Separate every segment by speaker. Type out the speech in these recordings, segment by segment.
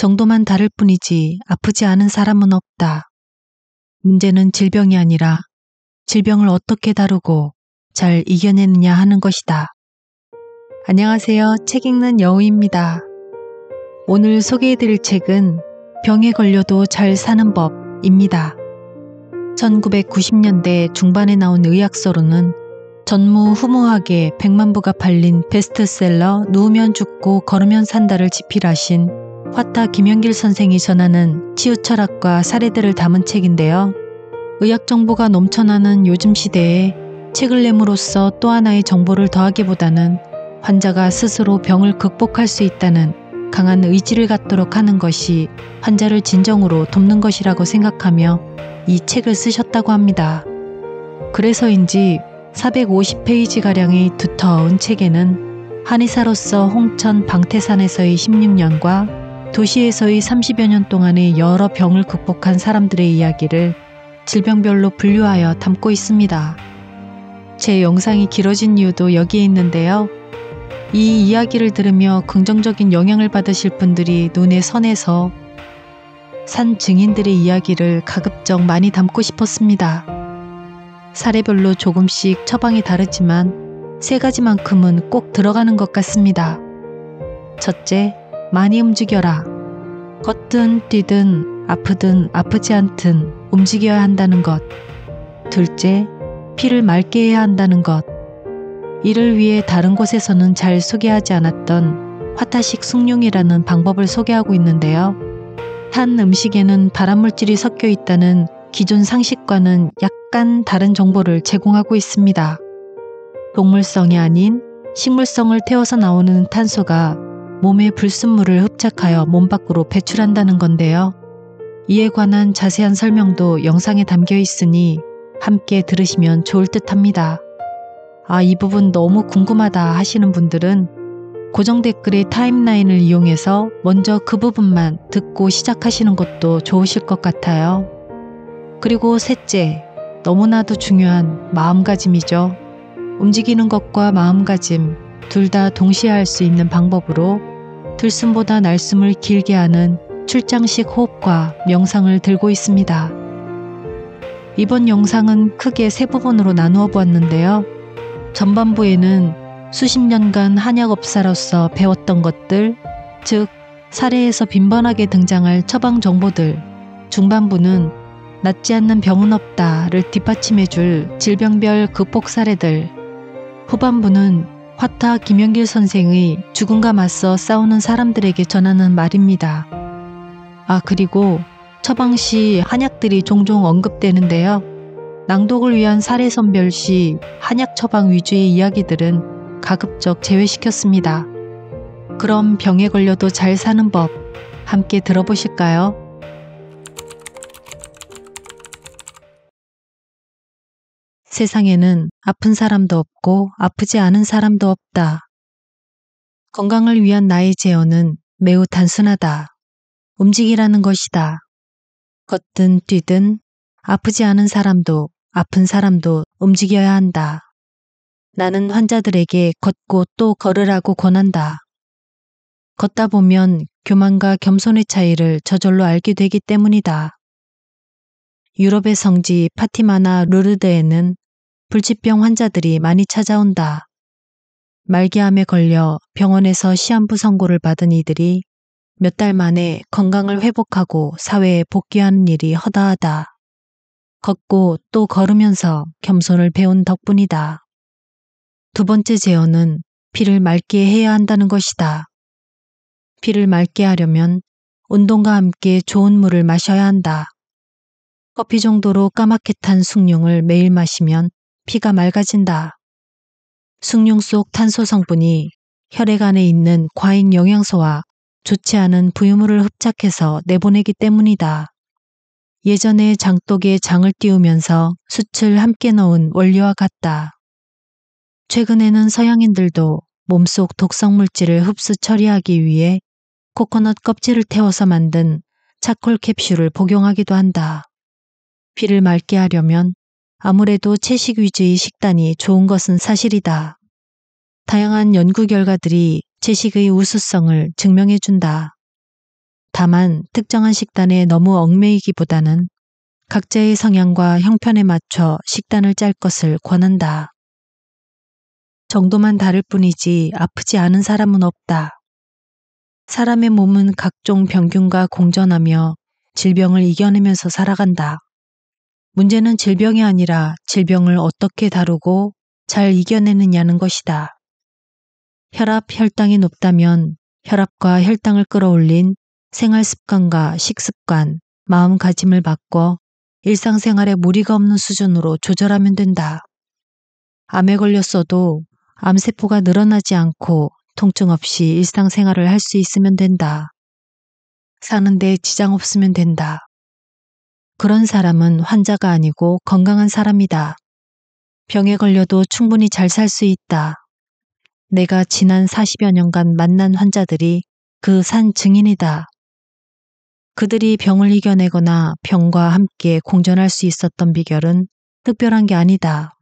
Speaker 1: 정도만 다를 뿐이지 아프지 않은 사람은 없다. 문제는 질병이 아니라 질병을 어떻게 다루고 잘 이겨내느냐 하는 것이다. 안녕하세요. 책 읽는 여우입니다. 오늘 소개해드릴 책은 병에 걸려도 잘 사는 법입니다. 1990년대 중반에 나온 의학서로는 전무후무하게 백만 부가 팔린 베스트셀러 누우면 죽고 걸으면 산다를 집필하신 화타 김영길 선생이 전하는 치유 철학과 사례들을 담은 책인데요. 의학 정보가 넘쳐나는 요즘 시대에 책을 냄으로써또 하나의 정보를 더하기보다는 환자가 스스로 병을 극복할 수 있다는 강한 의지를 갖도록 하는 것이 환자를 진정으로 돕는 것이라고 생각하며 이 책을 쓰셨다고 합니다. 그래서인지 450페이지가량의 두터운 책에는 한의사로서 홍천 방태산에서의 16년과 도시에서의 30여 년 동안의 여러 병을 극복한 사람들의 이야기를 질병별로 분류하여 담고 있습니다. 제 영상이 길어진 이유도 여기에 있는데요. 이 이야기를 들으며 긍정적인 영향을 받으실 분들이 눈에 선해서 산 증인들의 이야기를 가급적 많이 담고 싶었습니다. 사례별로 조금씩 처방이 다르지만 세 가지만큼은 꼭 들어가는 것 같습니다. 첫째, 많이 움직여라. 걷든 뛰든 아프든 아프지 않든 움직여야 한다는 것. 둘째, 피를 맑게 해야 한다는 것. 이를 위해 다른 곳에서는 잘 소개하지 않았던 화타식 숭늉이라는 방법을 소개하고 있는데요. 한 음식에는 발암물질이 섞여 있다는 기존 상식과는 약간 다른 정보를 제공하고 있습니다. 동물성이 아닌 식물성을 태워서 나오는 탄소가 몸에 불순물을 흡착하여 몸 밖으로 배출한다는 건데요. 이에 관한 자세한 설명도 영상에 담겨 있으니 함께 들으시면 좋을 듯 합니다. 아, 이 부분 너무 궁금하다 하시는 분들은 고정 댓글의 타임라인을 이용해서 먼저 그 부분만 듣고 시작하시는 것도 좋으실 것 같아요. 그리고 셋째, 너무나도 중요한 마음가짐이죠. 움직이는 것과 마음가짐, 둘 다 동시에 할 수 있는 방법으로 들숨보다 날숨을 길게 하는 출장식 호흡과 명상을 들고 있습니다. 이번 영상은 크게 세 부분으로 나누어 보았는데요. 전반부에는 수십 년간 한약업사로서 배웠던 것들, 즉 사례에서 빈번하게 등장할 처방 정보들, 중반부는 낫지 않는 병은 없다를 뒷받침해줄 질병별 극복 사례들, 후반부는 화타 김영길 선생의 죽음과 맞서 싸우는 사람들에게 전하는 말입니다. 아, 그리고 처방시 한약들이 종종 언급되는데요. 낭독을 위한 사례 선별 시 한약 처방 위주의 이야기들은 가급적 제외시켰습니다. 그럼 병에 걸려도 잘 사는 법 함께 들어보실까요? 세상에는 아픈 사람도 없고 아프지 않은 사람도 없다. 건강을 위한 나의 제어는 매우 단순하다. 움직이라는 것이다. 걷든 뛰든 아프지 않은 사람도 아픈 사람도 움직여야 한다. 나는 환자들에게 걷고 또 걸으라고 권한다. 걷다 보면 교만과 겸손의 차이를 저절로 알게 되기 때문이다. 유럽의 성지 파티마나 루르드에는 불치병 환자들이 많이 찾아온다. 말기암에 걸려 병원에서 시한부 선고를 받은 이들이 몇 달 만에 건강을 회복하고 사회에 복귀하는 일이 허다하다. 걷고 또 걸으면서 겸손을 배운 덕분이다. 두 번째 제어는 피를 맑게 해야 한다는 것이다. 피를 맑게 하려면 운동과 함께 좋은 물을 마셔야 한다. 커피 정도로 까맣게 탄 숭늉을 매일 마시면 피가 맑아진다. 숭늉 속 탄소 성분이 혈액 안에 있는 과잉 영양소와 좋지 않은 부유물을 흡착해서 내보내기 때문이다. 예전에 장독에 장을 띄우면서 숯을 함께 넣은 원료와 같다. 최근에는 서양인들도 몸속 독성 물질을 흡수 처리하기 위해 코코넛 껍질을 태워서 만든 차콜 캡슐을 복용하기도 한다. 피를 맑게 하려면 아무래도 채식 위주의 식단이 좋은 것은 사실이다. 다양한 연구 결과들이 채식의 우수성을 증명해 준다. 다만 특정한 식단에 너무 얽매이기보다는 각자의 성향과 형편에 맞춰 식단을 짤 것을 권한다. 정도만 다를 뿐이지 아프지 않은 사람은 없다. 사람의 몸은 각종 병균과 공전하며 질병을 이겨내면서 살아간다. 문제는 질병이 아니라 질병을 어떻게 다루고 잘 이겨내느냐는 것이다. 혈압, 혈당이 높다면 혈압과 혈당을 끌어올린 생활 습관과 식습관, 마음가짐을 바꿔 일상생활에 무리가 없는 수준으로 조절하면 된다. 암에 걸렸어도 암세포가 늘어나지 않고 통증 없이 일상생활을 할 수 있으면 된다. 사는데 지장 없으면 된다. 그런 사람은 환자가 아니고 건강한 사람이다. 병에 걸려도 충분히 잘 살 수 있다. 내가 지난 40여 년간 만난 환자들이 그 산 증인이다. 그들이 병을 이겨내거나 병과 함께 공존할 수 있었던 비결은 특별한 게 아니다.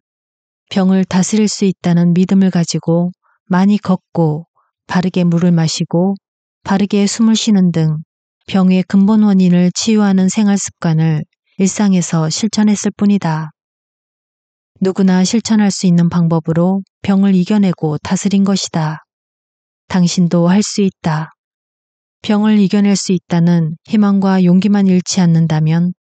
Speaker 1: 병을 다스릴 수 있다는 믿음을 가지고 많이 걷고 바르게 물을 마시고 바르게 숨을 쉬는 등 병의 근본 원인을 치유하는 생활 습관을 일상에서 실천했을 뿐이다. 누구나 실천할 수 있는 방법으로 병을 이겨내고 다스린 것이다. 당신도 할 수 있다. 병을 이겨낼 수 있다는 희망과 용기만 잃지 않는다면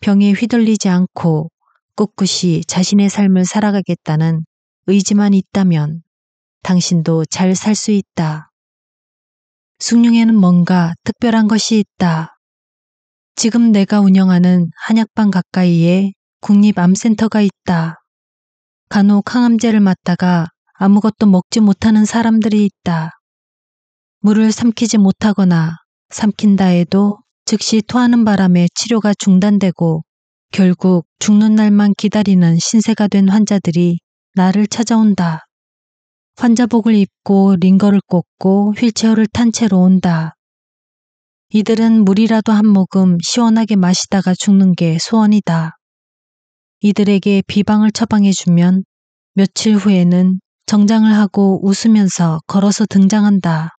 Speaker 1: 병에 휘둘리지 않고 꿋꿋이 자신의 삶을 살아가겠다는 의지만 있다면 당신도 잘 살 수 있다. 숭늉에는 뭔가 특별한 것이 있다. 지금 내가 운영하는 한약방 가까이에 국립암센터가 있다. 간혹 항암제를 맞다가 아무것도 먹지 못하는 사람들이 있다. 물을 삼키지 못하거나 삼킨다 해도 즉시 토하는 바람에 치료가 중단되고 결국 죽는 날만 기다리는 신세가 된 환자들이 나를 찾아온다. 환자복을 입고 링거를 꽂고 휠체어를 탄 채로 온다. 이들은 물이라도 한 모금 시원하게 마시다가 죽는 게 소원이다. 이들에게 비방을 처방해주면 며칠 후에는 정장을 하고 웃으면서 걸어서 등장한다.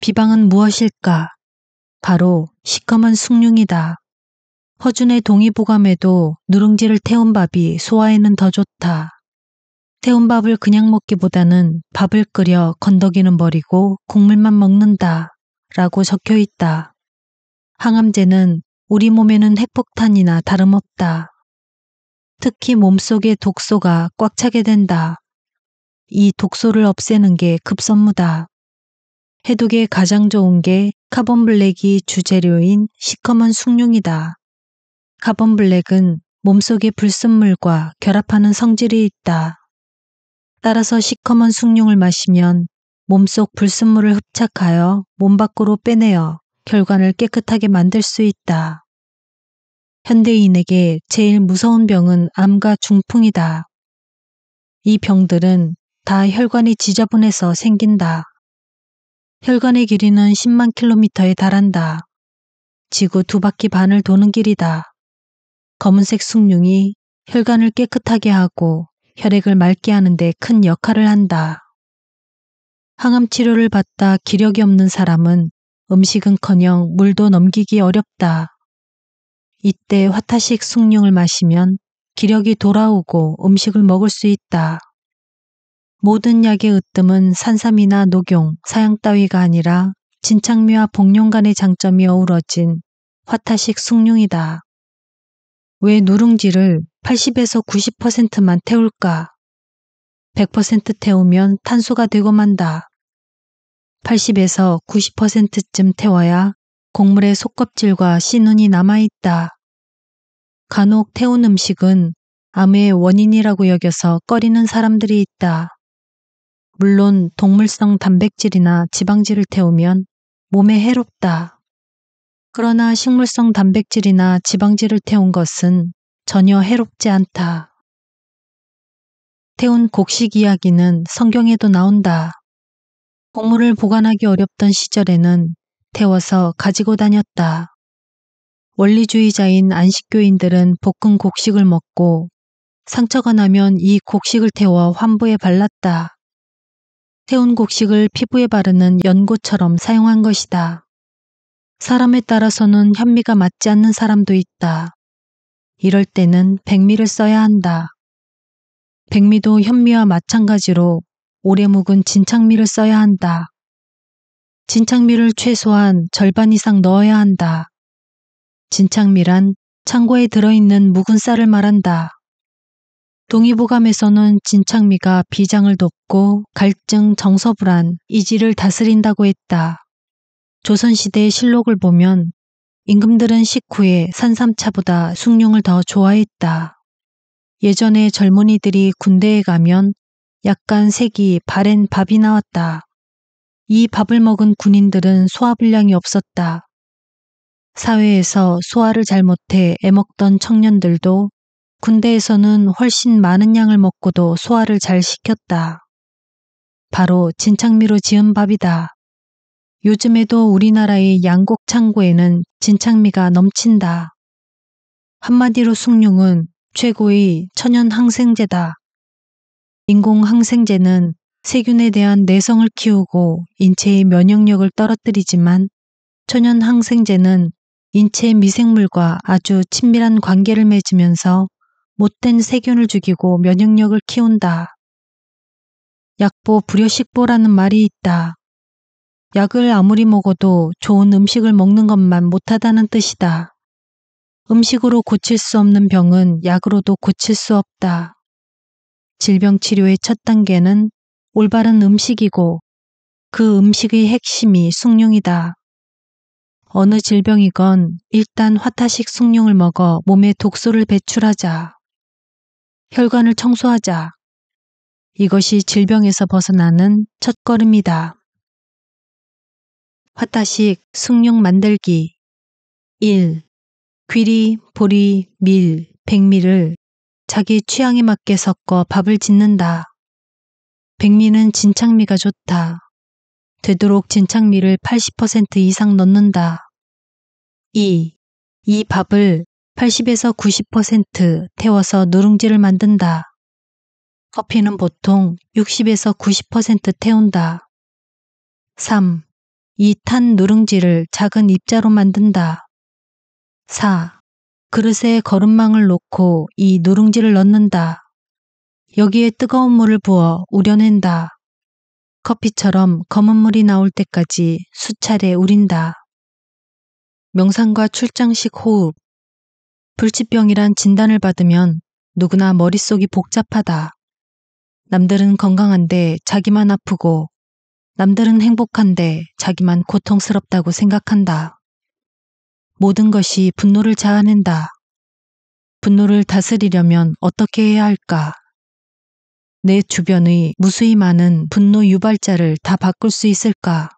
Speaker 1: 비방은 무엇일까? 바로 시커먼 숭늉이다. 허준의 동의보감에도 누룽지를 태운 밥이 소화에는 더 좋다. 태운 밥을 그냥 먹기보다는 밥을 끓여 건더기는 버리고 국물만 먹는다. 라고 적혀 있다. 항암제는 우리 몸에는 핵폭탄이나 다름없다. 특히 몸속의 독소가 꽉 차게 된다. 이 독소를 없애는 게 급선무다. 해독에 가장 좋은 게 카본 블랙이 주재료인 시커먼 숭늉이다. 카본 블랙은 몸속의 불순물과 결합하는 성질이 있다. 따라서 시커먼 숭늉을 마시면 몸속 불순물을 흡착하여 몸 밖으로 빼내어 혈관을 깨끗하게 만들 수 있다. 현대인에게 제일 무서운 병은 암과 중풍이다. 이 병들은 다 혈관이 지저분해서 생긴다. 혈관의 길이는 10만 킬로미터에 달한다. 지구 두 바퀴 반을 도는 길이다. 검은색 숭늉이 혈관을 깨끗하게 하고 혈액을 맑게 하는데 큰 역할을 한다. 항암 치료를 받다 기력이 없는 사람은 음식은커녕 물도 넘기기 어렵다. 이때 화타식 숭늉을 마시면 기력이 돌아오고 음식을 먹을 수 있다. 모든 약의 으뜸은 산삼이나 녹용, 사양 따위가 아니라 진창묘와 복룡간의 장점이 어우러진 화타식 숭늉이다. 왜 누룽지를 80에서 90%만 태울까? 100% 태우면 탄소가 되고 만다. 80에서 90%쯤 태워야 곡물의 속껍질과 씨눈이 남아있다. 간혹 태운 음식은 암의 원인이라고 여겨서 꺼리는 사람들이 있다. 물론 동물성 단백질이나 지방질을 태우면 몸에 해롭다. 그러나 식물성 단백질이나 지방질을 태운 것은 전혀 해롭지 않다. 태운 곡식 이야기는 성경에도 나온다. 곡물을 보관하기 어렵던 시절에는 태워서 가지고 다녔다. 원리주의자인 안식교인들은 볶은 곡식을 먹고 상처가 나면 이 곡식을 태워 환부에 발랐다. 태운 곡식을 피부에 바르는 연고처럼 사용한 것이다. 사람에 따라서는 현미가 맞지 않는 사람도 있다. 이럴 때는 백미를 써야 한다. 백미도 현미와 마찬가지로 오래 묵은 진창미를 써야 한다. 진창미를 최소한 절반 이상 넣어야 한다. 진창미란 창고에 들어있는 묵은 쌀을 말한다. 동의보감에서는 진창미가 비장을 돕고 갈증, 정서불안, 이지를 다스린다고 했다. 조선시대의 실록을 보면 임금들은 식후에 산삼차보다 숭늉을 더 좋아했다. 예전에 젊은이들이 군대에 가면 약간 색이 바랜 밥이 나왔다. 이 밥을 먹은 군인들은 소화불량이 없었다. 사회에서 소화를 잘못해 애먹던 청년들도 군대에서는 훨씬 많은 양을 먹고도 소화를 잘 시켰다. 바로 진창미로 지은 밥이다. 요즘에도 우리나라의 양곡 창고에는 진창미가 넘친다. 한마디로 숭늉은 최고의 천연항생제다. 인공항생제는 세균에 대한 내성을 키우고 인체의 면역력을 떨어뜨리지만 천연항생제는 인체 미생물과 아주 친밀한 관계를 맺으면서 못된 세균을 죽이고 면역력을 키운다. 약보 불효식보라는 말이 있다. 약을 아무리 먹어도 좋은 음식을 먹는 것만 못하다는 뜻이다. 음식으로 고칠 수 없는 병은 약으로도 고칠 수 없다. 질병 치료의 첫 단계는 올바른 음식이고 그 음식의 핵심이 숭늉이다. 어느 질병이건 일단 화타식 숭늉을 먹어 몸에 독소를 배출하자. 혈관을 청소하자. 이것이 질병에서 벗어나는 첫걸음이다. 화타식 숭늉 만들기 1. 귀리, 보리, 밀, 백미를 자기 취향에 맞게 섞어 밥을 짓는다. 백미는 진창미가 좋다. 되도록 진창미를 80% 이상 넣는다. 2. 이 밥을 80에서 90% 태워서 누룽지를 만든다. 커피는 보통 60에서 90% 태운다. 3. 이 탄 누룽지를 작은 입자로 만든다. 4. 그릇에 거름망을 놓고 이 누룽지를 넣는다. 여기에 뜨거운 물을 부어 우려낸다. 커피처럼 검은 물이 나올 때까지 수차례 우린다. 명상과 출장식 호흡. 불치병이란 진단을 받으면 누구나 머릿속이 복잡하다. 남들은 건강한데 자기만 아프고, 남들은 행복한데 자기만 고통스럽다고 생각한다. 모든 것이 분노를 자아낸다. 분노를 다스리려면 어떻게 해야 할까? 내 주변의 무수히 많은 분노 유발자를 다 바꿀 수 있을까?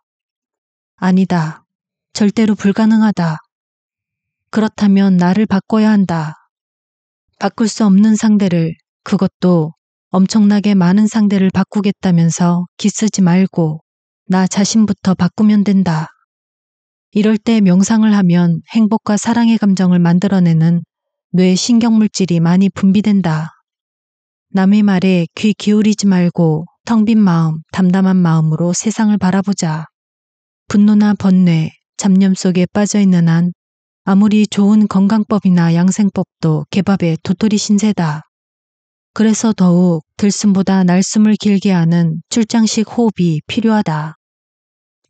Speaker 1: 아니다. 절대로 불가능하다. 그렇다면 나를 바꿔야 한다. 바꿀 수 없는 상대를, 그것도 엄청나게 많은 상대를 바꾸겠다면서 기쓰지 말고 나 자신부터 바꾸면 된다. 이럴 때 명상을 하면 행복과 사랑의 감정을 만들어내는 뇌 신경물질이 많이 분비된다. 남의 말에 귀 기울이지 말고 텅 빈 마음, 담담한 마음으로 세상을 바라보자. 분노나 번뇌, 잡념 속에 빠져있는 한 아무리 좋은 건강법이나 양생법도 개밥에 도토리 신세다. 그래서 더욱 들숨보다 날숨을 길게 하는 출장식 호흡이 필요하다.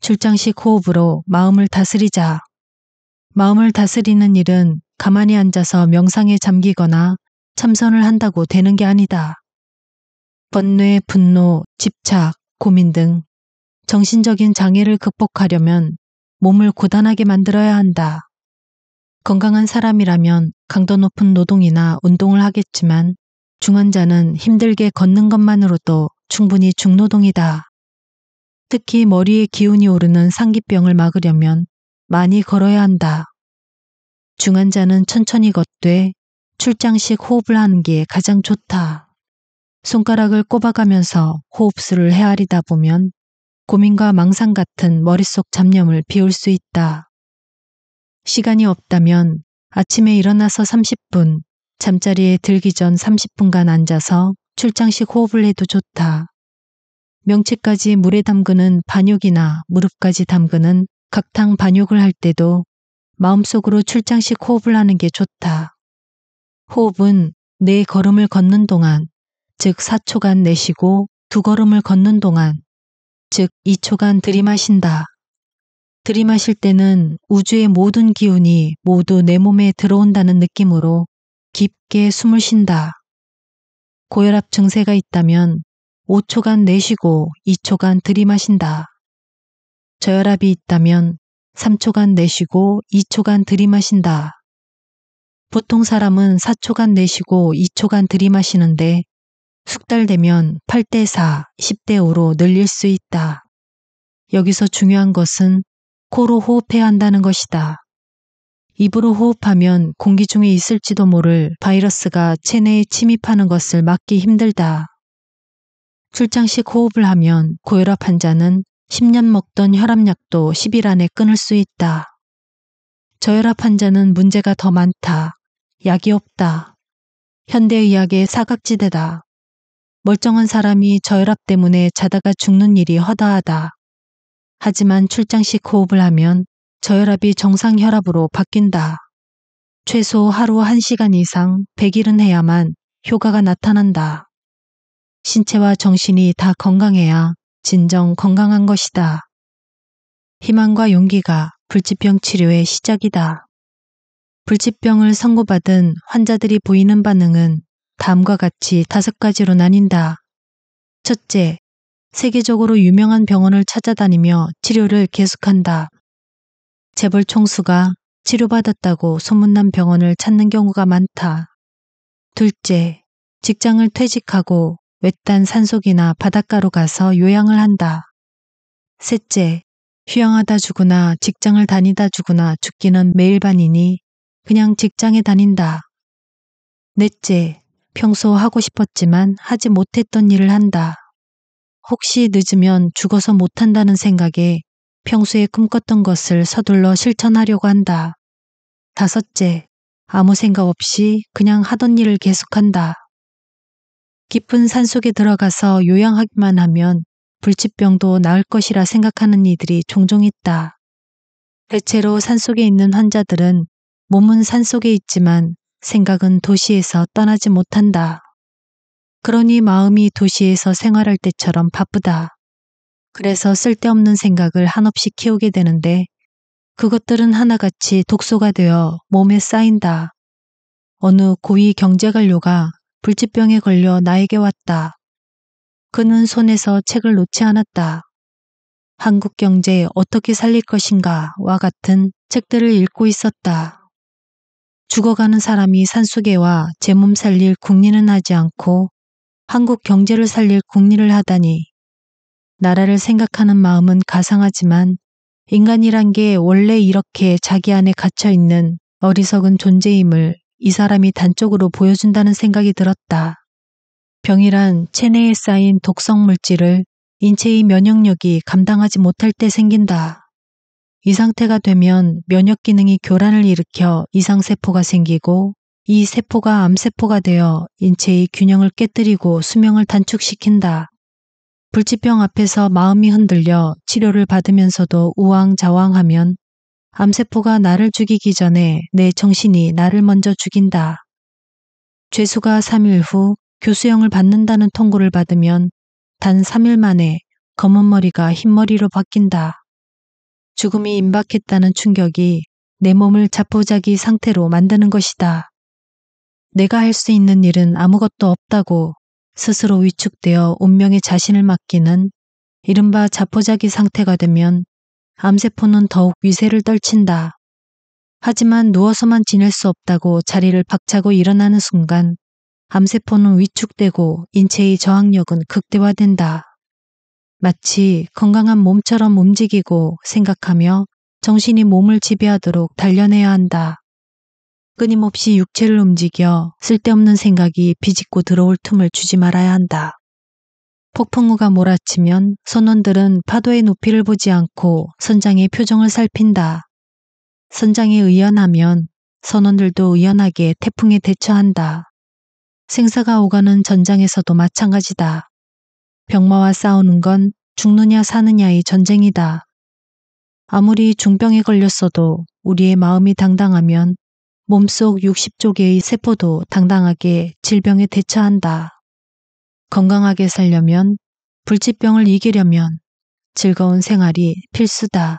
Speaker 1: 출장식 호흡으로 마음을 다스리자. 마음을 다스리는 일은 가만히 앉아서 명상에 잠기거나 참선을 한다고 되는 게 아니다. 번뇌, 분노, 집착, 고민 등 정신적인 장애를 극복하려면 몸을 고단하게 만들어야 한다. 건강한 사람이라면 강도 높은 노동이나 운동을 하겠지만 중환자는 힘들게 걷는 것만으로도 충분히 중노동이다. 특히 머리에 기운이 오르는 상기병을 막으려면 많이 걸어야 한다. 중환자는 천천히 걷되 출장식 호흡을 하는 게 가장 좋다. 손가락을 꼽아가면서 호흡술을 헤아리다 보면 고민과 망상 같은 머릿속 잡념을 비울 수 있다. 시간이 없다면 아침에 일어나서 30분, 잠자리에 들기 전 30분간 앉아서 출장식 호흡을 해도 좋다. 명체까지 물에 담그는 반욕이나 무릎까지 담그는 각탕 반욕을 할 때도 마음속으로 출장식 호흡을 하는 게 좋다. 호흡은 네 걸음을 걷는 동안, 즉 4초간 내쉬고 두 걸음을 걷는 동안, 즉 2초간 들이마신다. 들이마실 때는 우주의 모든 기운이 모두 내 몸에 들어온다는 느낌으로 깊게 숨을 쉰다. 고혈압 증세가 있다면 5초간 내쉬고 2초간 들이마신다. 저혈압이 있다면 3초간 내쉬고 2초간 들이마신다. 보통 사람은 4초간 내쉬고 2초간 들이마시는데 숙달되면 8대 4, 10대 5로 늘릴 수 있다. 여기서 중요한 것은 코로 호흡해야 한다는 것이다. 입으로 호흡하면 공기 중에 있을지도 모를 바이러스가 체내에 침입하는 것을 막기 힘들다. 출장식 호흡을 하면 고혈압 환자는 10년 먹던 혈압약도 10일 안에 끊을 수 있다. 저혈압 환자는 문제가 더 많다. 약이 없다. 현대의학의 사각지대다. 멀쩡한 사람이 저혈압 때문에 자다가 죽는 일이 허다하다. 하지만 출장식 호흡을 하면 저혈압이 정상 혈압으로 바뀐다. 최소 하루 1시간 이상 100일은 해야만 효과가 나타난다. 신체와 정신이 다 건강해야 진정 건강한 것이다. 희망과 용기가 불치병 치료의 시작이다. 불치병을 선고받은 환자들이 보이는 반응은 다음과 같이 다섯 가지로 나뉜다. 첫째, 세계적으로 유명한 병원을 찾아다니며 치료를 계속한다. 재벌 총수가 치료받았다고 소문난 병원을 찾는 경우가 많다. 둘째, 직장을 퇴직하고 외딴 산속이나 바닷가로 가서 요양을 한다. 셋째, 휴양하다 죽으나 직장을 다니다 죽으나 죽기는 매일 반이니 그냥 직장에 다닌다. 넷째, 평소 하고 싶었지만 하지 못했던 일을 한다. 혹시 늦으면 죽어서 못한다는 생각에 평소에 꿈꿨던 것을 서둘러 실천하려고 한다. 다섯째, 아무 생각 없이 그냥 하던 일을 계속한다. 깊은 산속에 들어가서 요양하기만 하면 불치병도 나을 것이라 생각하는 이들이 종종 있다. 대체로 산속에 있는 환자들은 몸은 산속에 있지만 생각은 도시에서 떠나지 못한다. 그러니 마음이 도시에서 생활할 때처럼 바쁘다. 그래서 쓸데없는 생각을 한없이 키우게 되는데 그것들은 하나같이 독소가 되어 몸에 쌓인다. 어느 고위 경제관료가 불치병에 걸려 나에게 왔다. 그는 손에서 책을 놓지 않았다. 한국 경제 어떻게 살릴 것인가와 같은 책들을 읽고 있었다. 죽어가는 사람이 산수계와 제 몸 살릴 궁리는 하지 않고 한국 경제를 살릴 궁리를 하다니 나라를 생각하는 마음은 가상하지만 인간이란 게 원래 이렇게 자기 안에 갇혀 있는 어리석은 존재임을 이 사람이 단적으로 보여준다는 생각이 들었다. 병이란 체내에 쌓인 독성 물질을 인체의 면역력이 감당하지 못할 때 생긴다. 이 상태가 되면 면역 기능이 교란을 일으켜 이상 세포가 생기고 이 세포가 암세포가 되어 인체의 균형을 깨뜨리고 수명을 단축시킨다. 불치병 앞에서 마음이 흔들려 치료를 받으면서도 우왕좌왕하면 암세포가 나를 죽이기 전에 내 정신이 나를 먼저 죽인다. 죄수가 3일 후 교수형을 받는다는 통고를 받으면 단 3일 만에 검은 머리가 흰머리로 바뀐다. 죽음이 임박했다는 충격이 내 몸을 자포자기 상태로 만드는 것이다. 내가 할 수 있는 일은 아무것도 없다고 스스로 위축되어 운명의 자신을 맡기는 이른바 자포자기 상태가 되면 암세포는 더욱 위세를 떨친다. 하지만 누워서만 지낼 수 없다고 자리를 박차고 일어나는 순간 암세포는 위축되고 인체의 저항력은 극대화된다. 마치 건강한 몸처럼 움직이고 생각하며 정신이 몸을 지배하도록 단련해야 한다. 끊임없이 육체를 움직여 쓸데없는 생각이 비집고 들어올 틈을 주지 말아야 한다. 폭풍우가 몰아치면 선원들은 파도의 높이를 보지 않고 선장의 표정을 살핀다. 선장이 의연하면 선원들도 의연하게 태풍에 대처한다. 생사가 오가는 전장에서도 마찬가지다. 병마와 싸우는 건 죽느냐 사느냐의 전쟁이다. 아무리 중병에 걸렸어도 우리의 마음이 당당하면 몸속 60조개의 세포도 당당하게 질병에 대처한다. 건강하게 살려면, 불치병을 이기려면 즐거운 생활이 필수다.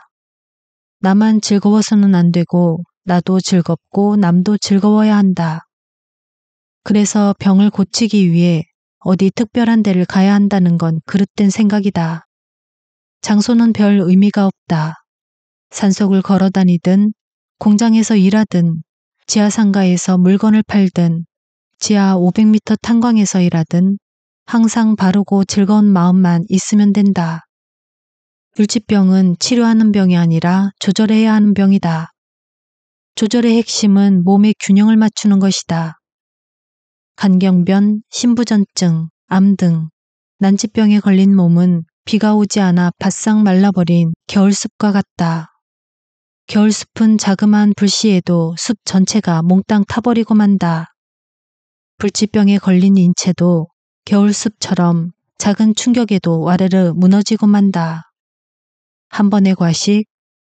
Speaker 1: 나만 즐거워서는 안 되고, 나도 즐겁고 남도 즐거워야 한다. 그래서 병을 고치기 위해 어디 특별한 데를 가야 한다는 건 그릇된 생각이다. 장소는 별 의미가 없다. 산속을 걸어 다니든, 공장에서 일하든, 지하상가에서 물건을 팔든, 지하 500m 탄광에서 일하든, 항상 바르고 즐거운 마음만 있으면 된다. 불치병은 치료하는 병이 아니라 조절해야 하는 병이다. 조절의 핵심은 몸의 균형을 맞추는 것이다. 간경변, 신부전증, 암 등 난치병에 걸린 몸은 비가 오지 않아 바싹 말라버린 겨울숲과 같다. 겨울숲은 자그마한 불씨에도 숲 전체가 몽땅 타버리고 만다. 불치병에 걸린 인체도 겨울숲처럼 작은 충격에도 와르르 무너지고 만다. 한 번의 과식,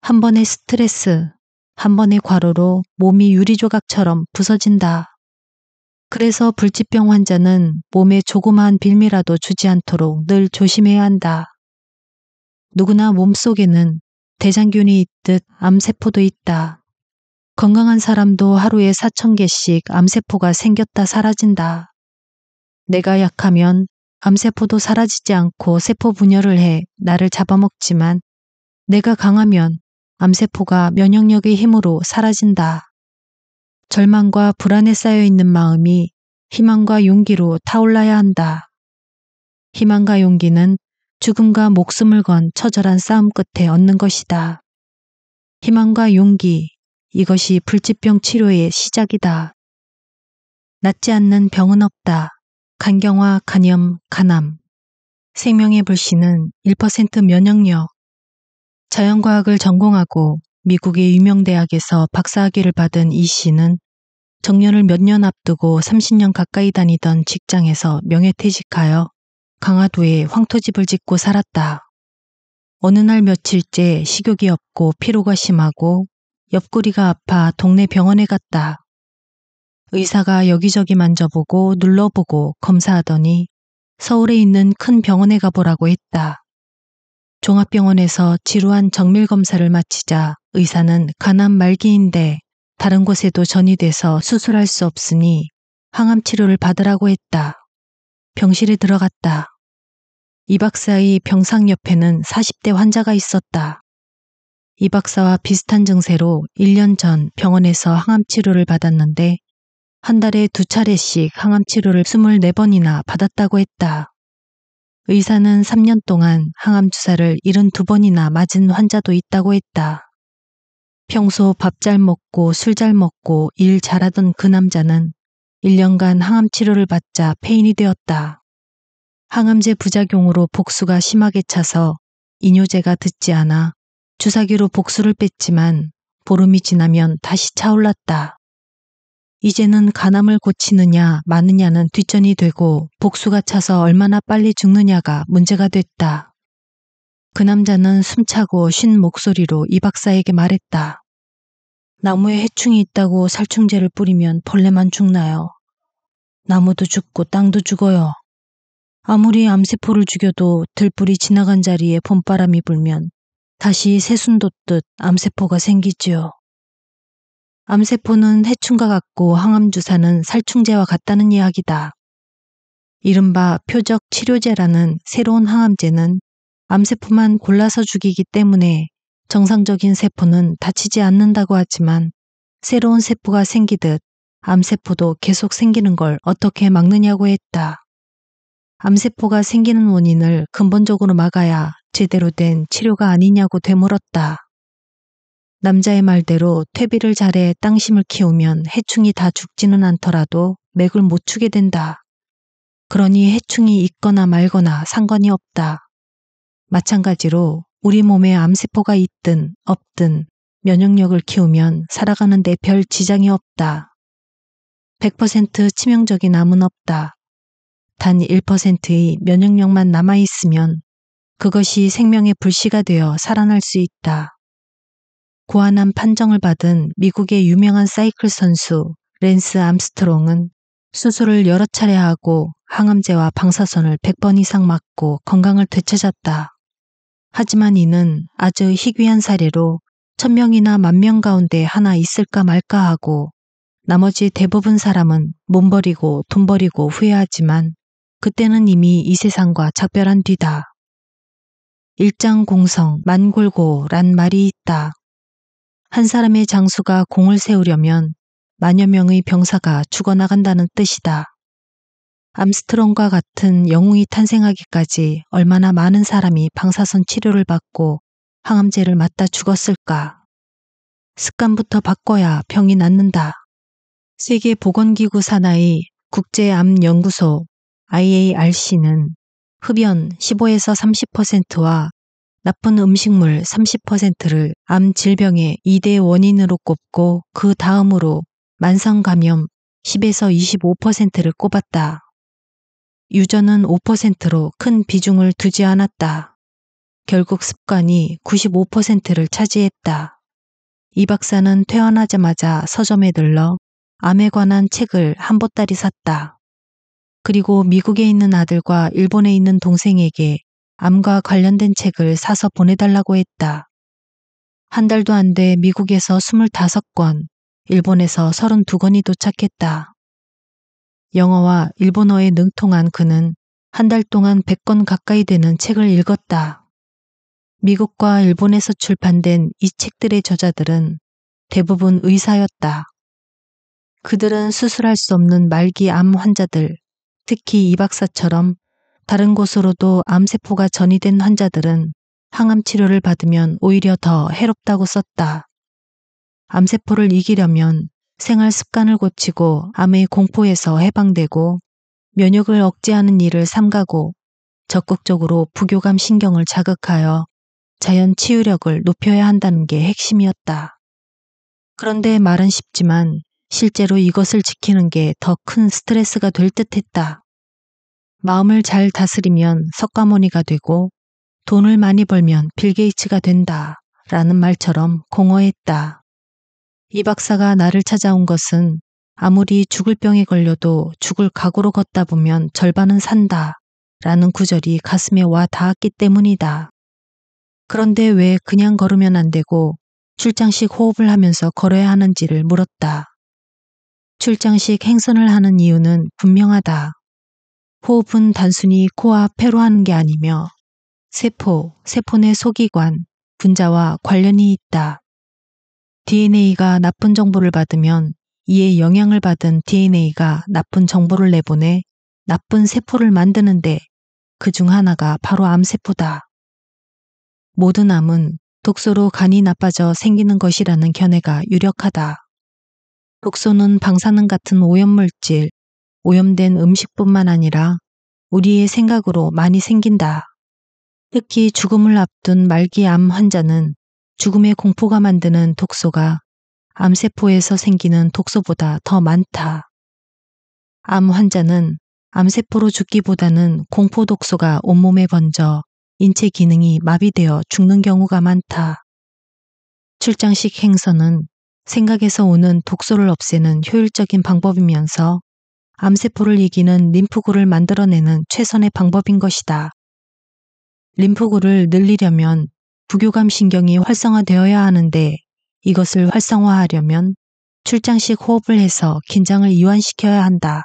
Speaker 1: 한 번의 스트레스, 한 번의 과로로 몸이 유리조각처럼 부서진다. 그래서 불치병 환자는 몸에 조그마한 빌미라도 주지 않도록 늘 조심해야 한다. 누구나 몸 속에는 대장균이 있듯 암세포도 있다. 건강한 사람도 하루에 4천 개씩 암세포가 생겼다 사라진다. 내가 약하면 암세포도 사라지지 않고 세포 분열을 해 나를 잡아먹지만 내가 강하면 암세포가 면역력의 힘으로 사라진다. 절망과 불안에 쌓여 있는 마음이 희망과 용기로 타올라야 한다. 희망과 용기는 죽음과 목숨을 건 처절한 싸움 끝에 얻는 것이다. 희망과 용기, 이것이 불치병 치료의 시작이다. 낫지 않는 병은 없다. 간경화, 간염, 간암. 생명의 불씨는 1% 면역력. 자연과학을 전공하고 미국의 유명 대학에서 박사학위를 받은 이 씨는 정년을 몇 년 앞두고 30년 가까이 다니던 직장에서 명예퇴직하여 강화도에 황토집을 짓고 살았다. 어느 날 며칠째 식욕이 없고 피로가 심하고 옆구리가 아파 동네 병원에 갔다. 의사가 여기저기 만져보고 눌러보고 검사하더니 서울에 있는 큰 병원에 가보라고 했다. 종합병원에서 지루한 정밀 검사를 마치자 의사는 가난 말기인데 다른 곳에도 전이 돼서 수술할 수 없으니 항암 치료를 받으라고 했다. 병실에 들어갔다. 이박사의 병상 옆에는 40대 환자가 있었다. 이박 사와 비슷한 증세로 1년 전 병원에서 항암 치료를 받았는데 한 달에 두 차례씩 항암 치료를 24번이나 받았다고 했다. 의사는 3년 동안 항암 주사를 72번이나 맞은 환자도 있다고 했다. 평소 밥 잘 먹고 술 잘 먹고 일 잘하던 그 남자는 1년간 항암 치료를 받자 폐인이 되었다. 항암제 부작용으로 복수가 심하게 차서 이뇨제가 듣지 않아 주사기로 복수를 뺐지만 보름이 지나면 다시 차올랐다. 이제는 가암을 고치느냐 마느냐는 뒷전이 되고 복수가 차서 얼마나 빨리 죽느냐가 문제가 됐다. 그 남자는 숨차고 쉰 목소리로 이 박사에게 말했다. 나무에 해충이 있다고 살충제를 뿌리면 벌레만 죽나요? 나무도 죽고 땅도 죽어요. 아무리 암세포를 죽여도 들불이 지나간 자리에 봄바람이 불면 다시 새순 돋듯 암세포가 생기지요. 암세포는 해충과 같고 항암주사는 살충제와 같다는 이야기다. 이른바 표적 치료제라는 새로운 항암제는 암세포만 골라서 죽이기 때문에 정상적인 세포는 다치지 않는다고 하지만 새로운 세포가 생기듯 암세포도 계속 생기는 걸 어떻게 막느냐고 했다. 암세포가 생기는 원인을 근본적으로 막아야 제대로 된 치료가 아니냐고 되물었다. 남자의 말대로 퇴비를 잘해 땅심을 키우면 해충이 다 죽지는 않더라도 맥을 못 추게 된다. 그러니 해충이 있거나 말거나 상관이 없다. 마찬가지로 우리 몸에 암세포가 있든 없든 면역력을 키우면 살아가는 데 별 지장이 없다. 100% 치명적인 암은 없다. 단 1%의 면역력만 남아있으면 그것이 생명의 불씨가 되어 살아날 수 있다. 고안한 판정을 받은 미국의 유명한 사이클 선수 랜스 암스트롱은 수술을 여러 차례 하고 항암제와 방사선을 100번 이상 맞고 건강을 되찾았다. 하지만 이는 아주 희귀한 사례로 천명이나 만명 가운데 하나 있을까 말까 하고 나머지 대부분 사람은 몸 버리고 돈 버리고 후회하지만 그때는 이미 이 세상과 작별한 뒤다. 일장공성 만골고란 말이 있다. 한 사람의 장수가 공을 세우려면 만여 명의 병사가 죽어나간다는 뜻이다. 암스트롱과 같은 영웅이 탄생하기까지 얼마나 많은 사람이 방사선 치료를 받고 항암제를 맞다 죽었을까. 습관부터 바꿔야 병이 낫는다. 세계보건기구 산하의 국제암연구소 IARC는 흡연 15에서 30%와 나쁜 음식물 30%를 암 질병의 2대 원인으로 꼽고 그 다음으로 만성 감염 10에서 25%를 꼽았다. 유전은 5%로 큰 비중을 두지 않았다. 결국 습관이 95%를 차지했다. 이 박사는 퇴원하자마자 서점에 들러 암에 관한 책을 한 보따리 샀다. 그리고 미국에 있는 아들과 일본에 있는 동생에게 암과 관련된 책을 사서 보내달라고 했다. 한 달도 안 돼 미국에서 25권, 일본에서 32권이 도착했다. 영어와 일본어에 능통한 그는 한 달 동안 100권 가까이 되는 책을 읽었다. 미국과 일본에서 출판된 이 책들의 저자들은 대부분 의사였다. 그들은 수술할 수 없는 말기 암 환자들, 특히 이 박사처럼 다른 곳으로도 암세포가 전이된 환자들은 항암 치료를 받으면 오히려 더 해롭다고 썼다. 암세포를 이기려면 생활 습관을 고치고 암의 공포에서 해방되고 면역을 억제하는 일을 삼가고 적극적으로 부교감 신경을 자극하여 자연 치유력을 높여야 한다는 게 핵심이었다. 그런데 말은 쉽지만 실제로 이것을 지키는 게 더 큰 스트레스가 될 듯했다. 마음을 잘 다스리면 석가모니가 되고 돈을 많이 벌면 빌게이츠가 된다 라는 말처럼 공허했다. 이 박사가 나를 찾아온 것은 아무리 죽을 병에 걸려도 죽을 각오로 걷다 보면 절반은 산다 라는 구절이 가슴에 와 닿았기 때문이다. 그런데 왜 그냥 걸으면 안 되고 출장식 호흡을 하면서 걸어야 하는지를 물었다. 출장식 행선을 하는 이유는 분명하다. 호흡은 단순히 코와 폐로 하는 게 아니며 세포, 세포 내 소기관, 분자와 관련이 있다. DNA가 나쁜 정보를 받으면 이에 영향을 받은 DNA가 나쁜 정보를 내보내 나쁜 세포를 만드는데 그 중 하나가 바로 암세포다. 모든 암은 독소로 간이 나빠져 생기는 것이라는 견해가 유력하다. 독소는 방사능 같은 오염물질, 오염된 음식뿐만 아니라 우리의 생각으로 많이 생긴다. 특히 죽음을 앞둔 말기암 환자는 죽음의 공포가 만드는 독소가 암세포에서 생기는 독소보다 더 많다. 암 환자는 암세포로 죽기보다는 공포독소가 온몸에 번져 인체 기능이 마비되어 죽는 경우가 많다. 출장식 행선은 생각에서 오는 독소를 없애는 효율적인 방법이면서 암세포를 이기는 림프구를 만들어내는 최선의 방법인 것이다. 림프구를 늘리려면 부교감 신경이 활성화되어야 하는데 이것을 활성화하려면 출장식 호흡을 해서 긴장을 이완시켜야 한다.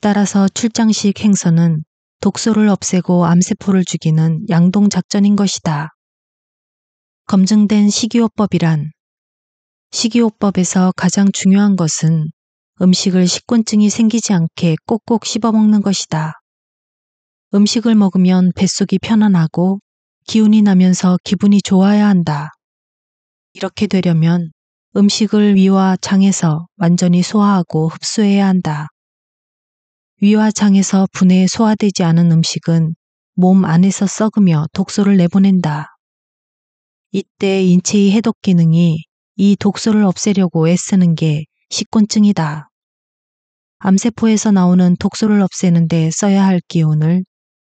Speaker 1: 따라서 출장식 행선은 독소를 없애고 암세포를 죽이는 양동작전인 것이다. 검증된 식이요법이란 식이요법에서 가장 중요한 것은 음식을 식곤증이 생기지 않게 꼭꼭 씹어 먹는 것이다. 음식을 먹으면 뱃속이 편안하고 기운이 나면서 기분이 좋아야 한다. 이렇게 되려면 음식을 위와 장에서 완전히 소화하고 흡수해야 한다. 위와 장에서 분해 소화되지 않은 음식은 몸 안에서 썩으며 독소를 내보낸다. 이때 인체의 해독 기능이 이 독소를 없애려고 애쓰는 게 식곤증이다. 암세포에서 나오는 독소를 없애는 데 써야 할 기운을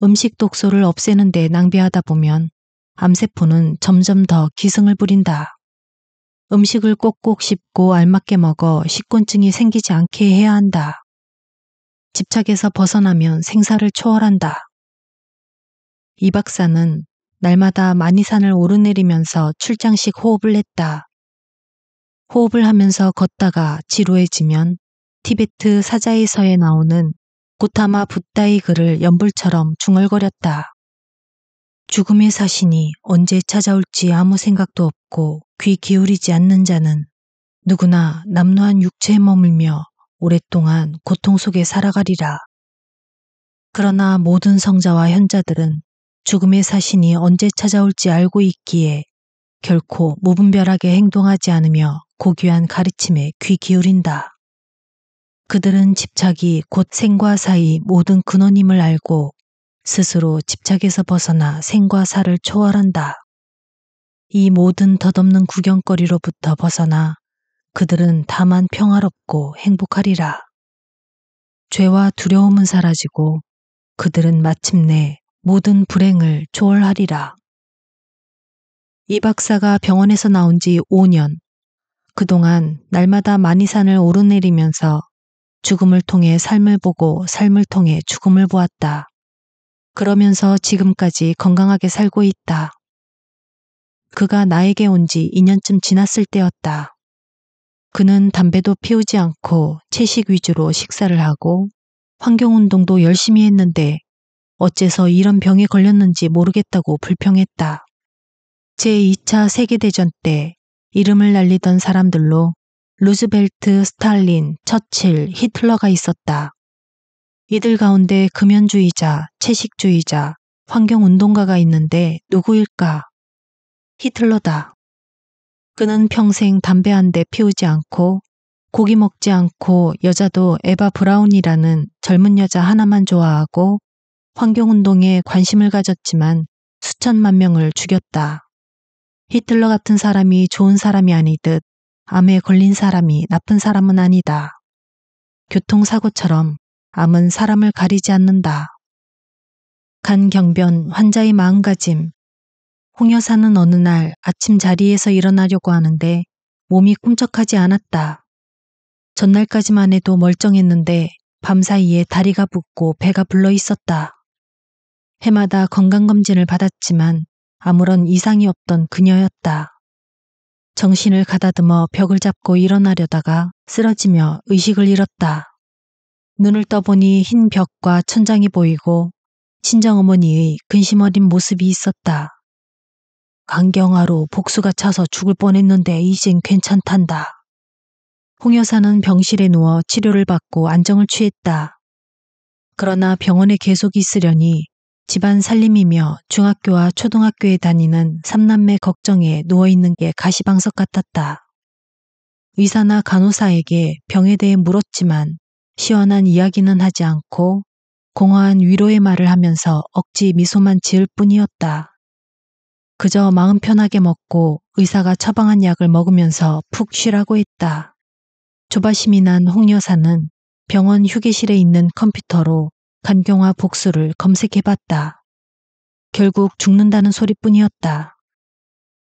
Speaker 1: 음식 독소를 없애는 데 낭비하다 보면 암세포는 점점 더 기승을 부린다. 음식을 꼭꼭 씹고 알맞게 먹어 식곤증이 생기지 않게 해야 한다. 집착에서 벗어나면 생사를 초월한다. 이 박사는 날마다 마니산을 오르내리면서 출장식 호흡을 했다. 호흡을 하면서 걷다가 지루해지면 티베트 사자이서에 나오는 고타마 붓다의 글을 연불처럼 중얼거렸다. 죽음의 사신이 언제 찾아올지 아무 생각도 없고 귀 기울이지 않는 자는 누구나 남루한 육체에 머물며 오랫동안 고통 속에 살아가리라. 그러나 모든 성자와 현자들은 죽음의 사신이 언제 찾아올지 알고 있기에 결코 무분별하게 행동하지 않으며 고귀한 가르침에 귀 기울인다. 그들은 집착이 곧 생과 사의 모든 근원임을 알고 스스로 집착에서 벗어나 생과 사를 초월한다. 이 모든 덧없는 구경거리로부터 벗어나 그들은 다만 평화롭고 행복하리라. 죄와 두려움은 사라지고 그들은 마침내 모든 불행을 초월하리라. 이 박사가 병원에서 나온 지 5년. 그동안 날마다 마니산을 오르내리면서 죽음을 통해 삶을 보고 삶을 통해 죽음을 보았다. 그러면서 지금까지 건강하게 살고 있다. 그가 나에게 온 지 2년쯤 지났을 때였다. 그는 담배도 피우지 않고 채식 위주로 식사를 하고 환경운동도 열심히 했는데 어째서 이런 병에 걸렸는지 모르겠다고 불평했다. 제2차 세계대전 때 이름을 날리던 사람들로 루즈벨트, 스탈린, 처칠, 히틀러가 있었다. 이들 가운데 금연주의자, 채식주의자, 환경운동가가 있는데 누구일까? 히틀러다. 그는 평생 담배 한 대 피우지 않고 고기 먹지 않고 여자도 에바 브라운이라는 젊은 여자 하나만 좋아하고 환경운동에 관심을 가졌지만 수천만 명을 죽였다. 히틀러 같은 사람이 좋은 사람이 아니듯 암에 걸린 사람이 나쁜 사람은 아니다. 교통사고처럼 암은 사람을 가리지 않는다. 간경변 환자의 마음가짐. 홍 여사는 어느 날 아침 자리에서 일어나려고 하는데 몸이 꿈쩍하지 않았다. 전날까지만 해도 멀쩡했는데 밤사이에 다리가 붓고 배가 불러 있었다. 해마다 건강검진을 받았지만 아무런 이상이 없던 그녀였다. 정신을 가다듬어 벽을 잡고 일어나려다가 쓰러지며 의식을 잃었다. 눈을 떠보니 흰 벽과 천장이 보이고 친정어머니의 근심 어린 모습이 있었다. 강경화로 복수가 차서 죽을 뻔했는데 이젠 괜찮단다. 홍 여사는 병실에 누워 치료를 받고 안정을 취했다. 그러나 병원에 계속 있으려니 집안 살림이며 중학교와 초등학교에 다니는 삼남매 걱정에 누워있는 게 가시방석 같았다. 의사나 간호사에게 병에 대해 물었지만 시원한 이야기는 하지 않고 공허한 위로의 말을 하면서 억지 미소만 지을 뿐이었다. 그저 마음 편하게 먹고 의사가 처방한 약을 먹으면서 푹 쉬라고 했다. 조바심이 난 홍 여사는 병원 휴게실에 있는 컴퓨터로 간경화 복수를 검색해봤다. 결국 죽는다는 소리뿐이었다.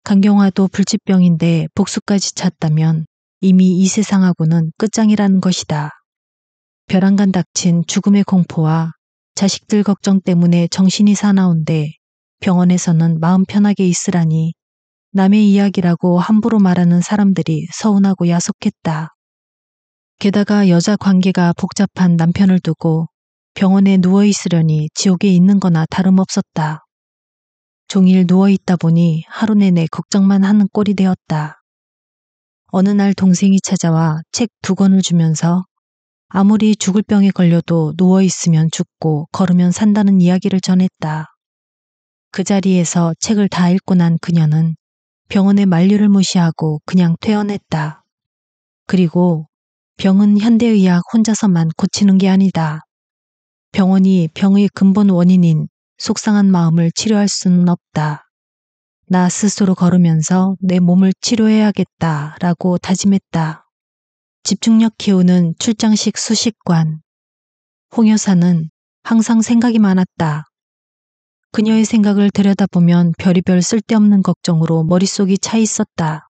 Speaker 1: 간경화도 불치병인데 복수까지 찼다면 이미 이 세상하고는 끝장이라는 것이다. 벼랑간 닥친 죽음의 공포와 자식들 걱정 때문에 정신이 사나운데 병원에서는 마음 편하게 있으라니 남의 이야기라고 함부로 말하는 사람들이 서운하고 야속했다. 게다가 여자 관계가 복잡한 남편을 두고 병원에 누워 있으려니 지옥에 있는 거나 다름없었다. 종일 누워 있다 보니 하루 내내 걱정만 하는 꼴이 되었다. 어느 날 동생이 찾아와 책 두 권을 주면서 아무리 죽을 병에 걸려도 누워 있으면 죽고 걸으면 산다는 이야기를 전했다. 그 자리에서 책을 다 읽고 난 그녀는 병원의 만류를 무시하고 그냥 퇴원했다. 그리고 병은 현대의학 혼자서만 고치는 게 아니다. 병원이 병의 근본 원인인 속상한 마음을 치료할 수는 없다. 나 스스로 걸으면서 내 몸을 치료해야겠다 라고 다짐했다. 집중력 키우는 출장식 수식관. 홍 여사는 항상 생각이 많았다. 그녀의 생각을 들여다보면 별의별 쓸데없는 걱정으로 머릿속이 차 있었다.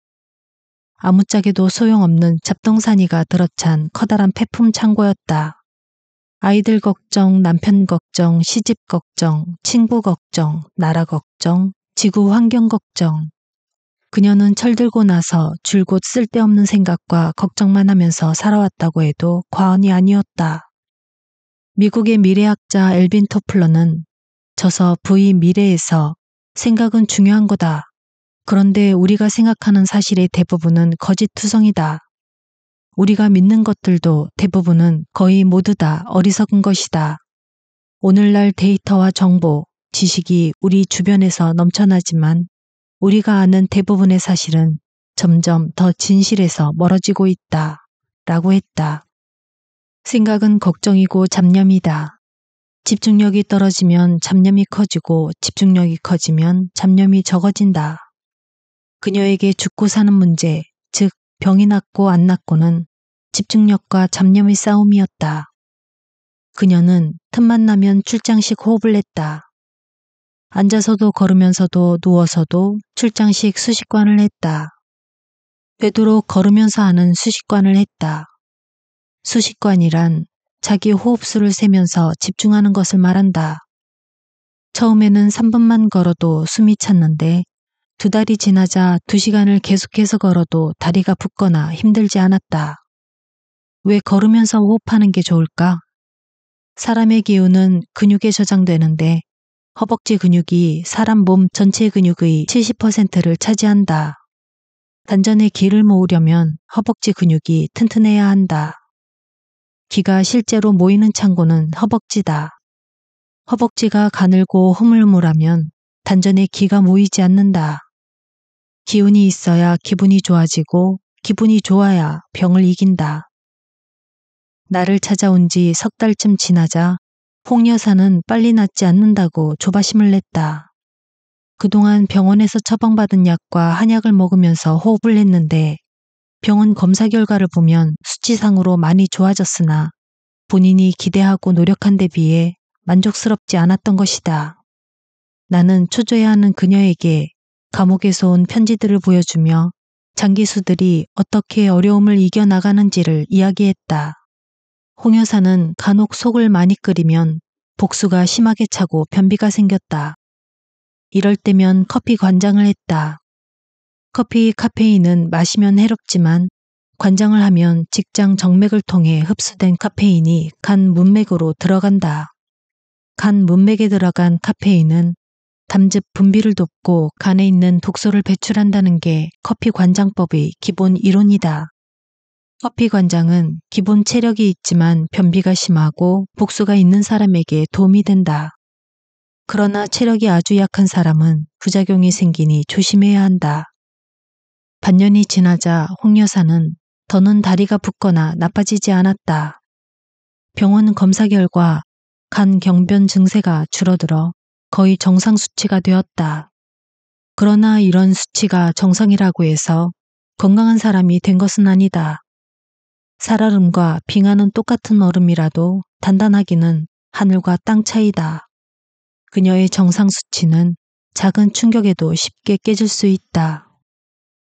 Speaker 1: 아무짝에도 소용없는 잡동사니가 들어찬 커다란 폐품 창고였다. 아이들 걱정, 남편 걱정, 시집 걱정, 친구 걱정, 나라 걱정, 지구 환경 걱정. 그녀는 철들고 나서 줄곧 쓸데없는 생각과 걱정만 하면서 살아왔다고 해도 과언이 아니었다. 미국의 미래학자 엘빈 토플러는 저서 부의 미래에서 생각은 중요한 거다. 그런데 우리가 생각하는 사실의 대부분은 거짓투성이다. 우리가 믿는 것들도 대부분은 거의 모두 다 어리석은 것이다. 오늘날 데이터와 정보, 지식이 우리 주변에서 넘쳐나지만 우리가 아는 대부분의 사실은 점점 더 진실에서 멀어지고 있다. 라고 했다. 생각은 걱정이고 잡념이다. 집중력이 떨어지면 잡념이 커지고 집중력이 커지면 잡념이 적어진다. 그녀에게 죽고 사는 문제, 병이 났고 안 났고는 집중력과 잡념의 싸움이었다. 그녀는 틈만 나면 출장식 호흡을 했다 앉아서도 걸으면서도 누워서도 출장식 수식관을 했다. 되도록 걸으면서 하는 수식관을 했다. 수식관이란 자기 호흡수를 세면서 집중하는 것을 말한다. 처음에는 3분만 걸어도 숨이 찼는데 두 달이 지나자 두 시간을 계속해서 걸어도 다리가 붓거나 힘들지 않았다. 왜 걸으면서 호흡하는 게 좋을까? 사람의 기운은 근육에 저장되는데 허벅지 근육이 사람 몸 전체 근육의 70%를 차지한다. 단전에 기를 모으려면 허벅지 근육이 튼튼해야 한다. 기가 실제로 모이는 창고는 허벅지다. 허벅지가 가늘고 허물물하면 단전에 기가 모이지 않는다. 기운이 있어야 기분이 좋아지고 기분이 좋아야 병을 이긴다. 나를 찾아온 지 석 달쯤 지나자 홍여사는 빨리 낫지 않는다고 조바심을 냈다. 그동안 병원에서 처방받은 약과 한약을 먹으면서 호흡을 했는데 병원 검사 결과를 보면 수치상으로 많이 좋아졌으나 본인이 기대하고 노력한 데 비해 만족스럽지 않았던 것이다. 나는 초조해하는 그녀에게 감옥에서 온 편지들을 보여주며 장기수들이 어떻게 어려움을 이겨나가는지를 이야기했다. 홍 여사는 간혹 속을 많이 끓이면 복수가 심하게 차고 변비가 생겼다. 이럴 때면 커피 관장을 했다. 커피 카페인은 마시면 해롭지만 관장을 하면 직장 정맥을 통해 흡수된 카페인이 간 문맥으로 들어간다. 간 문맥에 들어간 카페인은 담즙 분비를 돕고 간에 있는 독소를 배출한다는 게 커피 관장법의 기본 이론이다. 커피 관장은 기본 체력이 있지만 변비가 심하고 복수가 있는 사람에게 도움이 된다. 그러나 체력이 아주 약한 사람은 부작용이 생기니 조심해야 한다. 반년이 지나자 홍 여사는 더는 다리가 붓거나 나빠지지 않았다. 병원 검사 결과 간 경변 증세가 줄어들어 거의 정상 수치가 되었다. 그러나 이런 수치가 정상이라고 해서 건강한 사람이 된 것은 아니다. 살얼음과 빙하는 똑같은 얼음이라도 단단하기는 하늘과 땅 차이다. 그녀의 정상 수치는 작은 충격에도 쉽게 깨질 수 있다.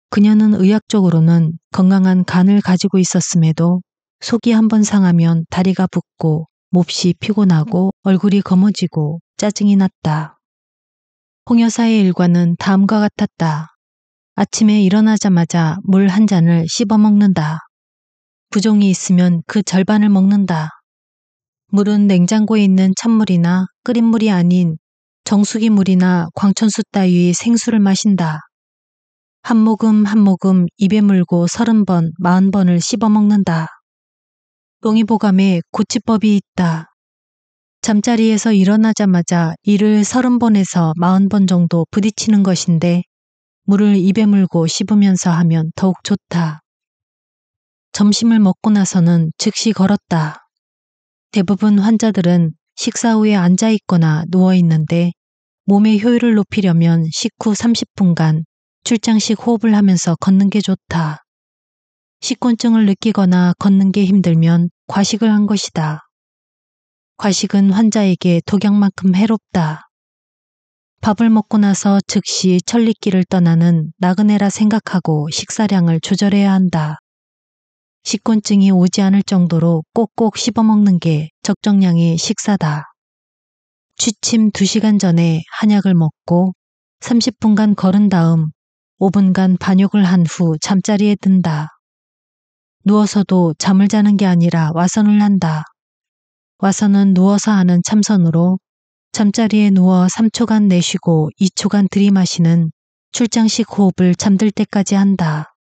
Speaker 1: 그녀는 의학적으로는 건강한 간을 가지고 있었음에도 속이 한번 상하면 다리가 붓고 몹시 피곤하고 얼굴이 검어지고 짜증이 났다. 홍 여사의 일과는 다음과 같았다. 아침에 일어나자마자 물 한 잔을 씹어먹는다. 부종이 있으면 그 절반을 먹는다. 물은 냉장고에 있는 찬물이나 끓인 물이 아닌 정수기 물이나 광천수 따위 의 생수를 마신다. 한 모금 한 모금 입에 물고 서른 번, 마흔 번을 씹어먹는다. 동의보감에 고치법이 있다. 잠자리에서 일어나자마자 이를 서른 번에서 마흔 번 정도 부딪히는 것인데 물을 입에 물고 씹으면서 하면 더욱 좋다. 점심을 먹고 나서는 즉시 걸었다. 대부분 환자들은 식사 후에 앉아 있거나 누워 있는데 몸의 효율을 높이려면 식후 30분간 출장식 호흡을 하면서 걷는 게 좋다. 식곤증을 느끼거나 걷는 게 힘들면 과식을 한 것이다. 과식은 환자에게 독약만큼 해롭다. 밥을 먹고 나서 즉시 천리길을 떠나는 나그네라 생각하고 식사량을 조절해야 한다. 식곤증이 오지 않을 정도로 꼭꼭 씹어먹는 게 적정량의 식사다. 취침 2시간 전에 한약을 먹고 30분간 걸은 다음 5분간 반욕을 한 후 잠자리에 든다. 누워서도 잠을 자는 게 아니라 와선을 한다. 와서는 누워서 하는 참선으로 잠자리에 누워 3초간 내쉬고 2초간 들이마시는 출장식 호흡을 잠들 때까지 한다.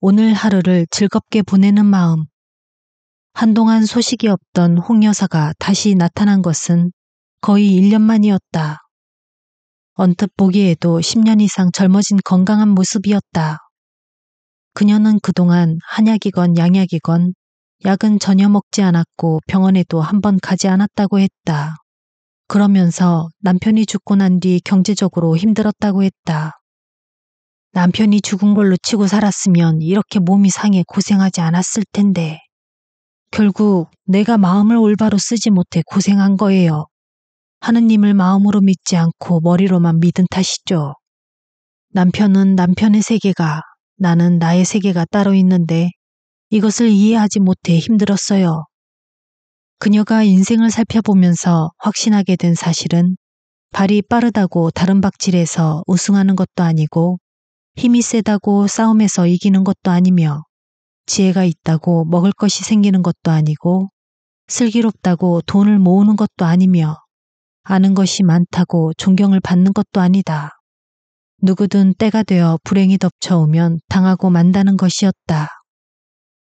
Speaker 1: 오늘 하루를 즐겁게 보내는 마음. 한동안 소식이 없던 홍 여사가 다시 나타난 것은 거의 1년 만이었다. 언뜻 보기에도 10년 이상 젊어진 건강한 모습이었다. 그녀는 그동안 한약이건 양약이건 약은 전혀 먹지 않았고 병원에도 한 번 가지 않았다고 했다. 그러면서 남편이 죽고 난 뒤 경제적으로 힘들었다고 했다. 남편이 죽은 걸로 치고 살았으면 이렇게 몸이 상해 고생하지 않았을 텐데. 결국 내가 마음을 올바로 쓰지 못해 고생한 거예요. 하느님을 마음으로 믿지 않고 머리로만 믿은 탓이죠. 남편은 남편의 세계가, 나는 나의 세계가 따로 있는데 이것을 이해하지 못해 힘들었어요. 그녀가 인생을 살펴보면서 확신하게 된 사실은 발이 빠르다고 다른 박질에서 우승하는 것도 아니고 힘이 세다고 싸움에서 이기는 것도 아니며 지혜가 있다고 먹을 것이 생기는 것도 아니고 슬기롭다고 돈을 모으는 것도 아니며 아는 것이 많다고 존경을 받는 것도 아니다. 누구든 때가 되어 불행이 덮쳐오면 당하고 만다는 것이었다.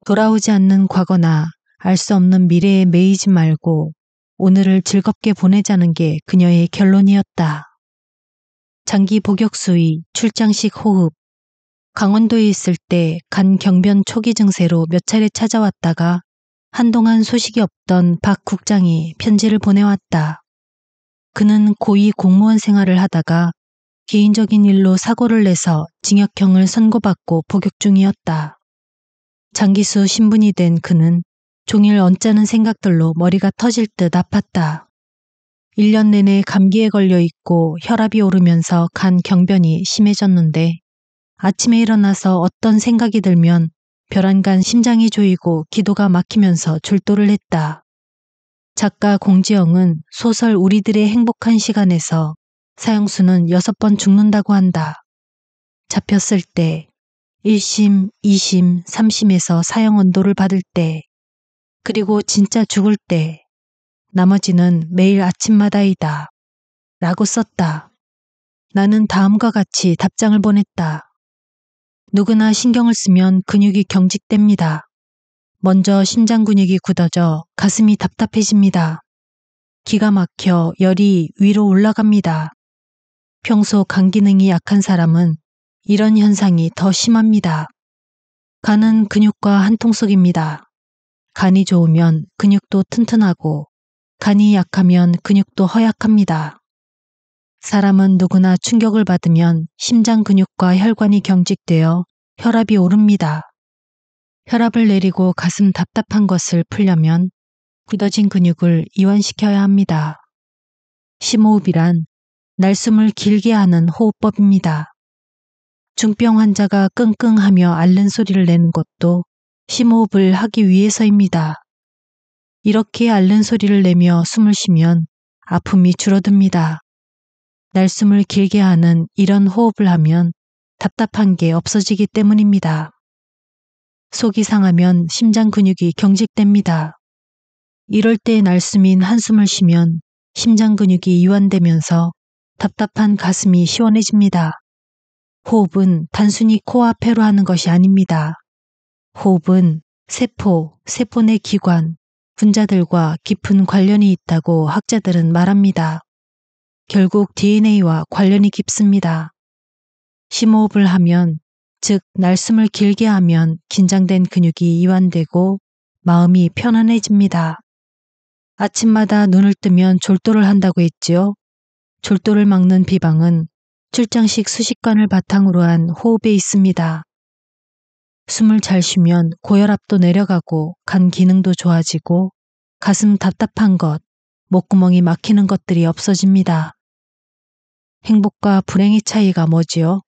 Speaker 1: 돌아오지 않는 과거나 알 수 없는 미래에 매이지 말고 오늘을 즐겁게 보내자는 게 그녀의 결론이었다. 장기 복역 수위, 출장식 호흡. 강원도에 있을 때 간 경변 초기 증세로 몇 차례 찾아왔다가 한동안 소식이 없던 박 국장이 편지를 보내왔다. 그는 고위 공무원 생활을 하다가 개인적인 일로 사고를 내서 징역형을 선고받고 복역 중이었다. 장기수 신분이 된 그는 종일 언짢은 생각들로 머리가 터질 듯 아팠다. 1년 내내 감기에 걸려 있고 혈압이 오르면서 간 경변이 심해졌는데 아침에 일어나서 어떤 생각이 들면 벼란간 심장이 조이고 기도가 막히면서 졸도를 했다. 작가 공지영은 소설 우리들의 행복한 시간에서 사형수는 여섯 번 죽는다고 한다. 잡혔을 때, 1심, 2심, 3심에서 사형 언도를 받을 때, 그리고 진짜 죽을 때, 나머지는 매일 아침마다이다. 라고 썼다. 나는 다음과 같이 답장을 보냈다. 누구나 신경을 쓰면 근육이 경직됩니다. 먼저 심장 근육이 굳어져 가슴이 답답해집니다. 기가 막혀 열이 위로 올라갑니다. 평소 간 기능이 약한 사람은 이런 현상이 더 심합니다. 간은 근육과 한 통속입니다. 간이 좋으면 근육도 튼튼하고 간이 약하면 근육도 허약합니다. 사람은 누구나 충격을 받으면 심장 근육과 혈관이 경직되어 혈압이 오릅니다. 혈압을 내리고 가슴 답답한 것을 풀려면 굳어진 근육을 이완시켜야 합니다. 심호흡이란 날숨을 길게 하는 호흡법입니다. 중병 환자가 끙끙하며 앓는 소리를 내는 것도 심호흡을 하기 위해서입니다. 이렇게 앓는 소리를 내며 숨을 쉬면 아픔이 줄어듭니다. 날숨을 길게 하는 이런 호흡을 하면 답답한 게 없어지기 때문입니다. 속이 상하면 심장 근육이 경직됩니다. 이럴 때 날숨인 한숨을 쉬면 심장 근육이 이완되면서 답답한 가슴이 시원해집니다. 호흡은 단순히 코앞에로 하는 것이 아닙니다. 호흡은 세포, 세포 내 기관, 분자들과 깊은 관련이 있다고 학자들은 말합니다. 결국 DNA와 관련이 깊습니다. 심호흡을 하면, 즉 날숨을 길게 하면 긴장된 근육이 이완되고 마음이 편안해집니다. 아침마다 눈을 뜨면 졸도를 한다고 했지요. 졸도를 막는 비방은 출장식 수식관을 바탕으로 한 호흡에 있습니다. 숨을 잘 쉬면 고혈압도 내려가고 간 기능도 좋아지고 가슴 답답한 것, 목구멍이 막히는 것들이 없어집니다. 행복과 불행의 차이가 뭐지요?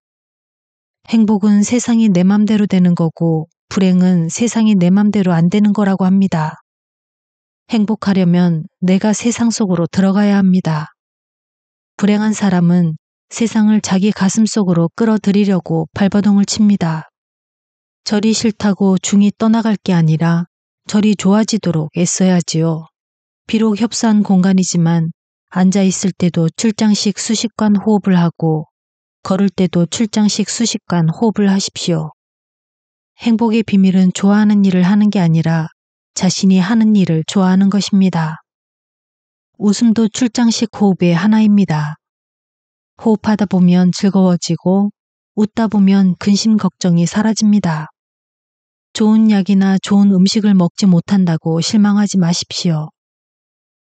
Speaker 1: 행복은 세상이 내 맘대로 되는 거고 불행은 세상이 내 맘대로 안 되는 거라고 합니다. 행복하려면 내가 세상 속으로 들어가야 합니다. 불행한 사람은 세상을 자기 가슴 속으로 끌어들이려고 발버둥을 칩니다. 절이 싫다고 중이 떠나갈 게 아니라 절이 좋아지도록 애써야지요. 비록 협소한 공간이지만 앉아있을 때도 출장식 수십관 호흡을 하고 걸을 때도 출장식 수십관 호흡을 하십시오. 행복의 비밀은 좋아하는 일을 하는 게 아니라 자신이 하는 일을 좋아하는 것입니다. 웃음도 출장식 호흡의 하나입니다. 호흡하다 보면 즐거워지고 웃다 보면 근심 걱정이 사라집니다. 좋은 약이나 좋은 음식을 먹지 못한다고 실망하지 마십시오.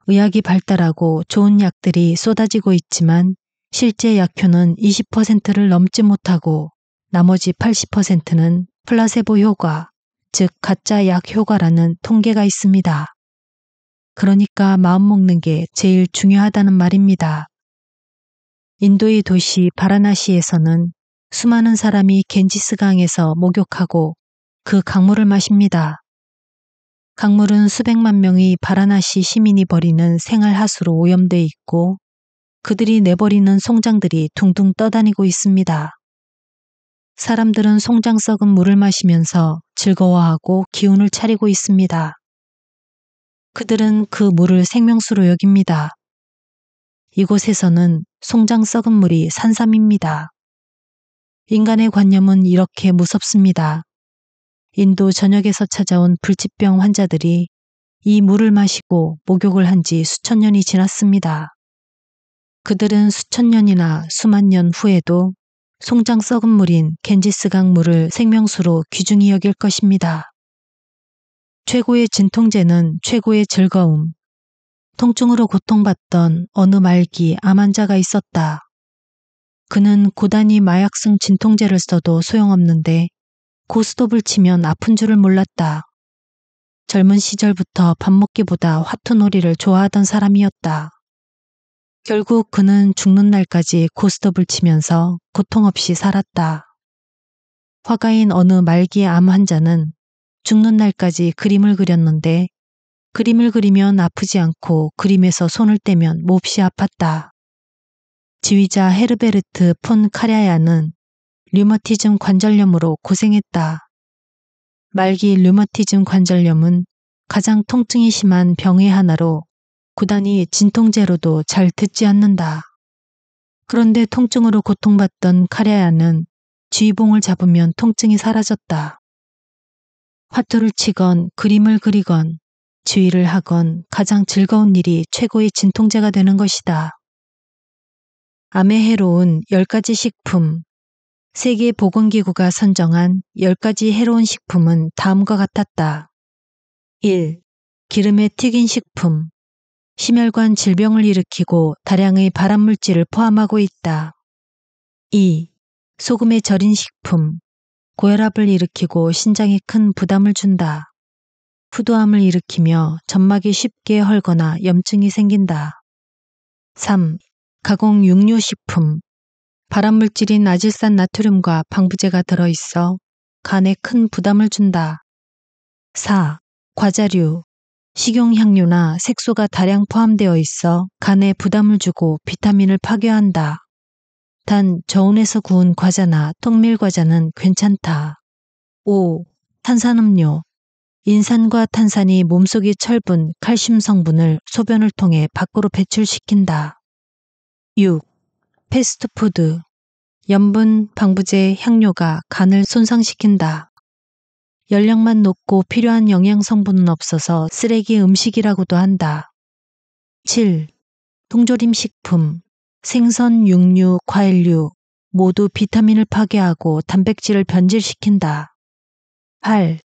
Speaker 1: 의학이 발달하고 좋은 약들이 쏟아지고 있지만 실제 약효는 20%를 넘지 못하고 나머지 80%는 플라세보 효과, 즉 가짜 약 효과라는 통계가 있습니다. 그러니까 마음먹는 게 제일 중요하다는 말입니다. 인도의 도시 바라나시에서는 수많은 사람이 겐지스강에서 목욕하고 그 강물을 마십니다. 강물은 수백만 명의 바라나시 시민이 버리는 생활 하수로 오염돼 있고 그들이 내버리는 송장들이 둥둥 떠다니고 있습니다. 사람들은 송장 썩은 물을 마시면서 즐거워하고 기운을 차리고 있습니다. 그들은 그 물을 생명수로 여깁니다. 이곳에서는 송장 썩은 물이 산삼입니다. 인간의 관념은 이렇게 무섭습니다. 인도 전역에서 찾아온 불치병 환자들이 이 물을 마시고 목욕을 한 지 수천 년이 지났습니다. 그들은 수천 년이나 수만 년 후에도 송장 썩은 물인 겐지스강 물을 생명수로 귀중히 여길 것입니다. 최고의 진통제는 최고의 즐거움, 통증으로 고통받던 어느 말기 암 환자가 있었다. 그는 고단히 마약성 진통제를 써도 소용없는데 고스톱을 치면 아픈 줄을 몰랐다. 젊은 시절부터 밥 먹기보다 화투놀이를 좋아하던 사람이었다. 결국 그는 죽는 날까지 고스톱을 치면서 고통 없이 살았다. 화가인 어느 말기 암 환자는 죽는 날까지 그림을 그렸는데 그림을 그리면 아프지 않고 그림에서 손을 떼면 몹시 아팠다. 지휘자 헤르베르트 폰 카랴야는 류머티즘 관절염으로 고생했다. 말기 류머티즘 관절염은 가장 통증이 심한 병의 하나로 구단이 진통제로도 잘 듣지 않는다. 그런데 통증으로 고통받던 카랴야는 지휘봉을 잡으면 통증이 사라졌다. 화투를 치건 그림을 그리건 지휘를 하건 가장 즐거운 일이 최고의 진통제가 되는 것이다. 암에 해로운 10가지 식품 세계보건기구가 선정한 10가지 해로운 식품은 다음과 같았다. 1. 기름에 튀긴 식품. 심혈관 질병을 일으키고 다량의 발암물질을 포함하고 있다. 2. 소금에 절인 식품. 고혈압을 일으키고 신장에 큰 부담을 준다. 후두암을 일으키며 점막이 쉽게 헐거나 염증이 생긴다. 3. 가공 육류식품. 발암물질인 아질산 나트륨과 방부제가 들어있어 간에 큰 부담을 준다. 4. 과자류. 식용향료나 색소가 다량 포함되어 있어 간에 부담을 주고 비타민을 파괴한다. 단 저온에서 구운 과자나 통밀과자는 괜찮다. 5. 탄산음료, 인산과 탄산이 몸속의 철분, 칼슘 성분을 소변을 통해 밖으로 배출시킨다. 6. 패스트푸드. 염분, 방부제, 향료가 간을 손상시킨다. 연령만 높고 필요한 영양 성분은 없어서 쓰레기 음식이라고도 한다. 7. 통조림 식품, 생선, 육류, 과일류 모두 비타민을 파괴하고 단백질을 변질시킨다. 8.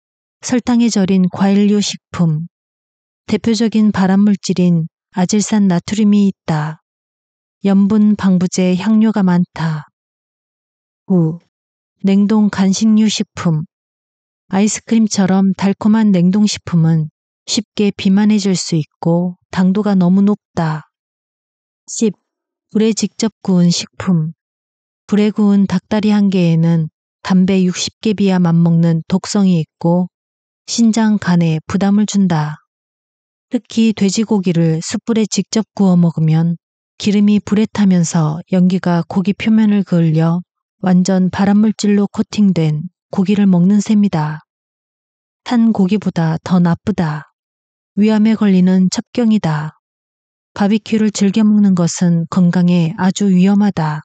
Speaker 1: 설탕에 절인 과일류 식품, 대표적인 발암물질인 아질산 나트륨이 있다. 염분 방부제 향료가 많다. 5. 냉동 간식류 식품. 아이스크림처럼 달콤한 냉동식품은 쉽게 비만해질 수 있고 당도가 너무 높다. 10. 불에 직접 구운 식품. 불에 구운 닭다리 한 개에는 담배 6 0개비와 맞먹는 독성이 있고 신장 간에 부담을 준다. 특히 돼지고기를 숯불에 직접 구워 먹으면 기름이 불에 타면서 연기가 고기 표면을 그을려 완전 발암물질로 코팅된 고기를 먹는 셈이다. 탄 고기보다 더 나쁘다. 위암에 걸리는 첩경이다. 바비큐를 즐겨 먹는 것은 건강에 아주 위험하다.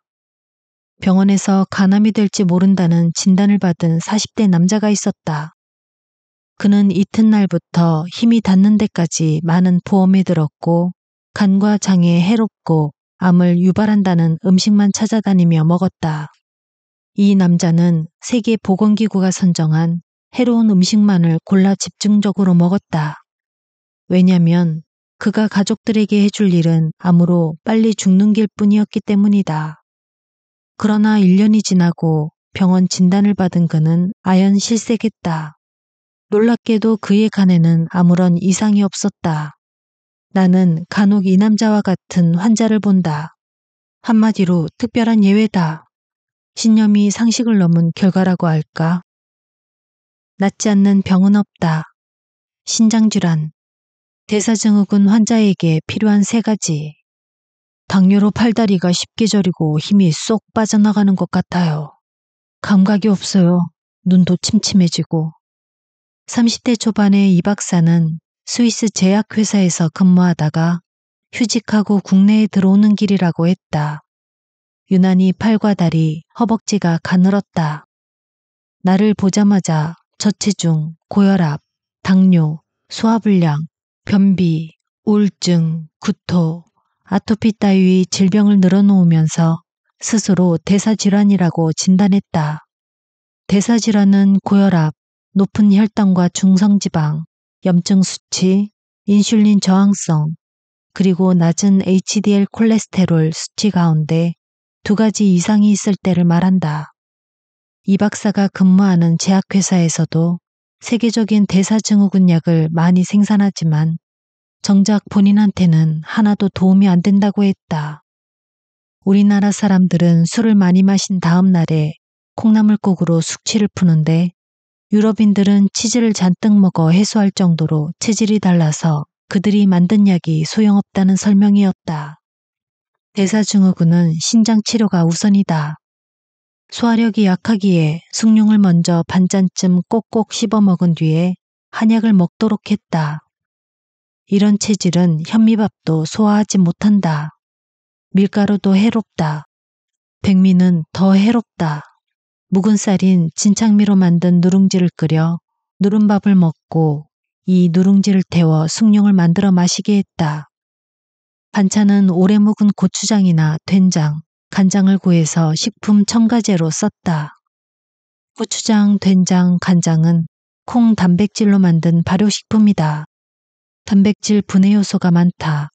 Speaker 1: 병원에서 간암이 될지 모른다는 진단을 받은 40대 남자가 있었다. 그는 이튿날부터 힘이 닿는 데까지 많은 보험이 들었고 간과 장에 해롭고 암을 유발한다는 음식만 찾아다니며 먹었다. 이 남자는 세계보건기구가 선정한 해로운 음식만을 골라 집중적으로 먹었다. 왜냐면 그가 가족들에게 해줄 일은 암으로 빨리 죽는 길 뿐이었기 때문이다. 그러나 1년이 지나고 병원 진단을 받은 그는 아연 실색했다. 놀랍게도 그의 간에는 아무런 이상이 없었다. 나는 간혹 이 남자와 같은 환자를 본다. 한마디로 특별한 예외다. 신념이 상식을 넘은 결과라고 할까? 낫지 않는 병은 없다. 신장질환. 대사증후군 환자에게 필요한 세 가지. 당뇨로 팔다리가 쉽게 저리고 힘이 쏙 빠져나가는 것 같아요. 감각이 없어요. 눈도 침침해지고. 30대 초반의 이 박사는 스위스 제약회사에서 근무하다가 휴직하고 국내에 들어오는 길이라고 했다. 유난히 팔과 다리, 허벅지가 가늘었다. 나를 보자마자 저체중, 고혈압, 당뇨, 소화불량, 변비, 우울증, 구토, 아토피 따위 질병을 늘어놓으면서 스스로 대사질환이라고 진단했다. 대사질환은 고혈압, 높은 혈당과 중성지방, 염증 수치, 인슐린 저항성, 그리고 낮은 HDL 콜레스테롤 수치 가운데 두 가지 이상이 있을 때를 말한다. 이 박사가 근무하는 제약회사에서도 세계적인 대사증후군 약을 많이 생산하지만 정작 본인한테는 하나도 도움이 안 된다고 했다. 우리나라 사람들은 술을 많이 마신 다음 날에 콩나물국으로 숙취를 푸는데 유럽인들은 치즈를 잔뜩 먹어 해소할 정도로 체질이 달라서 그들이 만든 약이 소용없다는 설명이었다. 대사증후군은 신장 치료가 우선이다. 소화력이 약하기에 숭늉을 먼저 반잔쯤 꼭꼭 씹어 먹은 뒤에 한약을 먹도록 했다. 이런 체질은 현미밥도 소화하지 못한다. 밀가루도 해롭다. 백미는 더 해롭다. 묵은 쌀인 진창미로 만든 누룽지를 끓여 누른밥을 먹고 이 누룽지를 태워 숭늉을 만들어 마시게 했다. 반찬은 오래 묵은 고추장이나 된장, 간장을 구해서 식품 첨가제로 썼다. 고추장, 된장, 간장은 콩 단백질로 만든 발효식품이다. 단백질 분해 요소가 많다.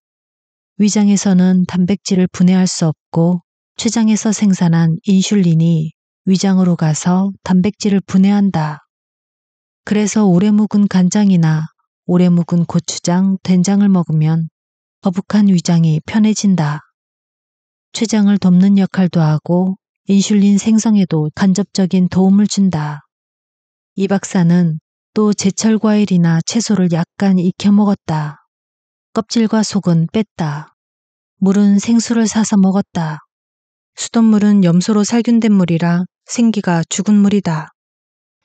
Speaker 1: 위장에서는 단백질을 분해할 수 없고 췌장에서 생산한 인슐린이 위장으로 가서 단백질을 분해한다. 그래서 오래 묵은 간장이나 오래 묵은 고추장, 된장을 먹으면 거북한 위장이 편해진다. 췌장을 돕는 역할도 하고 인슐린 생성에도 간접적인 도움을 준다. 이 박사는 또 제철 과일이나 채소를 약간 익혀 먹었다. 껍질과 속은 뺐다. 물은 생수를 사서 먹었다. 수돗물은 염소로 살균된 물이라 생기가 죽은 물이다.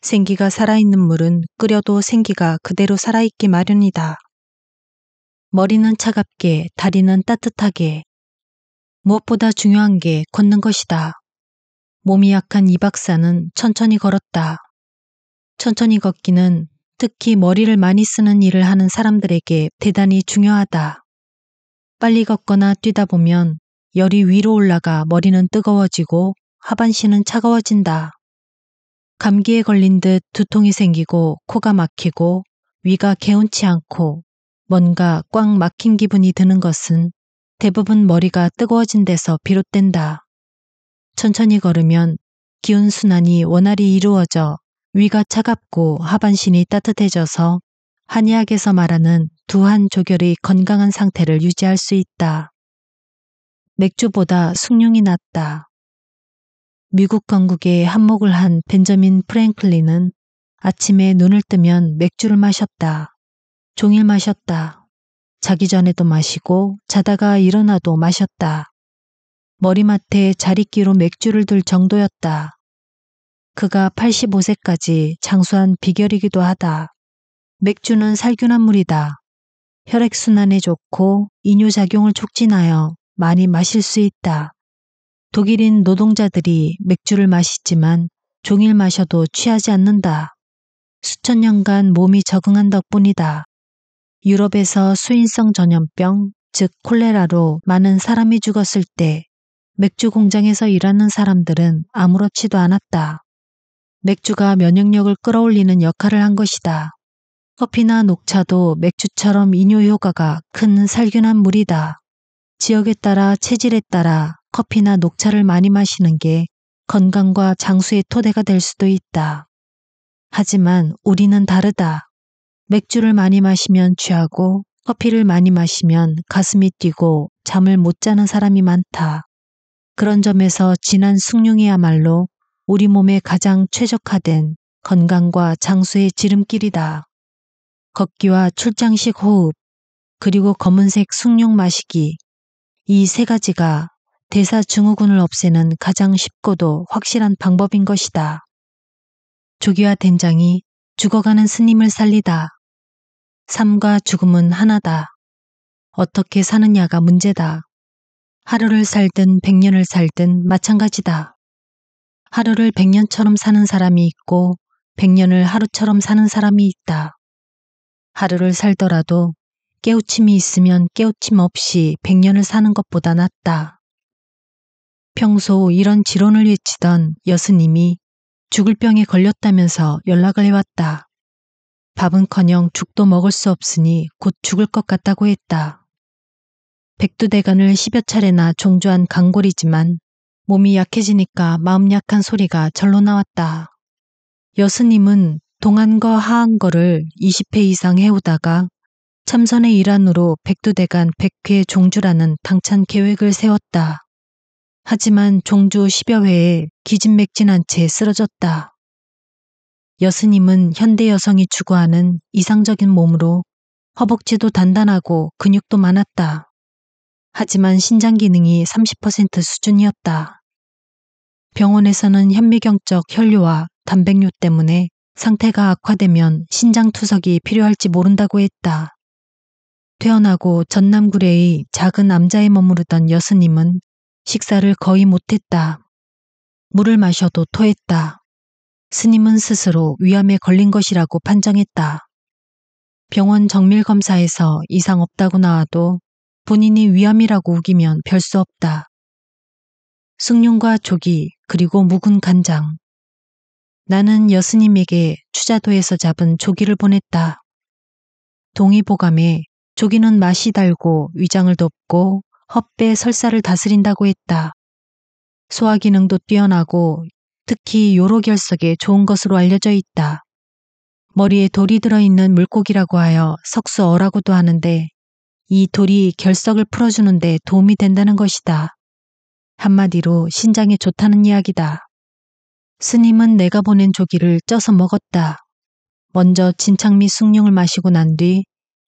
Speaker 1: 생기가 살아있는 물은 끓여도 생기가 그대로 살아있기 마련이다. 머리는 차갑게, 다리는 따뜻하게. 무엇보다 중요한 게 걷는 것이다. 몸이 약한 이 박사는 천천히 걸었다. 천천히 걷기는 특히 머리를 많이 쓰는 일을 하는 사람들에게 대단히 중요하다. 빨리 걷거나 뛰다 보면 열이 위로 올라가 머리는 뜨거워지고 하반신은 차가워진다. 감기에 걸린 듯 두통이 생기고 코가 막히고 위가 개운치 않고 뭔가 꽉 막힌 기분이 드는 것은 대부분 머리가 뜨거워진 데서 비롯된다. 천천히 걸으면 기운 순환이 원활히 이루어져 위가 차갑고 하반신이 따뜻해져서 한의학에서 말하는 두한 조결의 건강한 상태를 유지할 수 있다. 맥주보다 숭늉이 낫다. 미국 건국에 한몫을 한 벤저민 프랭클린은 아침에 눈을 뜨면 맥주를 마셨다. 종일 마셨다. 자기 전에도 마시고 자다가 일어나도 마셨다. 머리맡에 자리끼로 맥주를 들 정도였다. 그가 85세까지 장수한 비결이기도 하다. 맥주는 살균한 물이다. 혈액순환에 좋고 이뇨작용을 촉진하여 많이 마실 수 있다. 독일인 노동자들이 맥주를 마시지만 종일 마셔도 취하지 않는다. 수천 년간 몸이 적응한 덕분이다. 유럽에서 수인성 전염병, 즉 콜레라로 많은 사람이 죽었을 때 맥주 공장에서 일하는 사람들은 아무렇지도 않았다. 맥주가 면역력을 끌어올리는 역할을 한 것이다. 커피나 녹차도 맥주처럼 이뇨 효과가 큰 살균한 물이다. 지역에 따라 체질에 따라 커피나 녹차를 많이 마시는 게 건강과 장수의 토대가 될 수도 있다. 하지만 우리는 다르다. 맥주를 많이 마시면 취하고 커피를 많이 마시면 가슴이 뛰고 잠을 못 자는 사람이 많다. 그런 점에서 진한 숭늉이야말로 우리 몸에 가장 최적화된 건강과 장수의 지름길이다. 걷기와 출장식 호흡, 그리고 검은색 숭늉 마시기. 이 세 가지가 대사 증후군을 없애는 가장 쉽고도 확실한 방법인 것이다. 조기와 된장이 죽어가는 스님을 살리다. 삶과 죽음은 하나다. 어떻게 사느냐가 문제다. 하루를 살든 백년을 살든 마찬가지다. 하루를 백년처럼 사는 사람이 있고 백년을 하루처럼 사는 사람이 있다. 하루를 살더라도 깨우침이 있으면 깨우침 없이 백년을 사는 것보다 낫다. 평소 이런 지론을 외치던 여스님이 죽을 병에 걸렸다면서 연락을 해왔다. 밥은커녕 죽도 먹을 수 없으니 곧 죽을 것 같다고 했다. 백두대간을 십여 차례나 종주한 강골이지만 몸이 약해지니까 마음 약한 소리가 절로 나왔다. 여스님은 동안거 하한거를 20회 이상 해오다가 참선의 일환으로 백두대간 백회 종주라는 당찬 계획을 세웠다. 하지만 종주 10여 회에 기진맥진한 채 쓰러졌다. 여스님은 현대 여성이 추구하는 이상적인 몸으로 허벅지도 단단하고 근육도 많았다. 하지만 신장 기능이 30% 수준이었다. 병원에서는 현미경적 혈류와 단백뇨 때문에 상태가 악화되면 신장 투석이 필요할지 모른다고 했다. 퇴원하고 전남구례의 작은 암자에 머무르던 여스님은 식사를 거의 못했다. 물을 마셔도 토했다. 스님은 스스로 위암에 걸린 것이라고 판정했다. 병원 정밀 검사에서 이상 없다고 나와도 본인이 위암이라고 우기면 별 수 없다. 승늉과 조기 그리고 묵은 간장. 나는 여스님에게 추자도에서 잡은 조기를 보냈다. 동의보감에 조기는 맛이 달고 위장을 돕고 헛배 설사를 다스린다고 했다. 소화 기능도 뛰어나고 특히 요로결석에 좋은 것으로 알려져 있다. 머리에 돌이 들어있는 물고기라고 하여 석수어라고도 하는데 이 돌이 결석을 풀어주는데 도움이 된다는 것이다. 한마디로 신장에 좋다는 이야기다. 스님은 내가 보낸 조기를 쪄서 먹었다. 먼저 진창미 숭늉을 마시고 난 뒤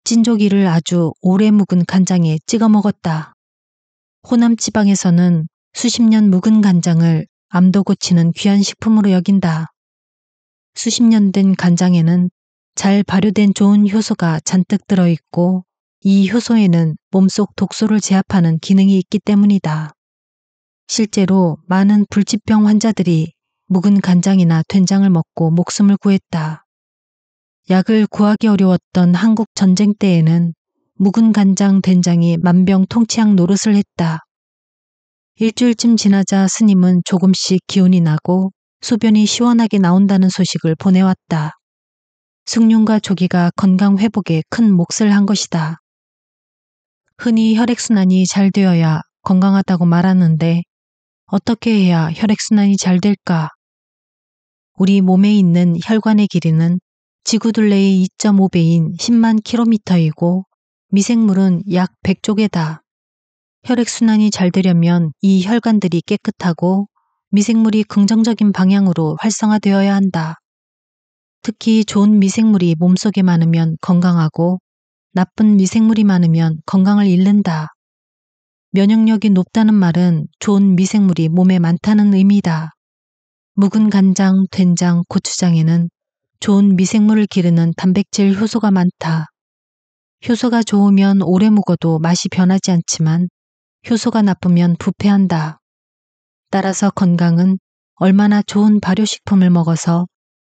Speaker 1: 찐조기를 아주 오래 묵은 간장에 찍어 먹었다. 호남 지방에서는 수십 년 묵은 간장을 암도 고치는 귀한 식품으로 여긴다. 수십 년 된 간장에는 잘 발효된 좋은 효소가 잔뜩 들어있고 이 효소에는 몸속 독소를 제압하는 기능이 있기 때문이다. 실제로 많은 불치병 환자들이 묵은 간장이나 된장을 먹고 목숨을 구했다. 약을 구하기 어려웠던 한국 전쟁 때에는 묵은 간장 된장이 만병통치약 노릇을 했다. 일주일쯤 지나자 스님은 조금씩 기운이 나고 소변이 시원하게 나온다는 소식을 보내왔다. 승륜과 조기가 건강 회복에 큰 몫을 한 것이다. 흔히 혈액순환이 잘 되어야 건강하다고 말하는데 어떻게 해야 혈액순환이 잘 될까? 우리 몸에 있는 혈관의 길이는 지구 둘레의 2.5배인 10만 킬로미터이고 미생물은 약 100쪽에다. 혈액순환이 잘 되려면 이 혈관들이 깨끗하고 미생물이 긍정적인 방향으로 활성화되어야 한다. 특히 좋은 미생물이 몸속에 많으면 건강하고 나쁜 미생물이 많으면 건강을 잃는다. 면역력이 높다는 말은 좋은 미생물이 몸에 많다는 의미다. 묵은 간장, 된장, 고추장에는 좋은 미생물을 기르는 단백질 효소가 많다. 효소가 좋으면 오래 묵어도 맛이 변하지 않지만 효소가 나쁘면 부패한다. 따라서 건강은 얼마나 좋은 발효식품을 먹어서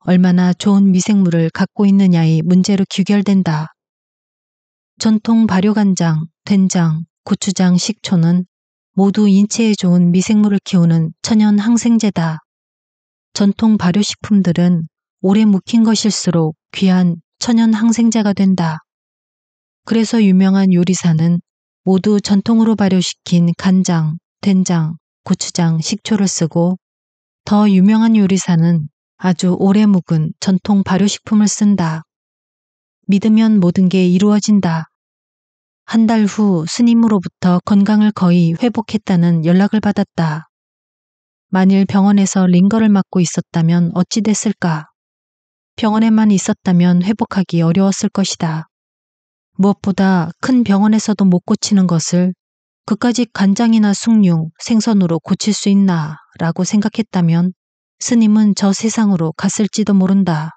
Speaker 1: 얼마나 좋은 미생물을 갖고 있느냐의 문제로 귀결된다. 전통 발효간장, 된장, 고추장, 식초는 모두 인체에 좋은 미생물을 키우는 천연 항생제다. 전통 발효식품들은 오래 묵힌 것일수록 귀한 천연 항생제가 된다. 그래서 유명한 요리사는 모두 전통으로 발효시킨 간장, 된장, 고추장, 식초를 쓰고 더 유명한 요리사는 아주 오래 묵은 전통 발효식품을 쓴다. 믿으면 모든 게 이루어진다. 한 달 후 스님으로부터 건강을 거의 회복했다는 연락을 받았다. 만일 병원에서 링거를 맡고 있었다면 어찌 됐을까? 병원에만 있었다면 회복하기 어려웠을 것이다. 무엇보다 큰 병원에서도 못 고치는 것을 그까지 간장이나 숭늉, 생선으로 고칠 수 있나 라고 생각했다면 스님은 저 세상으로 갔을지도 모른다.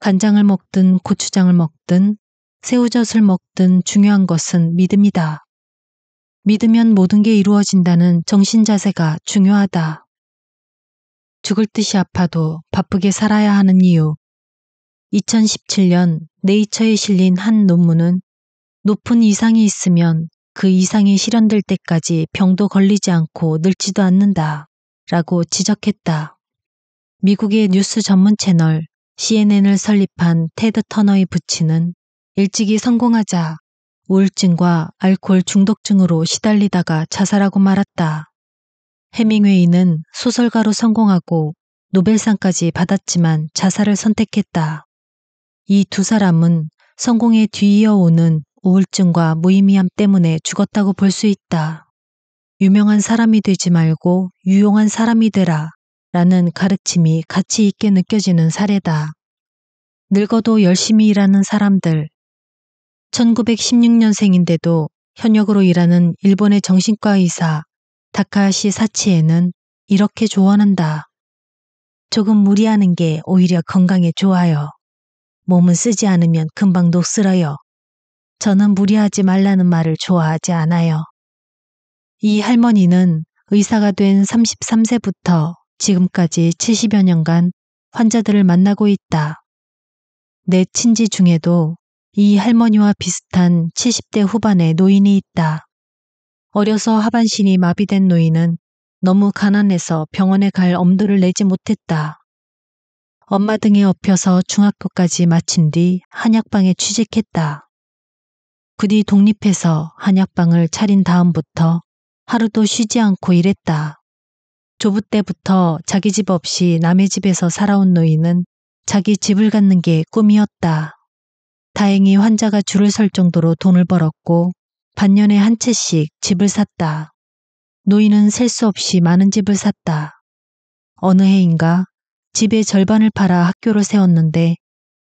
Speaker 1: 간장을 먹든 고추장을 먹든 새우젓을 먹든 중요한 것은 믿음이다. 믿으면 모든 게 이루어진다는 정신 자세가 중요하다. 죽을 듯이 아파도 바쁘게 살아야 하는 이유. 2017년 네이처에 실린 한 논문은 높은 이상이 있으면 그 이상이 실현될 때까지 병도 걸리지 않고 늙지도 않는다 라고 지적했다. 미국의 뉴스 전문 채널 CNN을 설립한 테드 터너의 부친은 일찍이 성공하자 우울증과 알코올 중독증으로 시달리다가 자살하고 말았다. 해밍웨이는 소설가로 성공하고 노벨상까지 받았지만 자살을 선택했다. 이두 사람은 성공에 뒤이어오는 우울증과 무의미함 때문에 죽었다고 볼 수 있다. 유명한 사람이 되지 말고 유용한 사람이 되라 라는 가르침이 가치 있게 느껴지는 사례다. 늙어도 열심히 일하는 사람들. 1916년생인데도 현역으로 일하는 일본의 정신과 의사 다카시 사치에는 이렇게 조언한다. 조금 무리하는 게 오히려 건강에 좋아요. 몸은 쓰지 않으면 금방 녹슬어요. 저는 무리하지 말라는 말을 좋아하지 않아요. 이 할머니는 의사가 된 33세부터 지금까지 70여 년간 환자들을 만나고 있다. 내 친지 중에도 이 할머니와 비슷한 70대 후반의 노인이 있다. 어려서 하반신이 마비된 노인은 너무 가난해서 병원에 갈 엄두를 내지 못했다. 엄마 등에 업혀서 중학교까지 마친 뒤 한약방에 취직했다. 그 뒤 독립해서 한약방을 차린 다음부터 하루도 쉬지 않고 일했다. 조부 때부터 자기 집 없이 남의 집에서 살아온 노인은 자기 집을 갖는 게 꿈이었다. 다행히 환자가 줄을 설 정도로 돈을 벌었고 반년에 한 채씩 집을 샀다. 노인은 셀 수 없이 많은 집을 샀다. 어느 해인가 집의 절반을 팔아 학교를 세웠는데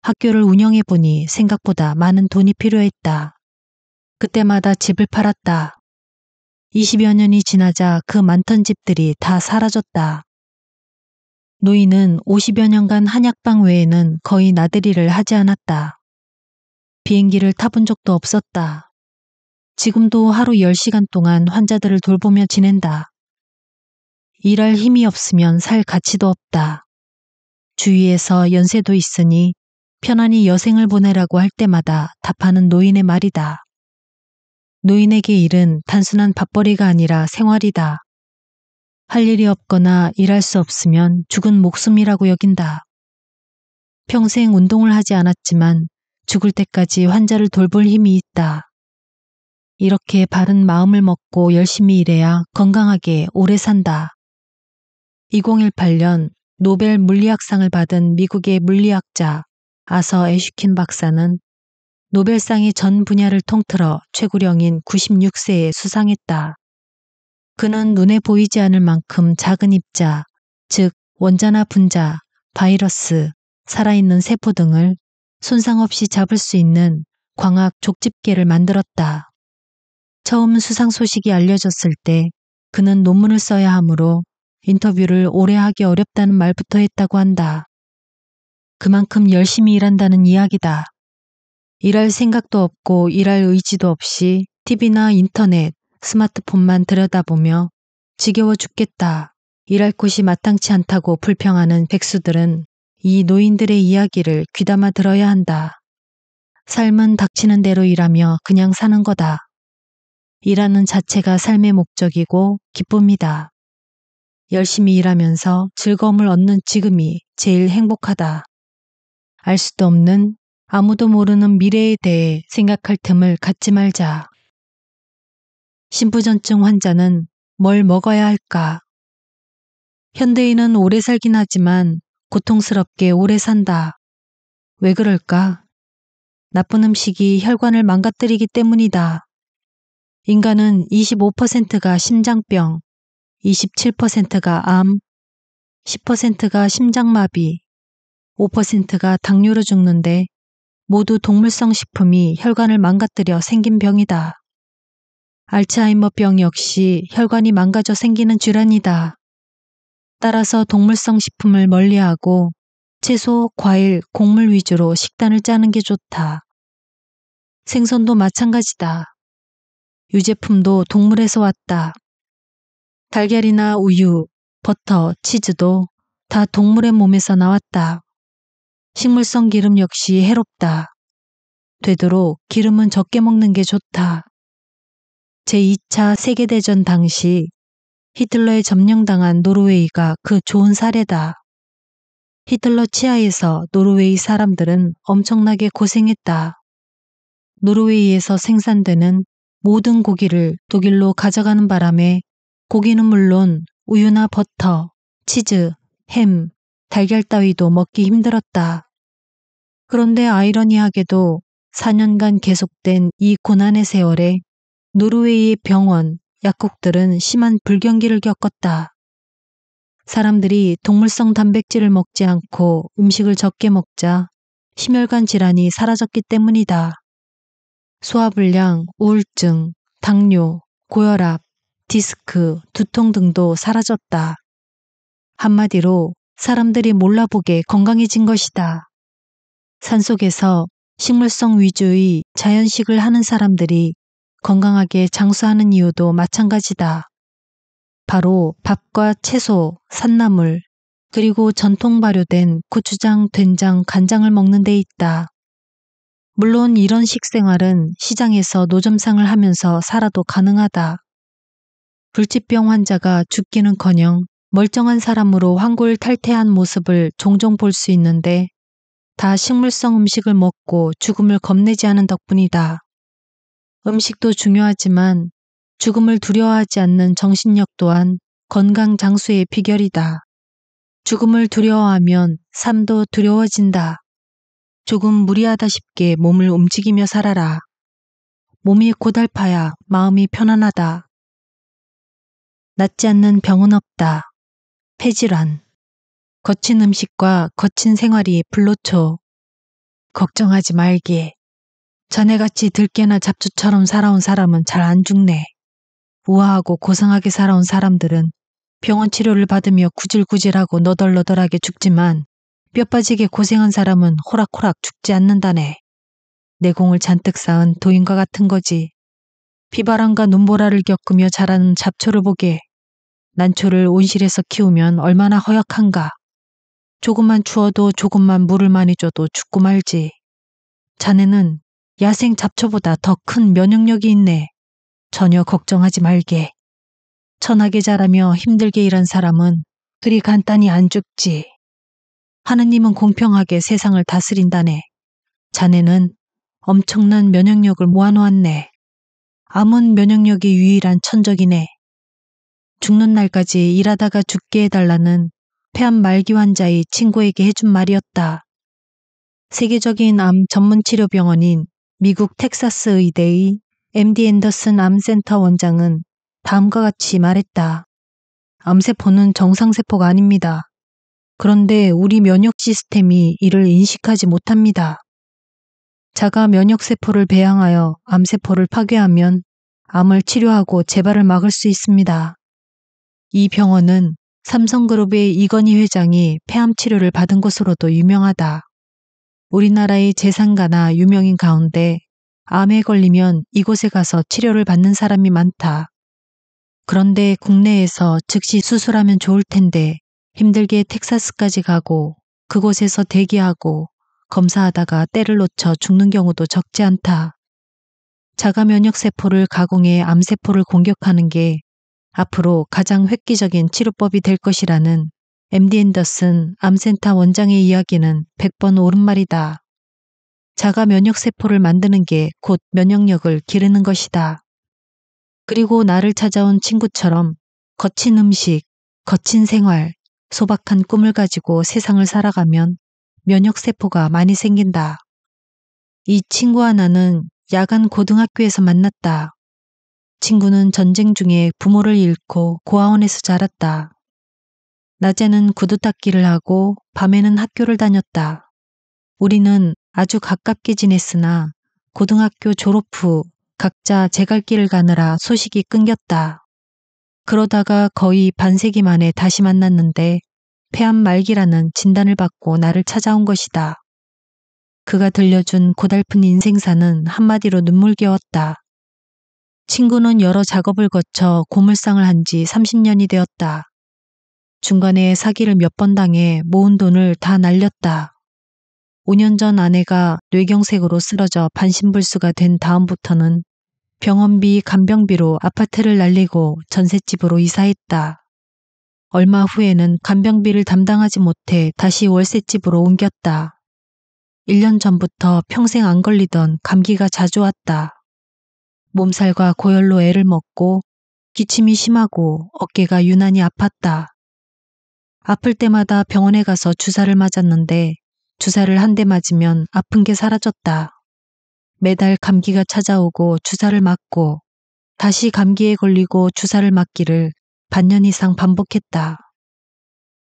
Speaker 1: 학교를 운영해 보니 생각보다 많은 돈이 필요했다. 그때마다 집을 팔았다. 20여 년이 지나자 그 많던 집들이 다 사라졌다. 노인은 50여 년간 한약방 외에는 거의 나들이를 하지 않았다. 비행기를 타본 적도 없었다. 지금도 하루 10시간 동안 환자들을 돌보며 지낸다. 일할 힘이 없으면 살 가치도 없다. 주위에서 연세도 있으니 편안히 여생을 보내라고 할 때마다 답하는 노인의 말이다. 노인에게 일은 단순한 밥벌이가 아니라 생활이다. 할 일이 없거나 일할 수 없으면 죽은 목숨이라고 여긴다. 평생 운동을 하지 않았지만 죽을 때까지 환자를 돌볼 힘이 있다. 이렇게 바른 마음을 먹고 열심히 일해야 건강하게 오래 산다. 2018년 노벨 물리학상을 받은 미국의 물리학자 아서 에슈킨 박사는 노벨상의전 분야를 통틀어 최고령인 96세에 수상했다. 그는 눈에 보이지 않을 만큼 작은 입자, 즉 원자나 분자, 바이러스, 살아있는 세포 등을 손상 없이 잡을 수 있는 광학 족집게를 만들었다. 처음 수상 소식이 알려졌을 때 그는 논문을 써야 하므로 인터뷰를 오래 하기 어렵다는 말부터 했다고 한다. 그만큼 열심히 일한다는 이야기다. 일할 생각도 없고 일할 의지도 없이 TV나 인터넷, 스마트폰만 들여다보며 지겨워 죽겠다. 일할 곳이 마땅치 않다고 불평하는 백수들은 이 노인들의 이야기를 귀담아 들어야 한다. 삶은 닥치는 대로 일하며 그냥 사는 거다. 일하는 자체가 삶의 목적이고 기쁩니다 열심히 일하면서 즐거움을 얻는 지금이 제일 행복하다. 알 수도 없는 아무도 모르는 미래에 대해 생각할 틈을 갖지 말자. 신부전증 환자는 뭘 먹어야 할까? 현대인은 오래 살긴 하지만 고통스럽게 오래 산다. 왜 그럴까? 나쁜 음식이 혈관을 망가뜨리기 때문이다. 인간은 25%가 심장병, 27%가 암, 10%가 심장마비, 5%가 당뇨로 죽는데 모두 동물성 식품이 혈관을 망가뜨려 생긴 병이다. 알츠하이머병 역시 혈관이 망가져 생기는 질환이다. 따라서 동물성 식품을 멀리하고 채소, 과일, 곡물 위주로 식단을 짜는 게 좋다. 생선도 마찬가지다. 유제품도 동물에서 왔다. 달걀이나 우유, 버터, 치즈도 다 동물의 몸에서 나왔다. 식물성 기름 역시 해롭다. 되도록 기름은 적게 먹는 게 좋다. 제2차 세계대전 당시 히틀러에 점령당한 노르웨이가 그 좋은 사례다. 히틀러 치하에서 노르웨이 사람들은 엄청나게 고생했다. 노르웨이에서 생산되는 모든 고기를 독일로 가져가는 바람에 고기는 물론 우유나 버터, 치즈, 햄, 달걀 따위도 먹기 힘들었다. 그런데 아이러니하게도 4년간 계속된 이 고난의 세월에 노르웨이의 병원, 약국들은 심한 불경기를 겪었다. 사람들이 동물성 단백질을 먹지 않고 음식을 적게 먹자 심혈관 질환이 사라졌기 때문이다. 소화불량, 우울증, 당뇨, 고혈압, 디스크, 두통 등도 사라졌다. 한마디로 사람들이 몰라보게 건강해진 것이다. 산속에서 식물성 위주의 자연식을 하는 사람들이 건강하게 장수하는 이유도 마찬가지다. 바로 밥과 채소, 산나물, 그리고 전통 발효된 고추장, 된장, 간장을 먹는 데 있다. 물론 이런 식생활은 시장에서 노점상을 하면서 살아도 가능하다. 불치병 환자가 죽기는커녕 멀쩡한 사람으로 환골탈태한 모습을 종종 볼 수 있는데 다 식물성 음식을 먹고 죽음을 겁내지 않은 덕분이다. 음식도 중요하지만 죽음을 두려워하지 않는 정신력 또한 건강 장수의 비결이다. 죽음을 두려워하면 삶도 두려워진다. 조금 무리하다 싶게 몸을 움직이며 살아라. 몸이 고달파야 마음이 편안하다. 낫지 않는 병은 없다. 폐질환. 거친 음식과 거친 생활이 불로초. 걱정하지 말게. 자네같이 들깨나 잡초처럼 살아온 사람은 잘 안 죽네. 우아하고 고상하게 살아온 사람들은 병원 치료를 받으며 구질구질하고 너덜너덜하게 죽지만 뼈 빠지게 고생한 사람은 호락호락 죽지 않는다네. 내공을 잔뜩 쌓은 도인과 같은 거지. 피바람과 눈보라를 겪으며 자라는 잡초를 보게 난초를 온실에서 키우면 얼마나 허약한가. 조금만 추워도 조금만 물을 많이 줘도 죽고 말지. 자네는 야생 잡초보다 더 큰 면역력이 있네. 전혀 걱정하지 말게. 천하게 자라며 힘들게 일한 사람은 그리 간단히 안 죽지. 하느님은 공평하게 세상을 다스린다네. 자네는 엄청난 면역력을 모아놓았네. 암은 면역력이 유일한 천적이네. 죽는 날까지 일하다가 죽게 해달라는 폐암 말기 환자의 친구에게 해준 말이었다. 세계적인 암 전문 치료 병원인 미국 텍사스 의대의 MD 앤더슨 암센터 원장은 다음과 같이 말했다. 암세포는 정상세포가 아닙니다. 그런데 우리 면역 시스템이 이를 인식하지 못합니다. 자가 면역세포를 배양하여 암세포를 파괴하면 암을 치료하고 재발을 막을 수 있습니다. 이 병원은 삼성그룹의 이건희 회장이 폐암 치료를 받은 곳으로도 유명하다. 우리나라의 재산가나 유명인 가운데 암에 걸리면 이곳에 가서 치료를 받는 사람이 많다. 그런데 국내에서 즉시 수술하면 좋을 텐데 힘들게 텍사스까지 가고 그곳에서 대기하고 검사하다가 때를 놓쳐 죽는 경우도 적지 않다. 자가 면역 세포를 가공해 암세포를 공격하는 게 앞으로 가장 획기적인 치료법이 될 것이라는 엠디 앤더슨 암센터 원장의 이야기는 100번 옳은 말이다. 자가 면역세포를 만드는 게 곧 면역력을 기르는 것이다. 그리고 나를 찾아온 친구처럼 거친 음식, 거친 생활, 소박한 꿈을 가지고 세상을 살아가면 면역세포가 많이 생긴다. 이 친구 와나는 야간 고등학교에서 만났다. 친구는 전쟁 중에 부모를 잃고 고아원에서 자랐다. 낮에는 구두 닦기를 하고 밤에는 학교를 다녔다. 우리는 아주 가깝게 지냈으나 고등학교 졸업 후 각자 제 갈 길을 가느라 소식이 끊겼다. 그러다가 거의 반세기 만에 다시 만났는데 폐암 말기라는 진단을 받고 나를 찾아온 것이다. 그가 들려준 고달픈 인생사는 한마디로 눈물겨웠다. 친구는 여러 작업을 거쳐 고물상을 한 지 30년이 되었다. 중간에 사기를 몇 번 당해 모은 돈을 다 날렸다. 5년 전 아내가 뇌경색으로 쓰러져 반신불수가 된 다음부터는 병원비, 간병비로 아파트를 날리고 전셋집으로 이사했다. 얼마 후에는 간병비를 담당하지 못해 다시 월세집으로 옮겼다. 1년 전부터 평생 안 걸리던 감기가 자주 왔다. 몸살과 고열로 애를 먹고 기침이 심하고 어깨가 유난히 아팠다. 아플 때마다 병원에 가서 주사를 맞았는데 주사를 한 대 맞으면 아픈 게 사라졌다. 매달 감기가 찾아오고 주사를 맞고 다시 감기에 걸리고 주사를 맞기를 반년 이상 반복했다.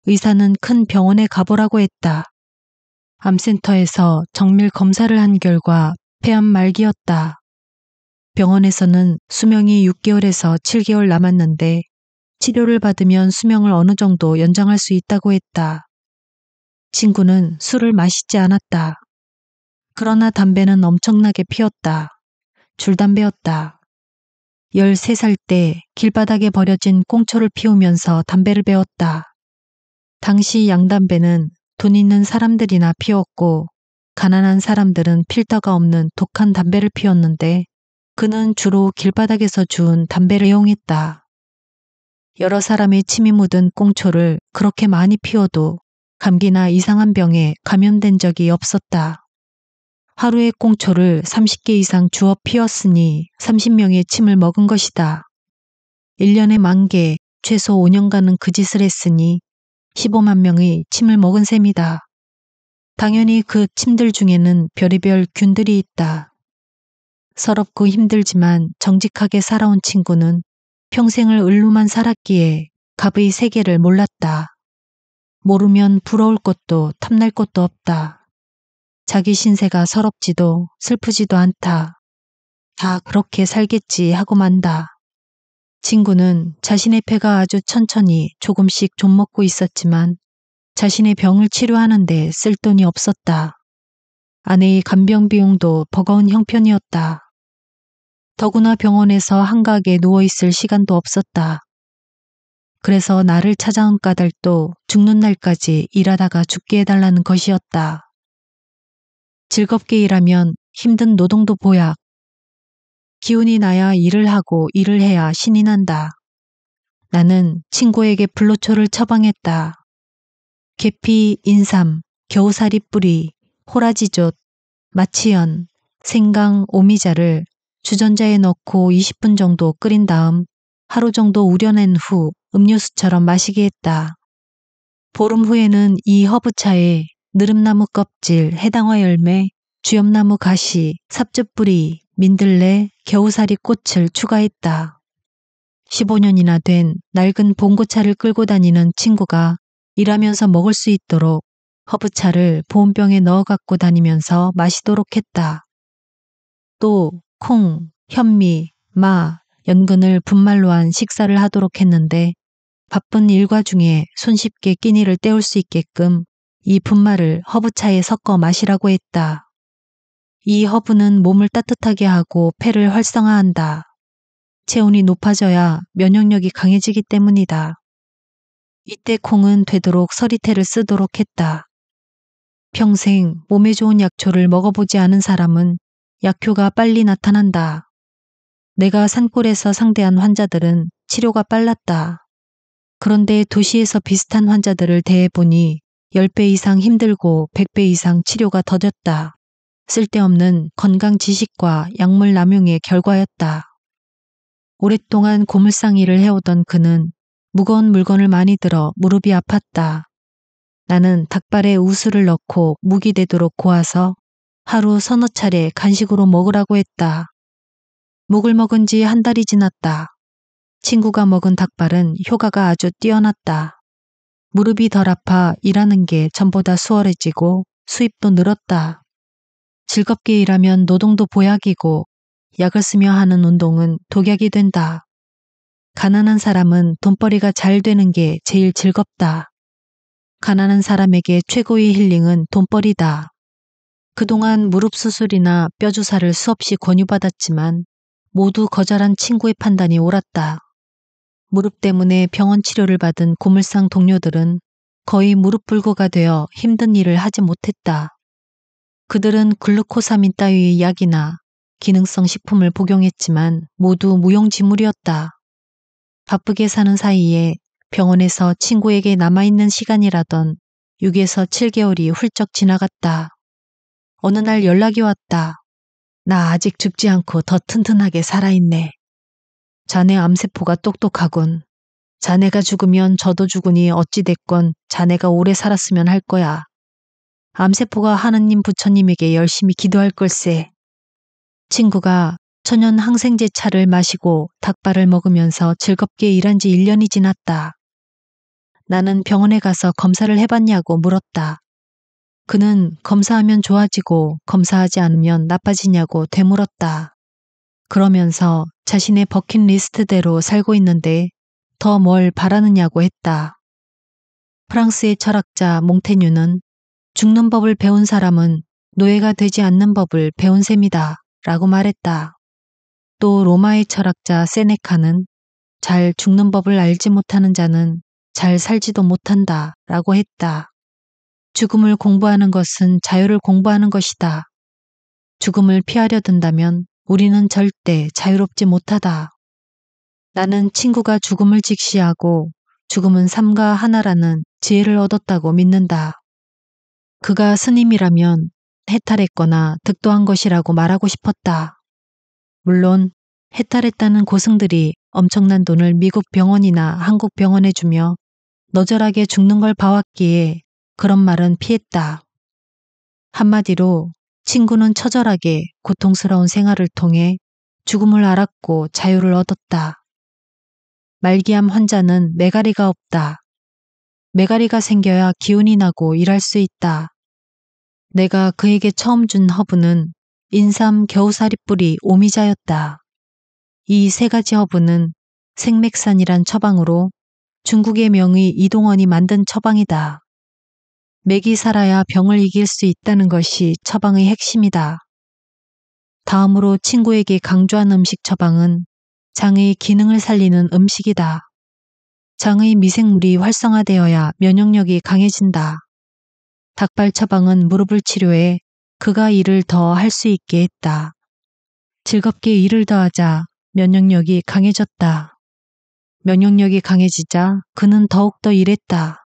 Speaker 1: 의사는 큰 병원에 가보라고 했다. 암센터에서 정밀 검사를 한 결과 폐암 말기였다. 병원에서는 수명이 6개월에서 7개월 남았는데 치료를 받으면 수명을 어느 정도 연장할 수 있다고 했다. 친구는 술을 마시지 않았다. 그러나 담배는 엄청나게 피웠다. 줄담배였다. 13살 때 길바닥에 버려진 꽁초를 피우면서 담배를 배웠다. 당시 양담배는 돈 있는 사람들이나 피웠고 가난한 사람들은 필터가 없는 독한 담배를 피웠는데 그는 주로 길바닥에서 준 담배를 이용했다. 여러 사람의 침이 묻은 꽁초를 그렇게 많이 피워도 감기나 이상한 병에 감염된 적이 없었다. 하루에 꽁초를 30개 이상 주워 피웠으니 30명의 침을 먹은 것이다. 1년에 만 개, 최소 5년간은 그 짓을 했으니 15만 명의 침을 먹은 셈이다. 당연히 그 침들 중에는 별의별 균들이 있다. 서럽고 힘들지만 정직하게 살아온 친구는 평생을 을로만 살았기에 갑의 세계를 몰랐다. 모르면 부러울 것도 탐날 것도 없다. 자기 신세가 서럽지도 슬프지도 않다. 다 그렇게 살겠지 하고 만다. 친구는 자신의 폐가 아주 천천히 조금씩 좀먹고 있었지만 자신의 병을 치료하는데 쓸 돈이 없었다. 아내의 간병 비용도 버거운 형편이었다. 더구나 병원에서 한가하게 누워있을 시간도 없었다. 그래서 나를 찾아온 까닭도 죽는 날까지 일하다가 죽게 해달라는 것이었다. 즐겁게 일하면 힘든 노동도 보약. 기운이 나야 일을 하고 일을 해야 신이 난다. 나는 친구에게 블로초를 처방했다. 계피, 인삼, 겨우사리 뿌리, 호라지젓, 마치연, 생강, 오미자를 주전자에 넣고 20분 정도 끓인 다음 하루 정도 우려낸 후 음료수처럼 마시게 했다. 보름 후에는 이 허브차에 느릅나무 껍질, 해당화 열매, 주엽나무 가시, 삽즙뿌리, 민들레, 겨우살이 꽃을 추가했다. 15년이나 된 낡은 봉고차를 끌고 다니는 친구가 일하면서 먹을 수 있도록 허브차를 보온병에 넣어 갖고 다니면서 마시도록 했다. 또 콩, 현미, 마, 연근을 분말로 한 식사를 하도록 했는데 바쁜 일과 중에 손쉽게 끼니를 때울 수 있게끔 이 분말을 허브차에 섞어 마시라고 했다. 이 허브는 몸을 따뜻하게 하고 폐를 활성화한다. 체온이 높아져야 면역력이 강해지기 때문이다. 이때 콩은 되도록 서리태를 쓰도록 했다. 평생 몸에 좋은 약초를 먹어보지 않은 사람은 약효가 빨리 나타난다. 내가 산골에서 상대한 환자들은 치료가 빨랐다. 그런데 도시에서 비슷한 환자들을 대해보니 10배 이상 힘들고 100배 이상 치료가 더뎠다. 쓸데없는 건강 지식과 약물 남용의 결과였다. 오랫동안 고물상 일을 해오던 그는 무거운 물건을 많이 들어 무릎이 아팠다. 나는 닭발에 우수를 넣고 무기 되도록 고아서 하루 서너 차례 간식으로 먹으라고 했다. 목을 먹은 지 한 달이 지났다. 친구가 먹은 닭발은 효과가 아주 뛰어났다. 무릎이 덜 아파 일하는 게 전보다 수월해지고 수입도 늘었다. 즐겁게 일하면 노동도 보약이고 약을 쓰며 하는 운동은 독약이 된다. 가난한 사람은 돈벌이가 잘 되는 게 제일 즐겁다. 가난한 사람에게 최고의 힐링은 돈벌이다. 그동안 무릎 수술이나 뼈 주사를 수없이 권유받았지만 모두 거절한 친구의 판단이 옳았다. 무릎 때문에 병원 치료를 받은 고물상 동료들은 거의 무릎 불고가 되어 힘든 일을 하지 못했다. 그들은 글루코사민 따위의 약이나 기능성 식품을 복용했지만 모두 무용지물이었다. 바쁘게 사는 사이에 병원에서 친구에게 남아있는 시간이라던 6에서 7개월이 훌쩍 지나갔다. 어느 날 연락이 왔다. 나 아직 죽지 않고 더 튼튼하게 살아있네. 자네 암세포가 똑똑하군. 자네가 죽으면 저도 죽으니 어찌됐건 자네가 오래 살았으면 할 거야. 암세포가 하느님 부처님에게 열심히 기도할 걸세. 친구가 천연 항생제 차를 마시고 닭발을 먹으면서 즐겁게 일한 지 1년이 지났다. 나는 병원에 가서 검사를 해봤냐고 물었다. 그는 검사하면 좋아지고 검사하지 않으면 나빠지냐고 되물었다. 그러면서 자신의 버킷리스트대로 살고 있는데 더 뭘 바라느냐고 했다. 프랑스의 철학자 몽테뉴는 죽는 법을 배운 사람은 노예가 되지 않는 법을 배운 셈이다 라고 말했다. 또 로마의 철학자 세네카는 잘 죽는 법을 알지 못하는 자는 잘 살지도 못한다 라고 했다. 죽음을 공부하는 것은 자유를 공부하는 것이다. 죽음을 피하려 든다면 우리는 절대 자유롭지 못하다. 나는 친구가 죽음을 직시하고 죽음은 삼가 하나라는 지혜를 얻었다고 믿는다. 그가 스님이라면 해탈했거나 득도한 것이라고 말하고 싶었다. 물론 해탈했다는 고승들이 엄청난 돈을 미국 병원이나 한국 병원에 주며 너절하게 죽는 걸 봐왔기에 그런 말은 피했다. 한마디로 친구는 처절하게 고통스러운 생활을 통해 죽음을 알았고 자유를 얻었다. 말기암 환자는 메가리가 없다. 메가리가 생겨야 기운이 나고 일할 수 있다. 내가 그에게 처음 준 허브는 인삼 겨우사리 뿌리 오미자였다. 이 세 가지 허브는 생맥산이란 처방으로 중국의 명의 이동원이 만든 처방이다. 맥이 살아야 병을 이길 수 있다는 것이 처방의 핵심이다. 다음으로 친구에게 강조한 음식 처방은 장의 기능을 살리는 음식이다. 장의 미생물이 활성화되어야 면역력이 강해진다. 닭발 처방은 무릎을 치료해 그가 일을 더 할 수 있게 했다. 즐겁게 일을 더하자 면역력이 강해졌다. 면역력이 강해지자 그는 더욱더 일했다.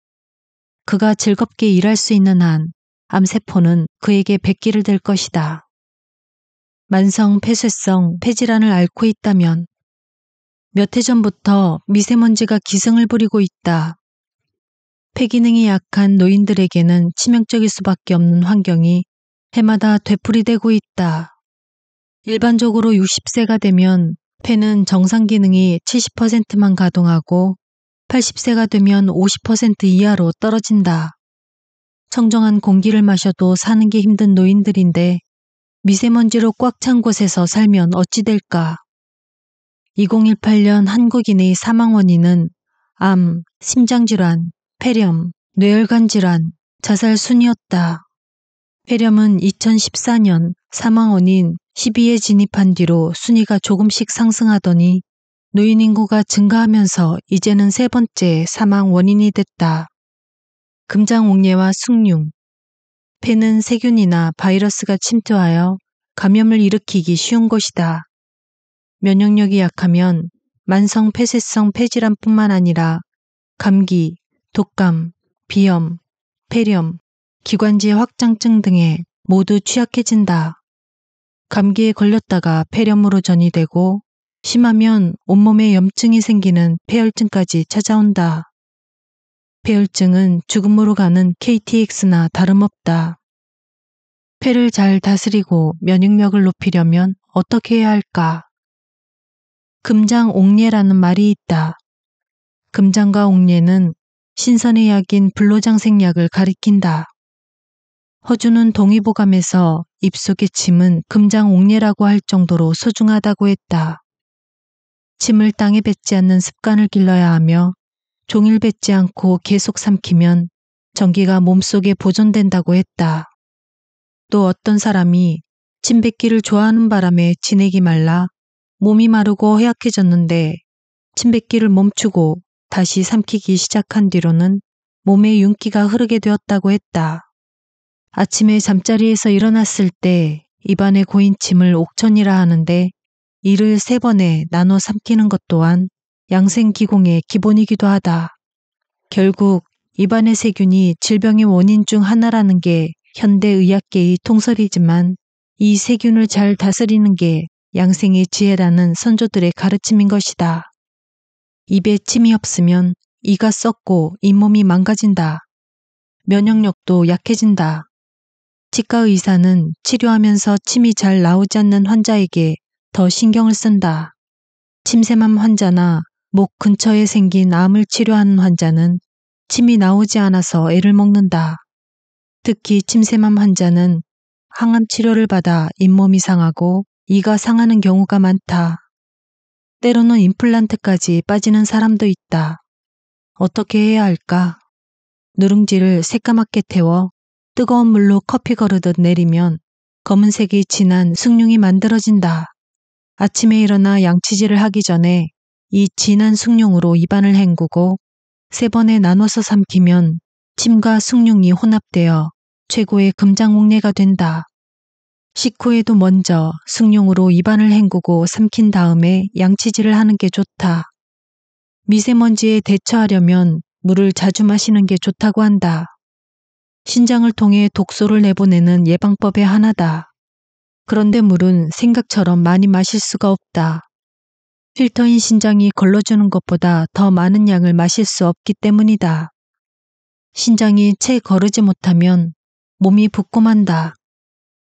Speaker 1: 그가 즐겁게 일할 수 있는 한 암세포는 그에게 백기를 들 것이다. 만성 폐쇄성 폐질환을 앓고 있다면 몇 해 전부터 미세먼지가 기승을 부리고 있다. 폐기능이 약한 노인들에게는 치명적일 수밖에 없는 환경이 해마다 되풀이되고 있다. 일반적으로 60세가 되면 폐는 정상 기능이 70%만 가동하고 80세가 되면 50% 이하로 떨어진다. 청정한 공기를 마셔도 사는 게 힘든 노인들인데 미세먼지로 꽉 찬 곳에서 살면 어찌 될까? 2018년 한국인의 사망 원인은 암, 심장질환, 폐렴, 뇌혈관 질환, 자살 순이었다. 폐렴은 2014년 사망 원인 1 2에 진입한 뒤로 순위가 조금씩 상승하더니 노인 인구가 증가하면서 이제는 세 번째 사망 원인이 됐다. 금장옥례와 숭늉. 폐는 세균이나 바이러스가 침투하여 감염을 일으키기 쉬운 것이다. 면역력이 약하면 만성 폐쇄성 폐질환뿐만 아니라 감기, 독감, 비염, 폐렴, 기관지 확장증 등에 모두 취약해진다. 감기에 걸렸다가 폐렴으로 전이되고 심하면 온몸에 염증이 생기는 폐혈증까지 찾아온다. 폐혈증은 죽음으로 가는 KTX나 다름없다. 폐를 잘 다스리고 면역력을 높이려면 어떻게 해야 할까? 금장 옥례라는 말이 있다. 금장과 옥례는 신선의 약인 불로장생약을 가리킨다. 허주는 동의보감에서 입속의 침은 금장 옥례라고 할 정도로 소중하다고 했다. 침을 땅에 뱉지 않는 습관을 길러야 하며 종일 뱉지 않고 계속 삼키면 전기가 몸속에 보존된다고 했다. 또 어떤 사람이 침 뱉기를 좋아하는 바람에 지내기 말라 몸이 마르고 허약해졌는데 침 뱉기를 멈추고 다시 삼키기 시작한 뒤로는 몸에 윤기가 흐르게 되었다고 했다. 아침에 잠자리에서 일어났을 때 입안에 고인 침을 옥천이라 하는데 이를 세 번에 나눠 삼키는 것 또한 양생기공의 기본이기도 하다. 결국 입안의 세균이 질병의 원인 중 하나라는 게 현대의학계의 통설이지만 이 세균을 잘 다스리는 게 양생의 지혜라는 선조들의 가르침인 것이다. 입에 침이 없으면 이가 썩고 잇몸이 망가진다. 면역력도 약해진다. 치과 의사는 치료하면서 침이 잘 나오지 않는 환자에게 더 신경을 쓴다. 침샘암 환자나 목 근처에 생긴 암을 치료하는 환자는 침이 나오지 않아서 애를 먹는다. 특히 침샘암 환자는 항암 치료를 받아 잇몸이 상하고 이가 상하는 경우가 많다. 때로는 임플란트까지 빠지는 사람도 있다. 어떻게 해야 할까? 누룽지를 새까맣게 태워 뜨거운 물로 커피 거르듯 내리면 검은색이 진한 숭늉이 만들어진다. 아침에 일어나 양치질을 하기 전에 이 진한 숭늉으로 입안을 헹구고 세 번에 나눠서 삼키면 침과 숭늉이 혼합되어 최고의 금장옥례가 된다. 식후에도 먼저 숭늉으로 입안을 헹구고 삼킨 다음에 양치질을 하는 게 좋다. 미세먼지에 대처하려면 물을 자주 마시는 게 좋다고 한다. 신장을 통해 독소를 내보내는 예방법의 하나다. 그런데 물은 생각처럼 많이 마실 수가 없다. 필터인 신장이 걸러주는 것보다 더 많은 양을 마실 수 없기 때문이다. 신장이 채 거르지 못하면 몸이 붓고 만다.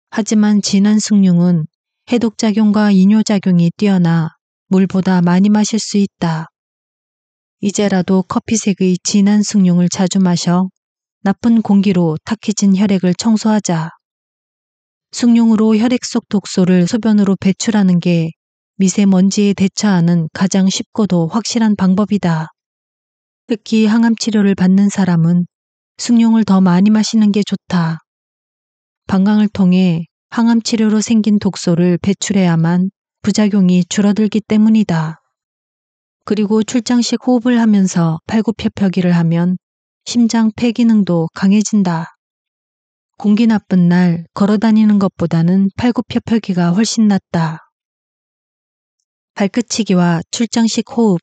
Speaker 1: 하지만 진한 숭늉은 해독작용과 이뇨작용이 뛰어나 물보다 많이 마실 수 있다. 이제라도 커피색의 진한 숭늉을 자주 마셔 나쁜 공기로 탁해진 혈액을 청소하자. 승용으로 혈액 속 독소를 소변으로 배출하는 게 미세먼지에 대처하는 가장 쉽고도 확실한 방법이다. 특히 항암 치료를 받는 사람은 숭늉을 더 많이 마시는 게 좋다. 방광을 통해 항암 치료로 생긴 독소를 배출해야만 부작용이 줄어들기 때문이다. 그리고 출장식 호흡을 하면서 팔굽혀펴기를 하면 심장 폐기능도 강해진다. 공기 나쁜 날 걸어 다니는 것보다는 팔굽혀펴기가 훨씬 낫다. 발끝치기와 출장식 호흡.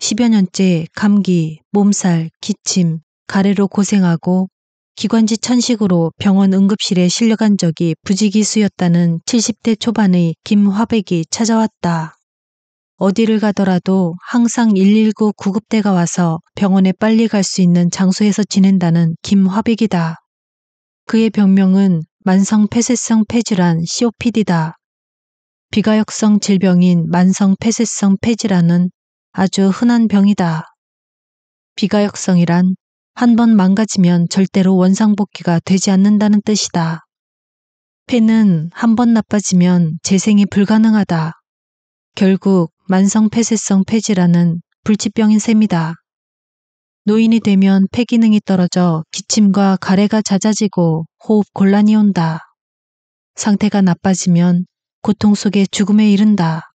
Speaker 1: 10여 년째 감기, 몸살, 기침, 가래로 고생하고 기관지 천식으로 병원 응급실에 실려간 적이 부지기수였다는 70대 초반의 김화백이 찾아왔다. 어디를 가더라도 항상 119 구급대가 와서 병원에 빨리 갈 수 있는 장소에서 지낸다는 김화백이다. 그의 병명은 만성 폐쇄성 폐질환 COPD다. 비가역성 질병인 만성 폐쇄성 폐질환은 아주 흔한 병이다. 비가역성이란 한 번 망가지면 절대로 원상복귀가 되지 않는다는 뜻이다. 폐는 한 번 나빠지면 재생이 불가능하다. 결국 만성 폐쇄성 폐질환은 불치병인 셈이다. 노인이 되면 폐기능이 떨어져 기침과 가래가 잦아지고 호흡 곤란이 온다. 상태가 나빠지면 고통 속에 죽음에 이른다.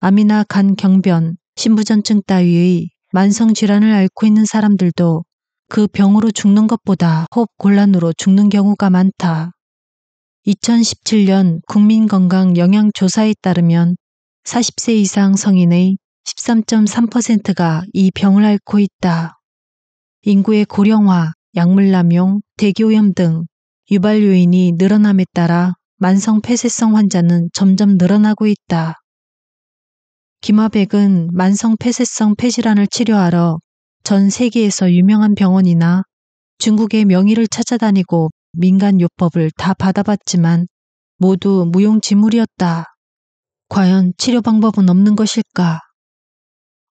Speaker 1: 암이나 간 경변, 신부전증 따위의 만성 질환을 앓고 있는 사람들도 그 병으로 죽는 것보다 호흡 곤란으로 죽는 경우가 많다. 2017년 국민건강영양조사에 따르면 40세 이상 성인의 13.3%가 이 병을 앓고 있다. 인구의 고령화, 약물 남용, 대기오염 등 유발 요인이 늘어남에 따라 만성 폐쇄성 환자는 점점 늘어나고 있다. 김화백은 만성 폐쇄성 폐질환을 치료하러 전 세계에서 유명한 병원이나 중국의 명의를 찾아다니고 민간 요법을 다 받아봤지만 모두 무용지물이었다. 과연 치료 방법은 없는 것일까?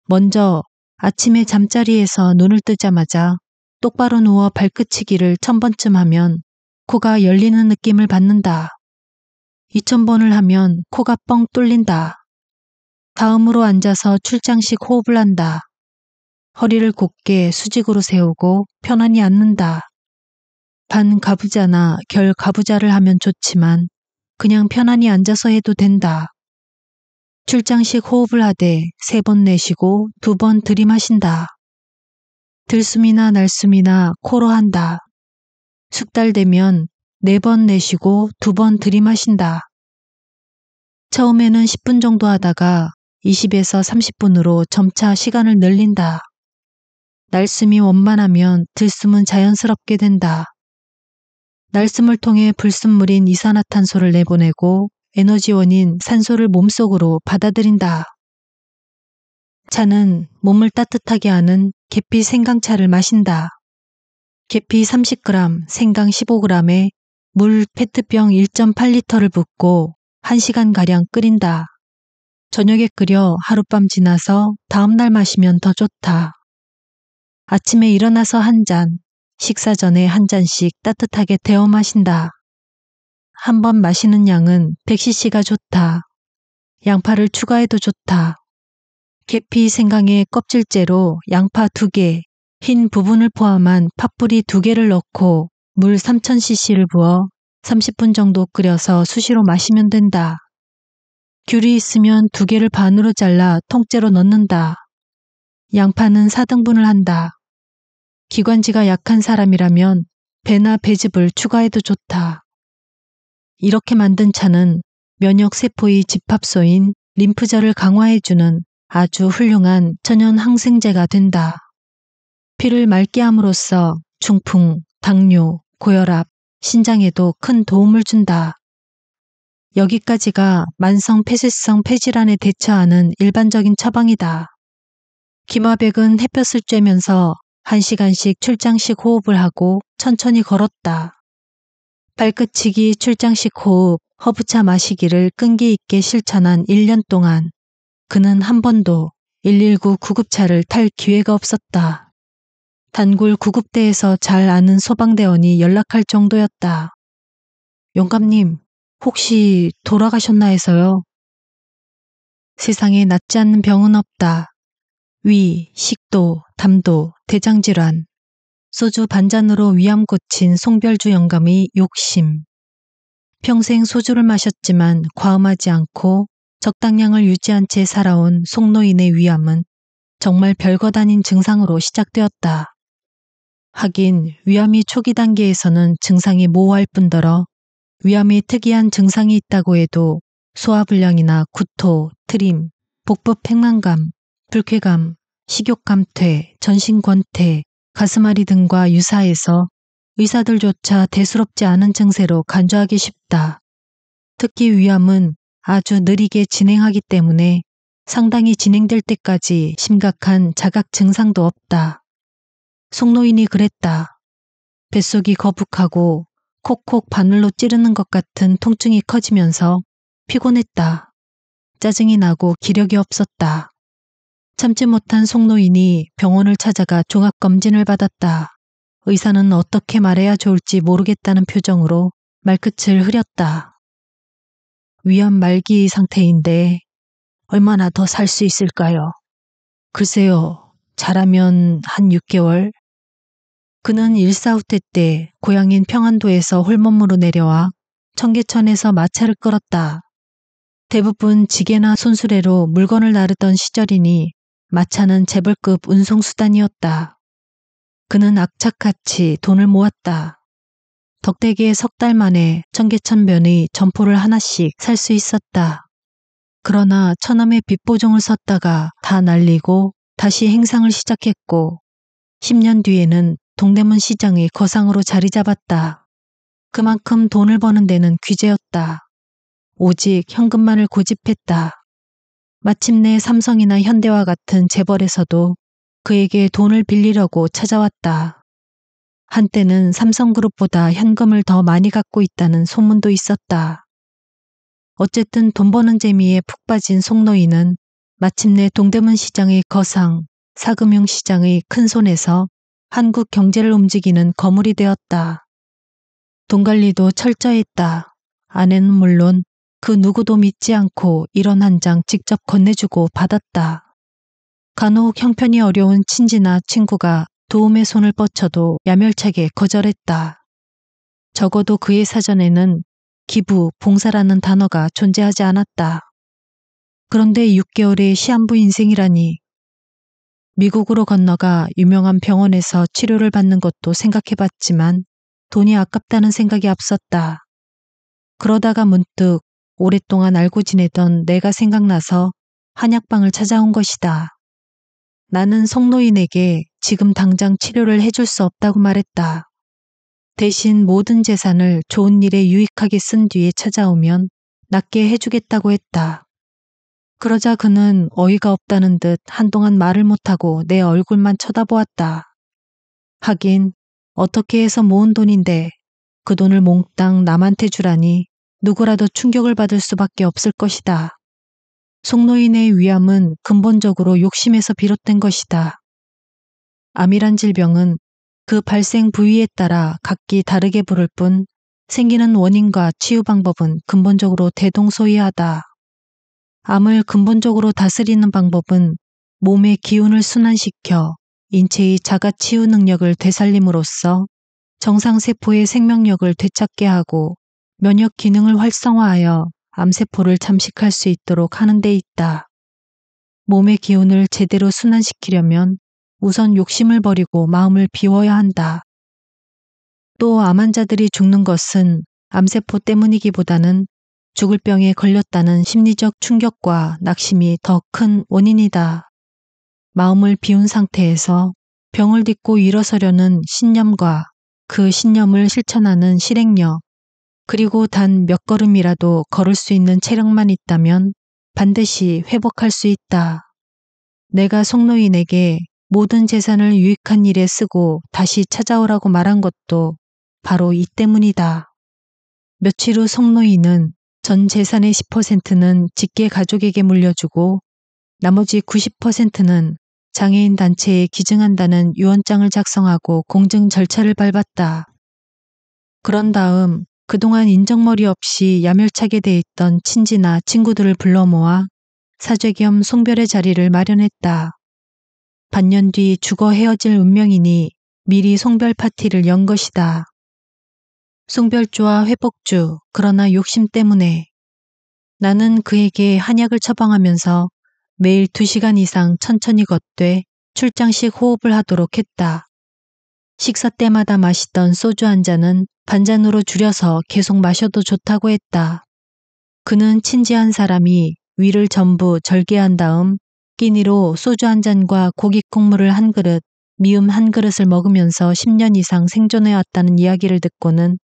Speaker 1: 먼저 아침에 잠자리에서 눈을 뜨자마자 똑바로 누워 발끝치기를 천 번쯤 하면 코가 열리는 느낌을 받는다. 2천번을 하면 코가 뻥 뚫린다. 다음으로 앉아서 출장식 호흡을 한다. 허리를 곧게 수직으로 세우고 편안히 앉는다. 반 가부자나 결 가부자를 하면 좋지만 그냥 편안히 앉아서 해도 된다. 출장식 호흡을 하되 세 번 내쉬고 두 번 들이마신다. 들숨이나 날숨이나 코로 한다. 숙달되면 네 번 내쉬고 두 번 들이마신다. 처음에는 10분 정도 하다가 20에서 30분으로 점차 시간을 늘린다. 날숨이 원만하면 들숨은 자연스럽게 된다. 날숨을 통해 불순물인 이산화탄소를 내보내고 에너지원인 산소를 몸속으로 받아들인다. 차는 몸을 따뜻하게 하는 계피 생강차를 마신다. 계피 30g, 생강 15g에 물 페트병 1.8리터를 붓고 1시간가량 끓인다. 저녁에 끓여 하룻밤 지나서 다음날 마시면 더 좋다. 아침에 일어나서 한 잔, 식사 전에 한 잔씩 따뜻하게 데워 마신다. 한번 마시는 양은 100cc가 좋다. 양파를 추가해도 좋다. 계피 생강의 껍질째로 양파 2개, 흰 부분을 포함한 팥뿌리 2개를 넣고 물 3000cc를 부어 30분 정도 끓여서 수시로 마시면 된다. 귤이 있으면 2 개를 반으로 잘라 통째로 넣는다. 양파는 4등분을 한다. 기관지가 약한 사람이라면 배나 배즙을 추가해도 좋다. 이렇게 만든 차는 면역세포의 집합소인 림프절을 강화해주는 아주 훌륭한 천연 항생제가 된다. 피를 맑게 함으로써 중풍, 당뇨, 고혈압, 신장에도 큰 도움을 준다. 여기까지가 만성 폐쇄성 폐질환에 대처하는 일반적인 처방이다. 김화백은 햇볕을 쬐면서 한시간씩 출장식 호흡을 하고 천천히 걸었다. 발끝치기 출장식 호흡, 허브차 마시기를 끈기 있게 실천한 1년 동안 그는 한 번도 119 구급차를 탈 기회가 없었다. 단골 구급대에서 잘 아는 소방대원이 연락할 정도였다. 용감님, 혹시 돌아가셨나 해서요? 세상에 낫지 않는 병은 없다. 위, 식도, 담도, 대장질환, 소주 반잔으로 위암 고친 송별주 영감의 욕심. 평생 소주를 마셨지만 과음하지 않고 적당량을 유지한 채 살아온 송노인의 위암은 정말 별거 다닌 증상으로 시작되었다. 하긴 위암이 초기 단계에서는 증상이 모호할 뿐더러 위암이 특이한 증상이 있다고 해도 소화불량이나 구토, 트림, 복부 팽만감, 불쾌감, 식욕감퇴, 전신권태, 가스마리 등과 유사해서 의사들조차 대수롭지 않은 증세로 간주하기 쉽다. 특히 위암은 아주 느리게 진행하기 때문에 상당히 진행될 때까지 심각한 자각 증상도 없다. 속노인이 그랬다. 뱃속이 거북하고 콕콕 바늘로 찌르는 것 같은 통증이 커지면서 피곤했다. 짜증이 나고 기력이 없었다. 참지 못한 송노인이 병원을 찾아가 종합검진을 받았다. 의사는 어떻게 말해야 좋을지 모르겠다는 표정으로 말끝을 흐렸다. 위암 말기 상태인데 얼마나 더 살 수 있을까요? 글쎄요, 잘하면 한 6개월? 그는 일사후퇴 때 고향인 평안도에서 홀몸으로 내려와 청계천에서 마차를 끌었다. 대부분 지게나 손수레로 물건을 나르던 시절이니 마차는 재벌급 운송수단이었다. 그는 악착같이 돈을 모았다. 덕대기에 석 달 만에 청계천변의 점포를 하나씩 살 수 있었다. 그러나 처남의 빚보증을 썼다가다 날리고 다시 행상을 시작했고 10년 뒤에는 동대문 시장의 거상으로 자리 잡았다. 그만큼 돈을 버는 데는 귀재였다. 오직 현금만을 고집했다. 마침내 삼성이나 현대와 같은 재벌에서도 그에게 돈을 빌리려고 찾아왔다. 한때는 삼성그룹보다 현금을 더 많이 갖고 있다는 소문도 있었다. 어쨌든 돈 버는 재미에 푹 빠진 송노인은 마침내 동대문 시장의 거상, 사금융 시장의 큰 손에서 한국 경제를 움직이는 거물이 되었다. 돈 관리도 철저했다. 아내는 물론 그 누구도 믿지 않고 이런 한 장 직접 건네주고 받았다. 간혹 형편이 어려운 친지나 친구가 도움의 손을 뻗쳐도 야멸차게 거절했다. 적어도 그의 사전에는 기부, 봉사라는 단어가 존재하지 않았다. 그런데 6개월의 시한부 인생이라니. 미국으로 건너가 유명한 병원에서 치료를 받는 것도 생각해봤지만 돈이 아깝다는 생각이 앞섰다. 그러다가 문득 오랫동안 알고 지내던 내가 생각나서 한약방을 찾아온 것이다. 나는 성노인에게 지금 당장 치료를 해줄 수 없다고 말했다. 대신 모든 재산을 좋은 일에 유익하게 쓴 뒤에 찾아오면 낫게 해주겠다고 했다. 그러자 그는 어이가 없다는 듯 한동안 말을 못하고 내 얼굴만 쳐다보았다. 하긴 어떻게 해서 모은 돈인데 그 돈을 몽땅 남한테 주라니 누구라도 충격을 받을 수밖에 없을 것이다. 속노인의 위암은 근본적으로 욕심에서 비롯된 것이다. 암이란 질병은 그 발생 부위에 따라 각기 다르게 부를 뿐 생기는 원인과 치유 방법은 근본적으로 대동소이하다. 암을 근본적으로 다스리는 방법은 몸의 기운을 순환시켜 인체의 자가 치유 능력을 되살림으로써 정상세포의 생명력을 되찾게 하고 면역 기능을 활성화하여 암세포를 잠식할 수 있도록 하는 데 있다. 몸의 기운을 제대로 순환시키려면 우선 욕심을 버리고 마음을 비워야 한다. 또암 환자들이 죽는 것은 암세포 때문이기보다는 죽을 병에 걸렸다는 심리적 충격과 낙심이 더 큰 원인이다. 마음을 비운 상태에서 병을 딛고 일어서려는 신념과 그 신념을 실천하는 실행력, 그리고 단 몇 걸음이라도 걸을 수 있는 체력만 있다면 반드시 회복할 수 있다. 내가 송노인에게 모든 재산을 유익한 일에 쓰고 다시 찾아오라고 말한 것도 바로 이 때문이다. 며칠 후송노인은전 재산의 10%는 직계 가족에게 물려주고 나머지 90%는 장애인 단체에 기증한다는 유언장을 작성하고 공증 절차를 밟았다. 그런 다음 그동안 인정머리 없이 야멸차게 대했던 친지나 친구들을 불러 모아 사죄 겸 송별의 자리를 마련했다. 반년 뒤 죽어 헤어질 운명이니 미리 송별 파티를 연 것이다. 송별주와 회복주, 그러나 욕심 때문에 나는 그에게 한약을 처방하면서 매일 두시간 이상 천천히 걷되 출장식 호흡을 하도록 했다. 식사 때마다 마시던 소주 한 잔은 반잔으로 줄여서 계속 마셔도 좋다고 했다. 그는 친지한 사람이 위를 전부 절개한 다음 끼니로 소주 한 잔과 고기 국물을한 그릇, 미음 한 그릇을 먹으면서 10년 이상 생존해왔다는 이야기를 듣고는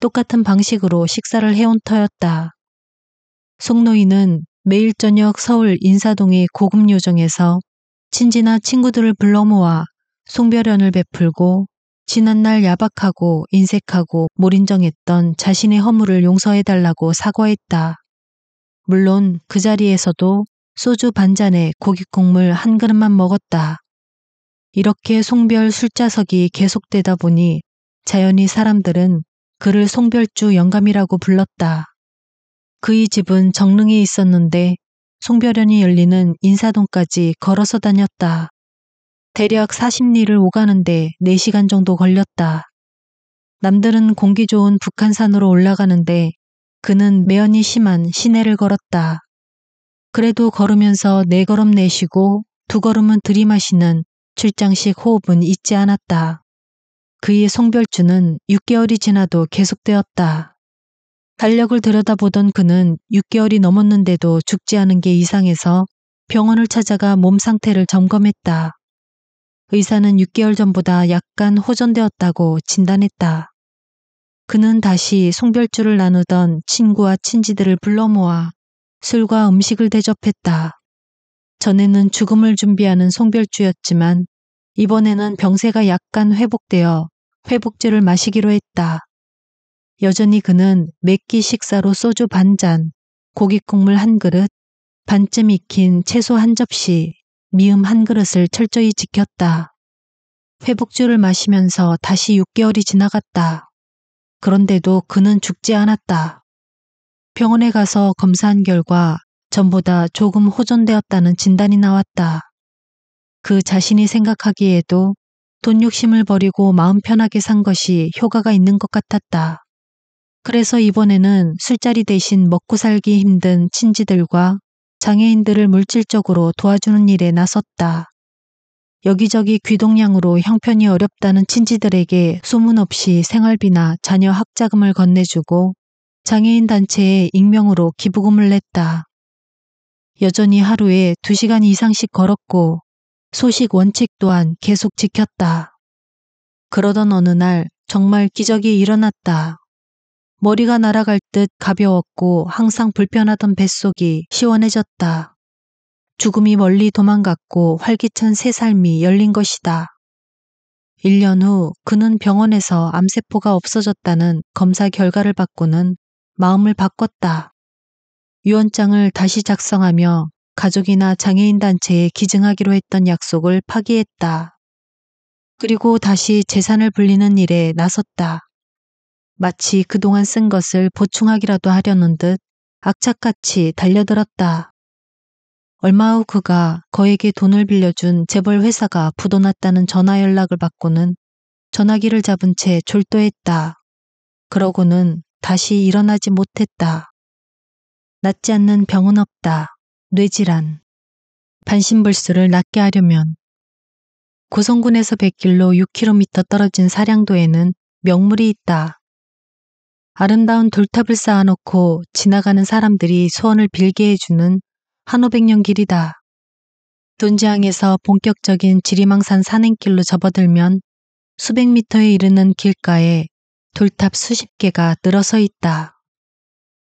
Speaker 1: 똑같은 방식으로 식사를 해온 터였다. 송노인은 매일 저녁 서울 인사동의 고급 요정에서 친지나 친구들을 불러 모아 송별연을 베풀고 지난날 야박하고 인색하고 몰인정했던 자신의 허물을 용서해달라고 사과했다. 물론 그 자리에서도 소주 반잔에 고깃국물 한 그릇만 먹었다. 이렇게 송별 술자석이 계속되다 보니 자연히 사람들은 그를 송별주 영감이라고 불렀다. 그의 집은 정릉에 있었는데 송별연이 열리는 인사동까지 걸어서 다녔다. 대략 40리를 오가는데 4시간 정도 걸렸다. 남들은 공기 좋은 북한산으로 올라가는데 그는 매연이 심한 시내를 걸었다. 그래도 걸으면서 네 걸음 내쉬고 두 걸음은 들이마시는 출장식 호흡은 잊지 않았다. 그의 송별주는 6개월이 지나도 계속되었다. 달력을 들여다보던 그는 6개월이 넘었는데도 죽지 않은 게 이상해서 병원을 찾아가 몸 상태를 점검했다. 의사는 6개월 전보다 약간 호전되었다고 진단했다. 그는 다시 송별주를 나누던 친구와 친지들을 불러 모아 술과 음식을 대접했다. 전에는 죽음을 준비하는 송별주였지만 이번에는 병세가 약간 회복되어 회복제를 마시기로 했다. 여전히 그는 맥기 식사로 소주 반 잔, 고깃국물 한 그릇, 반쯤 익힌 채소 한 접시, 미음 한 그릇을 철저히 지켰다. 회복주를 마시면서 다시 6개월이 지나갔다. 그런데도 그는 죽지 않았다. 병원에 가서 검사한 결과 전보다 조금 호전되었다는 진단이 나왔다. 그 자신이 생각하기에도 돈 욕심을 버리고 마음 편하게 산 것이 효과가 있는 것 같았다. 그래서 이번에는 술자리 대신 먹고 살기 힘든 친지들과 장애인들을 물질적으로 도와주는 일에 나섰다. 여기저기 귀동량으로 형편이 어렵다는 친지들에게 소문 없이 생활비나 자녀 학자금을 건네주고 장애인 단체에 익명으로 기부금을 냈다. 여전히 하루에 2시간 이상씩 걸었고 소식 원칙 또한 계속 지켰다. 그러던 어느 날 정말 기적이 일어났다. 머리가 날아갈 듯 가벼웠고 항상 불편하던 뱃속이 시원해졌다. 죽음이 멀리 도망갔고 활기찬 새 삶이 열린 것이다. 1년 후 그는 병원에서 암세포가 없어졌다는 검사 결과를 받고는 마음을 바꿨다. 유언장을 다시 작성하며 가족이나 장애인단체에 기증하기로 했던 약속을 파기했다. 그리고 다시 재산을 불리는 일에 나섰다. 마치 그동안 쓴 것을 보충하기라도 하려는 듯 악착같이 달려들었다. 얼마 후 그가 거액의 돈을 빌려준 재벌 회사가 부도났다는 전화 연락을 받고는 전화기를 잡은 채 졸도했다. 그러고는 다시 일어나지 못했다. 낫지 않는 병은 없다. 뇌질환. 반신불수를 낫게 하려면 고성군에서 100길로 6km 떨어진 사량도에는 명물이 있다. 아름다운 돌탑을 쌓아놓고 지나가는 사람들이 소원을 빌게 해주는 한오백년 길이다. 돈지항에서 본격적인 지리망산 산행길로 접어들면 수백 미터에 이르는 길가에 돌탑 수십 개가 늘어서 있다.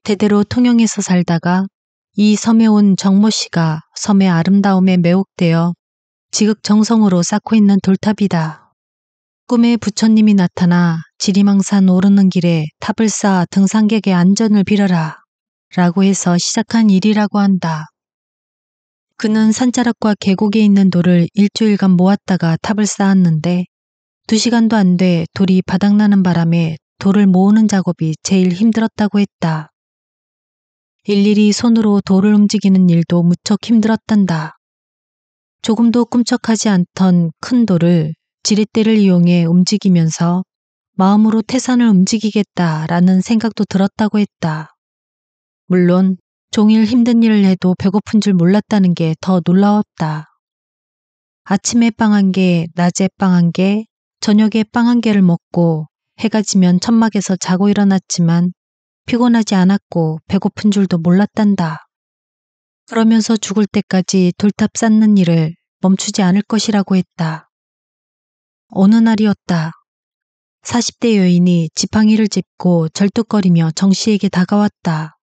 Speaker 1: 대대로 통영에서 살다가 이 섬에 온 정모 씨가 섬의 아름다움에 매혹되어 지극정성으로 쌓고 있는 돌탑이다. 꿈에 부처님이 나타나 지리망산 오르는 길에 탑을 쌓아 등산객의 안전을 빌어라 라고 해서 시작한 일이라고 한다. 그는 산자락과 계곡에 있는 돌을 일주일간 모았다가 탑을 쌓았는데 두 시간도 안 돼 돌이 바닥나는 바람에 돌을 모으는 작업이 제일 힘들었다고 했다. 일일이 손으로 돌을 움직이는 일도 무척 힘들었단다. 조금도 꿈쩍하지 않던 큰 돌을 지렛대를 이용해 움직이면서 마음으로 태산을 움직이겠다라는 생각도 들었다고 했다. 물론 종일 힘든 일을 해도 배고픈 줄 몰랐다는 게 더 놀라웠다. 아침에 빵 한 개, 낮에 빵 한 개, 저녁에 빵 한 개를 먹고 해가 지면 천막에서 자고 일어났지만 피곤하지 않았고 배고픈 줄도 몰랐단다. 그러면서 죽을 때까지 돌탑 쌓는 일을 멈추지 않을 것이라고 했다. 어느 날이었다. 40대 여인이 지팡이를 짚고 절뚝거리며 정 씨에게 다가왔다.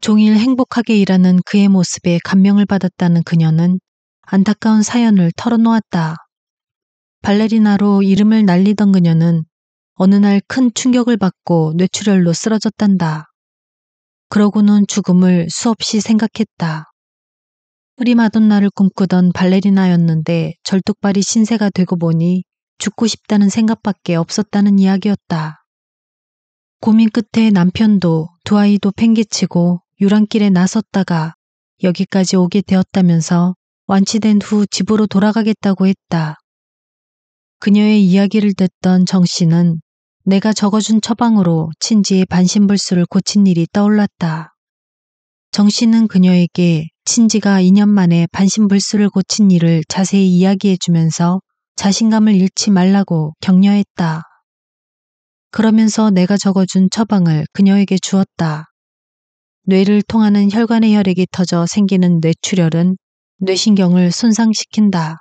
Speaker 1: 종일 행복하게 일하는 그의 모습에 감명을 받았다는 그녀는 안타까운 사연을 털어놓았다. 발레리나로 이름을 날리던 그녀는 어느 날 큰 충격을 받고 뇌출혈로 쓰러졌단다. 그러고는 죽음을 수없이 생각했다. 흐리마돈 나를 꿈꾸던 발레리나였는데 절뚝발이 신세가 되고 보니 죽고 싶다는 생각밖에 없었다는 이야기였다. 고민 끝에 남편도 두 아이도 팽개치고 유랑길에 나섰다가 여기까지 오게 되었다면서 완치된 후 집으로 돌아가겠다고 했다. 그녀의 이야기를 듣던 정 씨는 내가 적어준 처방으로 친지의 반신불수를 고친 일이 떠올랐다. 정 씨는 그녀에게 친지가 2년 만에 반신불수를 고친 일을 자세히 이야기해주면서 자신감을 잃지 말라고 격려했다. 그러면서 내가 적어준 처방을 그녀에게 주었다. 뇌를 통하는 혈관의 혈액이 터져 생기는 뇌출혈은 뇌신경을 손상시킨다.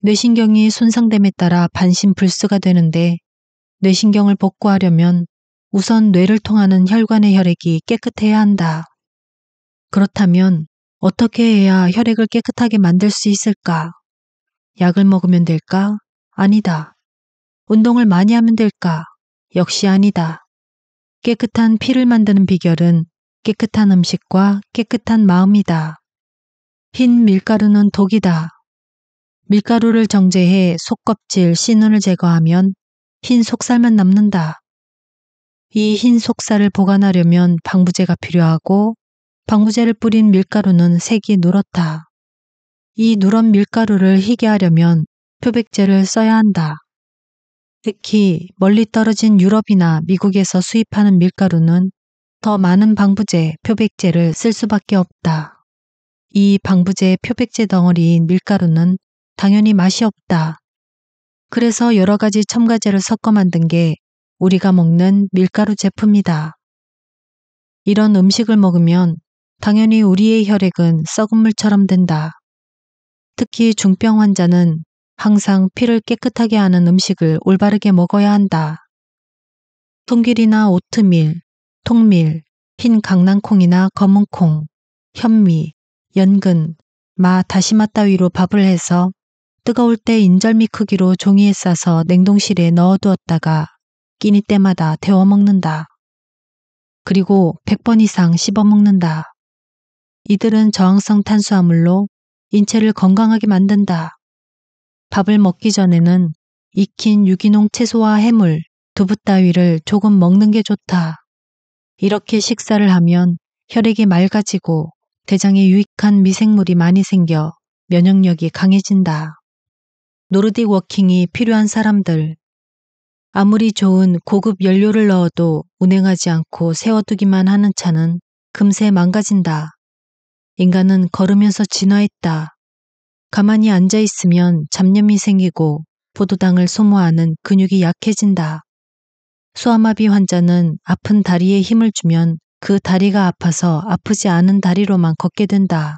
Speaker 1: 뇌신경이 손상됨에 따라 반신불수가 되는데 뇌신경을 복구하려면 우선 뇌를 통하는 혈관의 혈액이 깨끗해야 한다. 그렇다면 어떻게 해야 혈액을 깨끗하게 만들 수 있을까? 약을 먹으면 될까? 아니다. 운동을 많이 하면 될까? 역시 아니다. 깨끗한 피를 만드는 비결은 깨끗한 음식과 깨끗한 마음이다. 흰 밀가루는 독이다. 밀가루를 정제해 속껍질, 신호를 제거하면 흰 속살만 남는다. 이 흰 속살을 보관하려면 방부제가 필요하고 방부제를 뿌린 밀가루는 색이 누렇다. 이 누런 밀가루를 희게 하려면 표백제를 써야 한다. 특히 멀리 떨어진 유럽이나 미국에서 수입하는 밀가루는 더 많은 방부제, 표백제를 쓸 수밖에 없다. 이 방부제, 표백제 덩어리인 밀가루는 당연히 맛이 없다. 그래서 여러 가지 첨가제를 섞어 만든 게 우리가 먹는 밀가루 제품이다. 이런 음식을 먹으면 당연히 우리의 혈액은 썩은 물처럼 된다. 특히 중병 환자는 항상 피를 깨끗하게 하는 음식을 올바르게 먹어야 한다. 통길이나 오트밀, 통밀, 흰 강낭콩이나 검은콩, 현미, 연근, 마 다시마 따위로 밥을 해서 뜨거울 때 인절미 크기로 종이에 싸서 냉동실에 넣어두었다가 끼니 때마다 데워 먹는다. 그리고 100번 이상 씹어 먹는다. 이들은 저항성 탄수화물로 인체를 건강하게 만든다. 밥을 먹기 전에는 익힌 유기농 채소와 해물, 두부 따위를 조금 먹는 게 좋다. 이렇게 식사를 하면 혈액이 맑아지고 대장에 유익한 미생물이 많이 생겨 면역력이 강해진다. 노르딕 워킹이 필요한 사람들. 아무리 좋은 고급 연료를 넣어도 운행하지 않고 세워두기만 하는 차는 금세 망가진다. 인간은 걸으면서 진화했다. 가만히 앉아 있으면 잡념이 생기고 포도당을 소모하는 근육이 약해진다. 소아마비 환자는 아픈 다리에 힘을 주면 그 다리가 아파서 아프지 않은 다리로만 걷게 된다.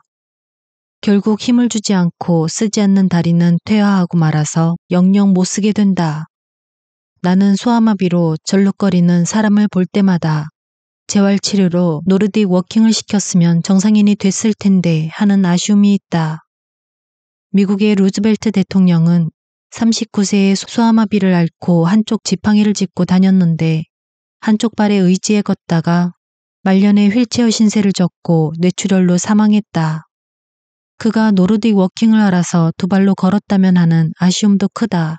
Speaker 1: 결국 힘을 주지 않고 쓰지 않는 다리는 퇴화하고 말아서 영영 못 쓰게 된다. 나는 소아마비로 절룩거리는 사람을 볼 때마다 재활치료로 노르딕 워킹을 시켰으면 정상인이 됐을 텐데 하는 아쉬움이 있다. 미국의 루즈벨트 대통령은 39세에 소아마비를 앓고 한쪽 지팡이를 짚고 다녔는데 한쪽 발에 의지에 걷다가 말년에 휠체어 신세를 졌고 뇌출혈로 사망했다. 그가 노르딕 워킹을 알아서 두 발로 걸었다면 하는 아쉬움도 크다.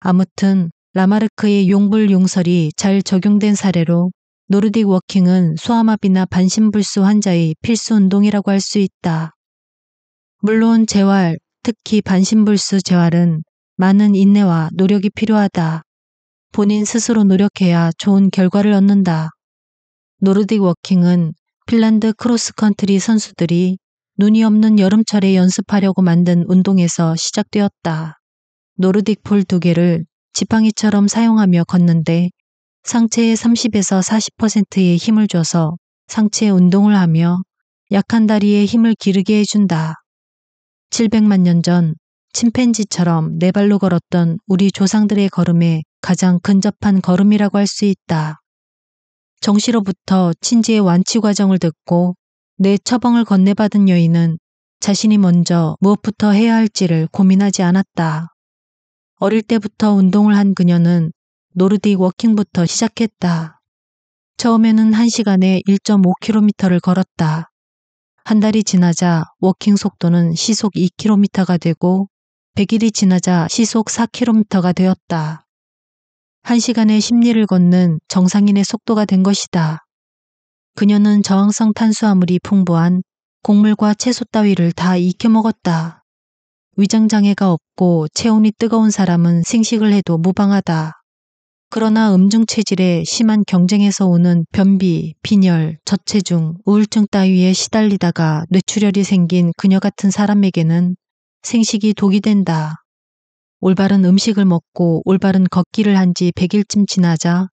Speaker 1: 아무튼 라마르크의 용불 용설이 잘 적용된 사례로 노르딕 워킹은 소아마비나 반신불수 환자의 필수 운동이라고 할 수 있다. 물론 재활, 특히 반신불수 재활은 많은 인내와 노력이 필요하다. 본인 스스로 노력해야 좋은 결과를 얻는다. 노르딕 워킹은 핀란드 크로스컨트리 선수들이 눈이 없는 여름철에 연습하려고 만든 운동에서 시작되었다. 노르딕 폴두 개를 지팡이처럼 사용하며 걷는데 상체의 30에서 40%의 힘을 줘서 상체 운동을 하며 약한 다리에 힘을 기르게 해준다. 700만 년 전 침팬지처럼 네 발로 걸었던 우리 조상들의 걸음에 가장 근접한 걸음이라고 할 수 있다. 정시로부터 친지의 완치 과정을 듣고 내 처방을 건네받은 여인은 자신이 먼저 무엇부터 해야 할지를 고민하지 않았다. 어릴 때부터 운동을 한 그녀는 노르딕 워킹부터 시작했다. 처음에는 1시간에 1.5km를 걸었다. 한 달이 지나자 워킹 속도는 시속 2km가 되고 100일이 지나자 시속 4km가 되었다. 1시간에 10리를 걷는 정상인의 속도가 된 것이다. 그녀는 저항성 탄수화물이 풍부한 곡물과 채소 따위를 다 익혀 먹었다. 위장장애가 없고 체온이 뜨거운 사람은 생식을 해도 무방하다. 그러나 음중 체질에 심한 경쟁에서 오는 변비, 빈혈, 저체중, 우울증 따위에 시달리다가 뇌출혈이 생긴 그녀 같은 사람에게는 생식이 독이 된다. 올바른 음식을 먹고 올바른 걷기를 한 지 100일쯤 지나자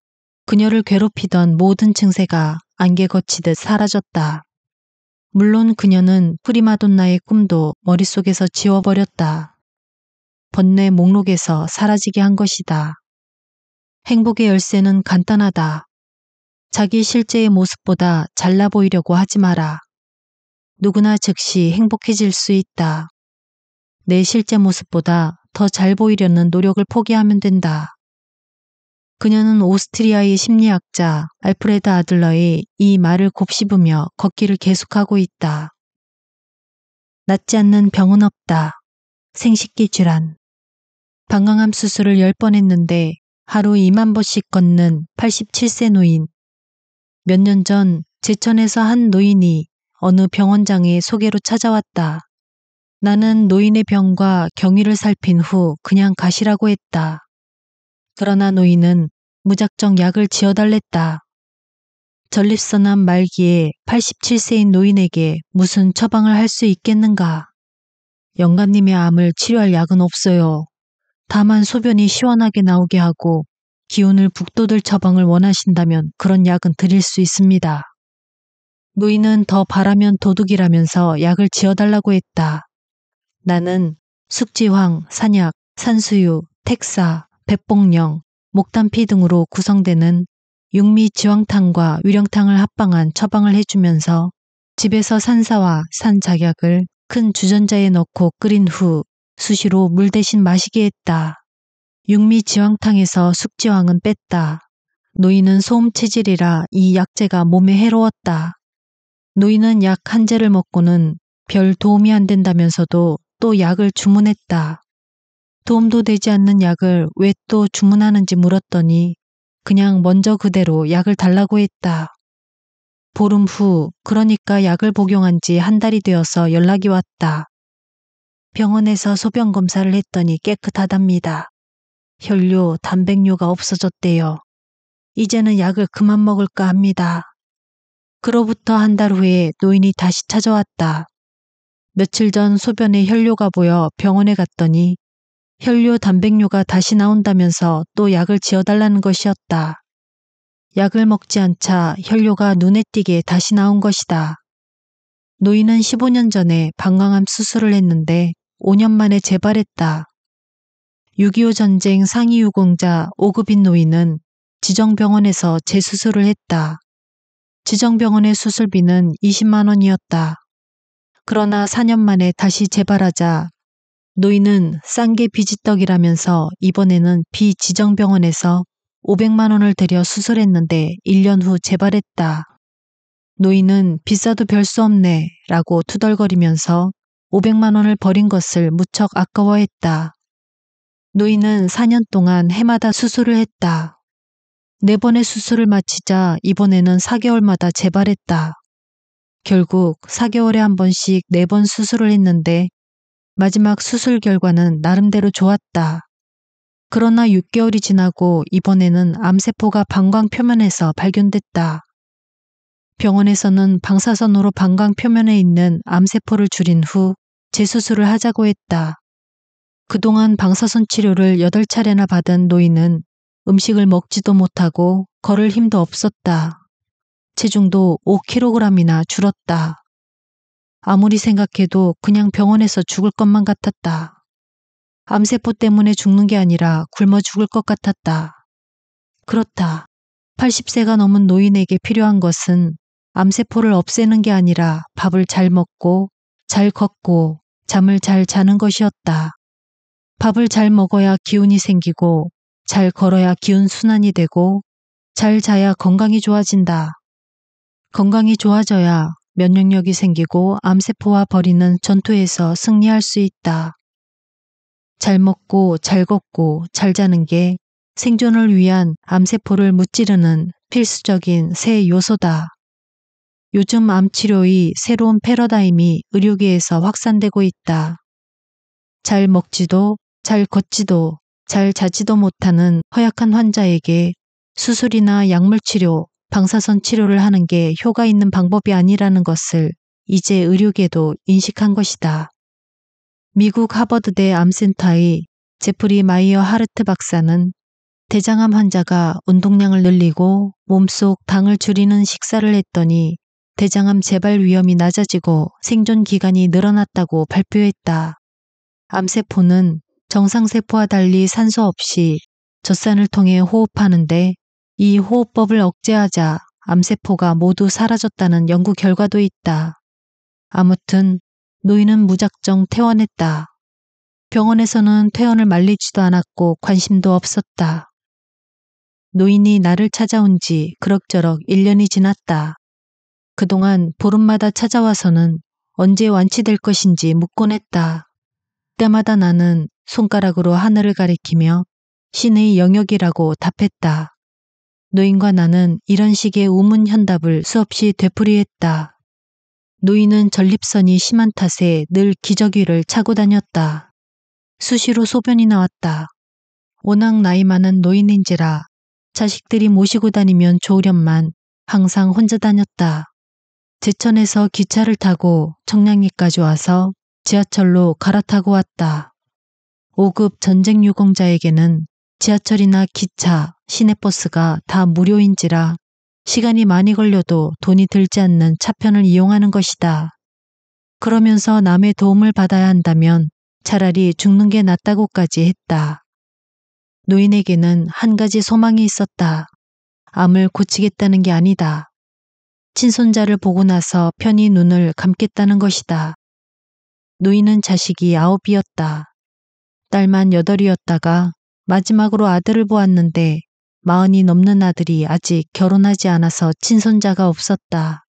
Speaker 1: 그녀를 괴롭히던 모든 증세가 안개 거치듯 사라졌다. 물론 그녀는 프리마돈나의 꿈도 머릿속에서 지워버렸다. 번뇌 목록에서 사라지게 한 것이다. 행복의 열쇠는 간단하다. 자기 실제의 모습보다 잘나 보이려고 하지 마라. 누구나 즉시 행복해질 수 있다. 내 실제 모습보다 더 잘 보이려는 노력을 포기하면 된다. 그녀는 오스트리아의 심리학자 알프레드 아들러의 이 말을 곱씹으며 걷기를 계속하고 있다. 낫지 않는 병은 없다. 생식기 질환. 방광암 수술을 10번 했는데 하루 2만 보씩 걷는 87세 노인. 몇 년 전 제천에서 한 노인이 어느 병원장의 소개로 찾아왔다. 나는 노인의 병과 경위를 살핀 후 그냥 가시라고 했다. 그러나 노인은 무작정 약을 지어달랬다. 전립선암 말기에 87세인 노인에게 무슨 처방을 할 수 있겠는가? 영감님의 암을 치료할 약은 없어요. 다만 소변이 시원하게 나오게 하고 기운을 북돋을 처방을 원하신다면 그런 약은 드릴 수 있습니다. 노인은 더 바라면 도둑이라면서 약을 지어달라고 했다. 나는 숙지황, 산약, 산수유, 택사, 백봉령, 목단피 등으로 구성되는 육미지황탕과 위령탕을 합방한 처방을 해주면서 집에서 산사와 산작약을 큰 주전자에 넣고 끓인 후 수시로 물 대신 마시게 했다. 육미지황탕에서 숙지황은 뺐다. 노인은 소음 체질이라 이 약재가 몸에 해로웠다. 노인은 약 한 재를 먹고는 별 도움이 안 된다면서도 또 약을 주문했다. 도움도 되지 않는 약을 왜 또 주문하는지 물었더니 그냥 먼저 그대로 약을 달라고 했다. 보름 후, 그러니까 약을 복용한 지 한 달이 되어서 연락이 왔다. 병원에서 소변 검사를 했더니 깨끗하답니다. 혈료, 단백뇨가 없어졌대요. 이제는 약을 그만 먹을까 합니다. 그로부터 한 달 후에 노인이 다시 찾아왔다. 며칠 전 소변에 혈료가 보여 병원에 갔더니 혈료 단백뇨가 다시 나온다면서 또 약을 지어달라는 것이었다. 약을 먹지 않자 혈료가 눈에 띄게 다시 나온 것이다. 노인은 15년 전에 방광암 수술을 했는데 5년 만에 재발했다. 6.25 전쟁 상위유공자 5급인 노인은 지정병원에서 재수술을 했다. 지정병원의 수술비는 20만 원이었다. 그러나 4년 만에 다시 재발하자 노인은 싼 게 비지떡이라면서 이번에는 비지정병원에서 500만 원을 들여 수술했는데 1년 후 재발했다. 노인은 비싸도 별 수 없네 라고 투덜거리면서 500만 원을 버린 것을 무척 아까워했다. 노인은 4년 동안 해마다 수술을 했다. 네 번의 수술을 마치자 이번에는 4개월마다 재발했다. 결국 4개월에 한 번씩 네 번 수술을 했는데 마지막 수술 결과는 나름대로 좋았다. 그러나 6개월이 지나고 이번에는 암세포가 방광 표면에서 발견됐다. 병원에서는 방사선으로 방광 표면에 있는 암세포를 줄인 후 재수술을 하자고 했다. 그동안 방사선 치료를 8차례나 받은 노인은 음식을 먹지도 못하고 걸을 힘도 없었다. 체중도 5kg이나 줄었다. 아무리 생각해도 그냥 병원에서 죽을 것만 같았다. 암세포 때문에 죽는 게 아니라 굶어 죽을 것 같았다. 그렇다. 80세가 넘은 노인에게 필요한 것은 암세포를 없애는 게 아니라 밥을 잘 먹고 잘 걷고 잠을 잘 자는 것이었다. 밥을 잘 먹어야 기운이 생기고 잘 걸어야 기운 순환이 되고 잘 자야 건강이 좋아진다. 건강이 좋아져야 면역력이 생기고 암세포와 벌이는 전투에서 승리할 수 있다. 잘 먹고 잘 걷고 잘 자는 게 생존을 위한 암세포를 무찌르는 필수적인 세 요소다. 요즘 암치료의 새로운 패러다임이 의료계에서 확산되고 있다. 잘 먹지도, 잘 걷지도, 잘 자지도 못하는 허약한 환자에게 수술이나 약물치료, 방사선 치료를 하는 게 효과 있는 방법이 아니라는 것을 이제 의료계도 인식한 것이다. 미국 하버드대 암센터의 제프리 마이어 하르트 박사는 대장암 환자가 운동량을 늘리고 몸 속 당을 줄이는 식사를 했더니 대장암 재발 위험이 낮아지고 생존 기간이 늘어났다고 발표했다. 암세포는 정상세포와 달리 산소 없이 젖산을 통해 호흡하는데 이 호흡법을 억제하자 암세포가 모두 사라졌다는 연구 결과도 있다. 아무튼 노인은 무작정 퇴원했다. 병원에서는 퇴원을 말리지도 않았고 관심도 없었다. 노인이 나를 찾아온 지 그럭저럭 1년이 지났다. 그동안 보름마다 찾아와서는 언제 완치될 것인지 묻곤 했다. 때마다 나는 손가락으로 하늘을 가리키며 신의 영역이라고 답했다. 노인과 나는 이런 식의 우문 현답을 수없이 되풀이했다. 노인은 전립선이 심한 탓에 늘 기저귀를 차고 다녔다. 수시로 소변이 나왔다. 워낙 나이 많은 노인인지라 자식들이 모시고 다니면 좋으련만 항상 혼자 다녔다. 제천에서 기차를 타고 청량리까지 와서 지하철로 갈아타고 왔다. 5급 전쟁 유공자에게는 지하철이나 기차, 시내버스가 다 무료인지라 시간이 많이 걸려도 돈이 들지 않는 차편을 이용하는 것이다. 그러면서 남의 도움을 받아야 한다면 차라리 죽는 게 낫다고까지 했다. 노인에게는 한 가지 소망이 있었다. 암을 고치겠다는 게 아니다. 친손자를 보고 나서 편히 눈을 감겠다는 것이다. 누이는 자식이 아홉이었다. 딸만 여덟이었다가 마지막으로 아들을 보았는데 마흔이 넘는 아들이 아직 결혼하지 않아서 친손자가 없었다.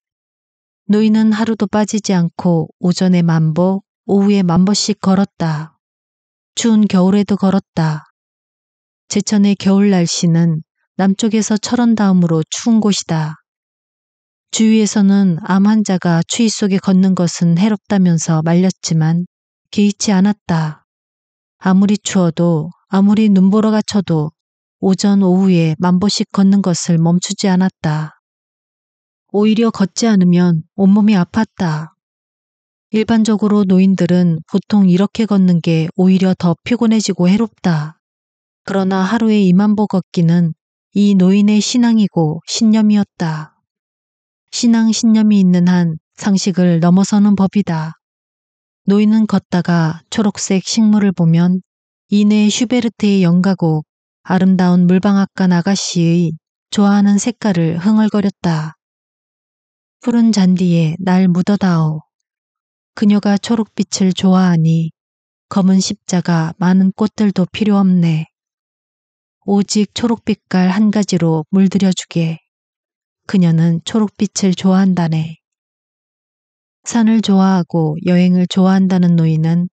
Speaker 1: 누이는 하루도 빠지지 않고 오전에 만보, 오후에 만보씩 걸었다. 추운 겨울에도 걸었다. 제천의 겨울 날씨는 남쪽에서 철원 다음으로 추운 곳이다. 주위에서는 암 환자가 추위 속에 걷는 것은 해롭다면서 말렸지만 개의치 않았다. 아무리 추워도 아무리 눈보라가 쳐도 오전 오후에 만보씩 걷는 것을 멈추지 않았다. 오히려 걷지 않으면 온몸이 아팠다. 일반적으로 노인들은 보통 이렇게 걷는 게 오히려 더 피곤해지고 해롭다. 그러나 하루에 2만 보 걷기는 이 노인의 신앙이고 신념이었다. 신앙 신념이 있는 한 상식을 넘어서는 법이다. 노인은 걷다가 초록색 식물을 보면 이내 슈베르트의 연가곡 아름다운 물방앗간 아가씨의 좋아하는 색깔을 흥얼거렸다. 푸른 잔디에 날 묻어다오. 그녀가 초록빛을 좋아하니 검은 십자가 많은 꽃들도 필요 없네. 오직 초록빛깔 한 가지로 물들여주게. 그녀는 초록빛을 좋아한다네. 산을 좋아하고 여행을 좋아한다는 노인은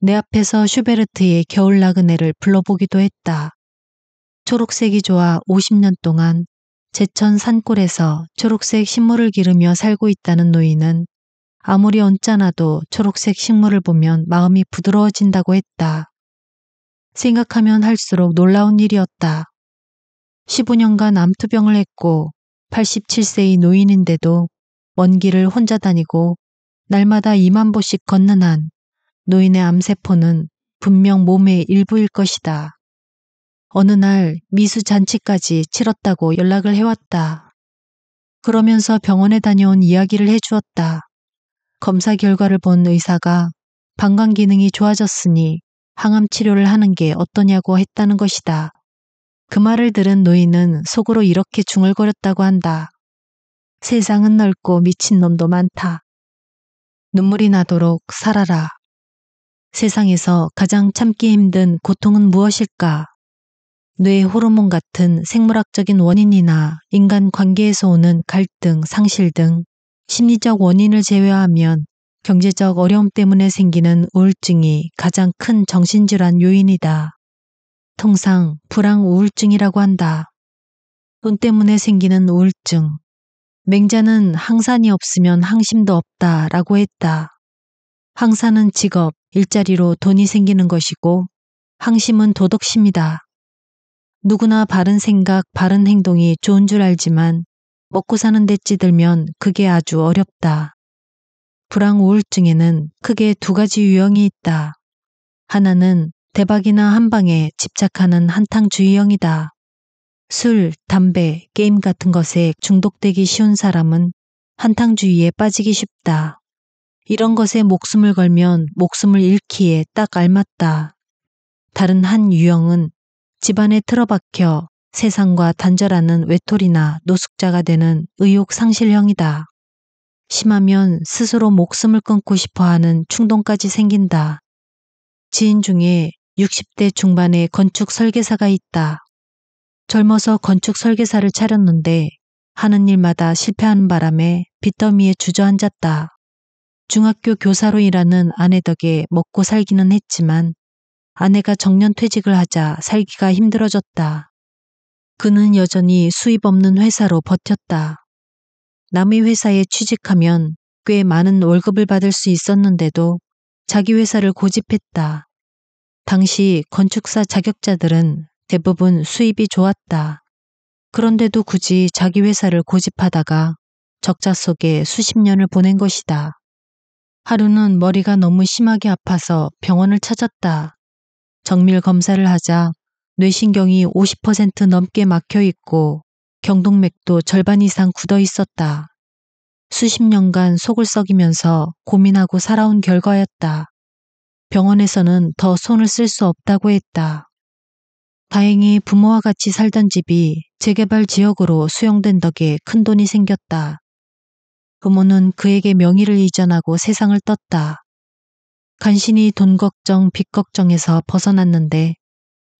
Speaker 1: 내 앞에서 슈베르트의 겨울나그네를 불러보기도 했다. 초록색이 좋아 50년 동안 제천 산골에서 초록색 식물을 기르며 살고 있다는 노인은 아무리 언짢아도 초록색 식물을 보면 마음이 부드러워진다고 했다. 생각하면 할수록 놀라운 일이었다. 15년간 암투병을 했고 87세의 노인인데도 먼 길을 혼자 다니고 날마다 2만 보씩 걷는 한 노인의 암세포는 분명 몸의 일부일 것이다. 어느 날 미수 잔치까지 치렀다고 연락을 해왔다. 그러면서 병원에 다녀온 이야기를 해주었다. 검사 결과를 본 의사가 방광 기능이 좋아졌으니 항암 치료를 하는 게 어떠냐고 했다는 것이다. 그 말을 들은 노인은 속으로 이렇게 중얼거렸다고 한다. 세상은 넓고 미친놈도 많다. 눈물이 나도록 살아라. 세상에서 가장 참기 힘든 고통은 무엇일까? 뇌 호르몬 같은 생물학적인 원인이나 인간 관계에서 오는 갈등, 상실 등 심리적 원인을 제외하면 경제적 어려움 때문에 생기는 우울증이 가장 큰 정신질환 요인이다. 통상 불황 우울증이라고 한다. 돈 때문에 생기는 우울증. 맹자는 항산이 없으면 항심도 없다 라고 했다. 항산은 직업, 일자리로 돈이 생기는 것이고 항심은 도덕심이다. 누구나 바른 생각, 바른 행동이 좋은 줄 알지만 먹고 사는 데 찌들면 그게 아주 어렵다. 불황 우울증에는 크게 두 가지 유형이 있다. 하나는 대박이나 한방에 집착하는 한탕주의형이다. 술, 담배, 게임 같은 것에 중독되기 쉬운 사람은 한탕주의에 빠지기 쉽다. 이런 것에 목숨을 걸면 목숨을 잃기에 딱 알맞다. 다른 한 유형은 집안에 틀어박혀 세상과 단절하는 외톨이나 노숙자가 되는 의욕 상실형이다. 심하면 스스로 목숨을 끊고 싶어 하는 충동까지 생긴다. 지인 중에 60대 중반의 건축 설계사가 있다. 젊어서 건축 설계사를 차렸는데 하는 일마다 실패하는 바람에 빚더미에 주저앉았다. 중학교 교사로 일하는 아내 덕에 먹고 살기는 했지만 아내가 정년 퇴직을 하자 살기가 힘들어졌다. 그는 여전히 수입 없는 회사로 버텼다. 남의 회사에 취직하면 꽤 많은 월급을 받을 수 있었는데도 자기 회사를 고집했다. 당시 건축사 자격자들은 대부분 수입이 좋았다. 그런데도 굳이 자기 회사를 고집하다가 적자 속에 수십 년을 보낸 것이다. 하루는 머리가 너무 심하게 아파서 병원을 찾았다. 정밀 검사를 하자 뇌신경이 50% 넘게 막혀 있고 경동맥도 절반 이상 굳어 있었다. 수십 년간 속을 썩이면서 고민하고 살아온 결과였다. 병원에서는 더 손을 쓸 수 없다고 했다. 다행히 부모와 같이 살던 집이 재개발 지역으로 수용된 덕에 큰 돈이 생겼다. 부모는 그에게 명의를 이전하고 세상을 떴다. 간신히 돈 걱정, 빚 걱정에서 벗어났는데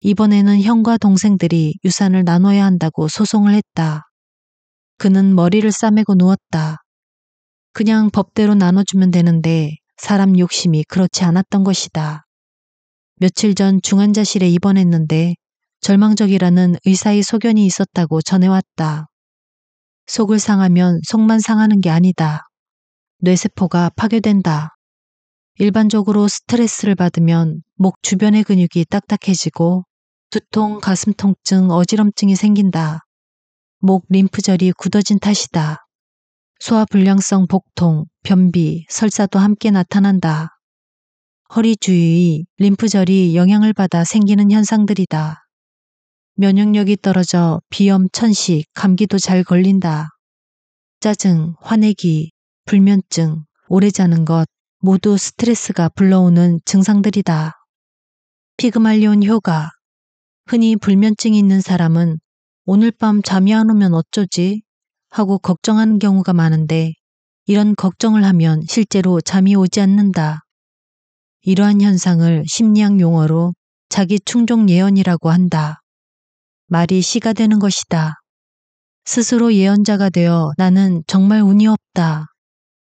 Speaker 1: 이번에는 형과 동생들이 유산을 나눠야 한다고 소송을 했다. 그는 머리를 싸매고 누웠다. 그냥 법대로 나눠주면 되는데 사람 욕심이 그렇지 않았던 것이다. 며칠 전 중환자실에 입원했는데 절망적이라는 의사의 소견이 있었다고 전해왔다. 속을 상하면 속만 상하는 게 아니다. 뇌세포가 파괴된다. 일반적으로 스트레스를 받으면 목 주변의 근육이 딱딱해지고 두통, 가슴 통증, 어지럼증이 생긴다. 목 림프절이 굳어진 탓이다. 소화불량성 복통, 변비, 설사도 함께 나타난다. 허리 주위, 의 림프절이 영향을 받아 생기는 현상들이다. 면역력이 떨어져 비염, 천식, 감기도 잘 걸린다. 짜증, 화내기, 불면증, 오래 자는 것 모두 스트레스가 불러오는 증상들이다. 피그말리온 효과 흔히 불면증이 있는 사람은 오늘 밤 잠이 안 오면 어쩌지 하고 걱정하는 경우가 많은데 이런 걱정을 하면 실제로 잠이 오지 않는다. 이러한 현상을 심리학 용어로 자기 충족 예언이라고 한다. 말이 시가 되는 것이다. 스스로 예언자가 되어 나는 정말 운이 없다.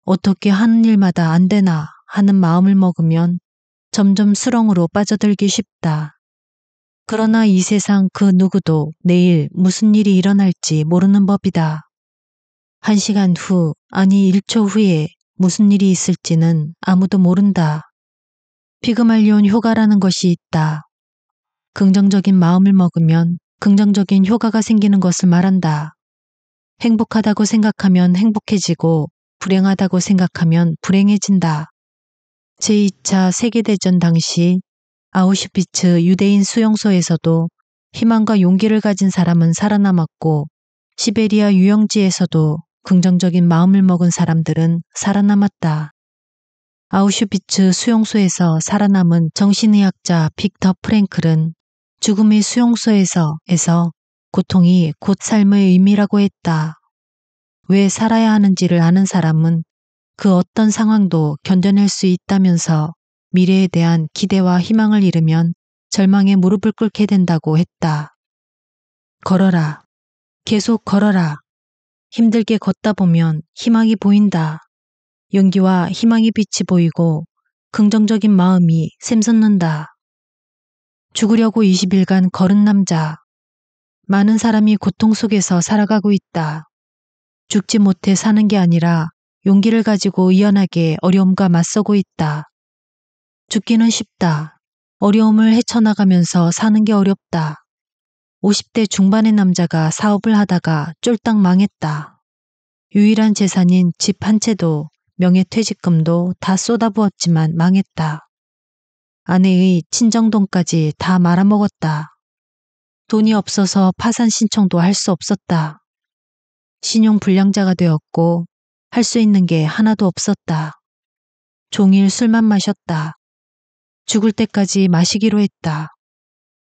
Speaker 1: 어떻게 하는 일마다 안 되나 하는 마음을 먹으면 점점 수렁으로 빠져들기 쉽다. 그러나 이 세상 그 누구도 내일 무슨 일이 일어날지 모르는 법이다. 한 시간 후, 아니 1초 후에 무슨 일이 있을지는 아무도 모른다. 피그말리온 효과라는 것이 있다. 긍정적인 마음을 먹으면 긍정적인 효과가 생기는 것을 말한다. 행복하다고 생각하면 행복해지고 불행하다고 생각하면 불행해진다. 제2차 세계대전 당시 아우슈비츠 유대인 수용소에서도 희망과 용기를 가진 사람은 살아남았고 시베리아 유영지에서도 긍정적인 마음을 먹은 사람들은 살아남았다. 아우슈비츠 수용소에서 살아남은 정신의학자 빅터 프랭클은 죽음이 수용소에서에서 고통이 곧 삶의 의미라고 했다. 왜 살아야 하는지를 아는 사람은 그 어떤 상황도 견뎌낼 수 있다면서 미래에 대한 기대와 희망을 잃으면 절망에 무릎을 꿇게 된다고 했다. 걸어라. 계속 걸어라. 힘들게 걷다 보면 희망이 보인다. 용기와 희망의 빛이 보이고 긍정적인 마음이 샘솟는다. 죽으려고 20일간 걸은 남자. 많은 사람이 고통 속에서 살아가고 있다. 죽지 못해 사는 게 아니라 용기를 가지고 이연하게 어려움과 맞서고 있다. 죽기는 쉽다. 어려움을 헤쳐나가면서 사는 게 어렵다. 50대 중반의 남자가 사업을 하다가 쫄딱 망했다. 유일한 재산인 집 한 채도 명예퇴직금도 다 쏟아부었지만 망했다. 아내의 친정돈까지 다 말아먹었다. 돈이 없어서 파산 신청도 할 수 없었다. 신용불량자가 되었고 할 수 있는 게 하나도 없었다. 종일 술만 마셨다. 죽을 때까지 마시기로 했다.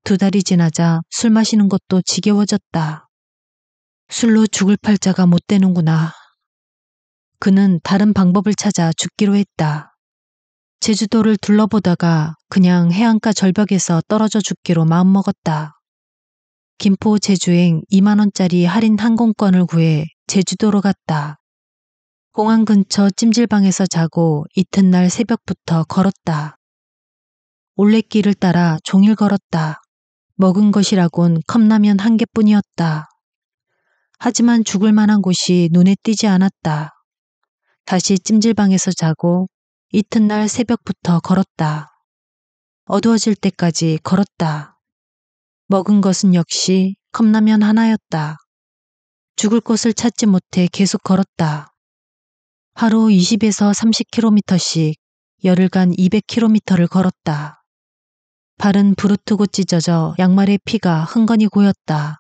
Speaker 1: 두 달이 지나자 술 마시는 것도 지겨워졌다. 술로 죽을 팔자가 못 되는구나. 그는 다른 방법을 찾아 죽기로 했다. 제주도를 둘러보다가 그냥 해안가 절벽에서 떨어져 죽기로 마음먹었다. 김포 제주행 2만원짜리 할인 항공권을 구해 제주도로 갔다. 공항 근처 찜질방에서 자고 이튿날 새벽부터 걸었다. 올레길을 따라 종일 걸었다. 먹은 것이라곤 컵라면 한 개뿐이었다. 하지만 죽을 만한 곳이 눈에 띄지 않았다. 다시 찜질방에서 자고 이튿날 새벽부터 걸었다. 어두워질 때까지 걸었다. 먹은 것은 역시 컵라면 하나였다. 죽을 곳을 찾지 못해 계속 걸었다. 하루 20에서 30km씩 열흘간 200km를 걸었다. 발은 부르트고 찢어져 양말에 피가 흥건히 고였다.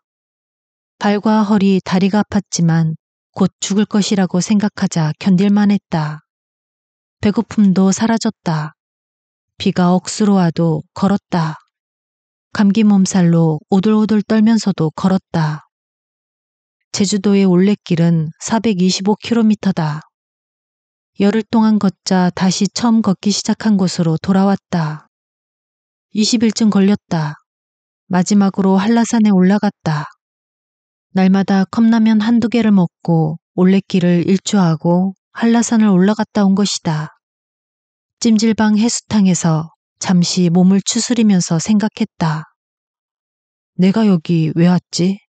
Speaker 1: 발과 허리, 다리가 아팠지만 곧 죽을 것이라고 생각하자 견딜만 했다. 배고픔도 사라졌다. 비가 억수로 와도 걸었다. 감기 몸살로 오돌오돌 떨면서도 걸었다. 제주도의 올레길은 425km다. 열흘 동안 걷자 다시 처음 걷기 시작한 곳으로 돌아왔다. 20일쯤 걸렸다. 마지막으로 한라산에 올라갔다. 날마다 컵라면 한두 개를 먹고 올레길을 일주하고 한라산을 올라갔다 온 것이다. 찜질방 해수탕에서 잠시 몸을 추스리면서 생각했다. 내가 여기 왜 왔지?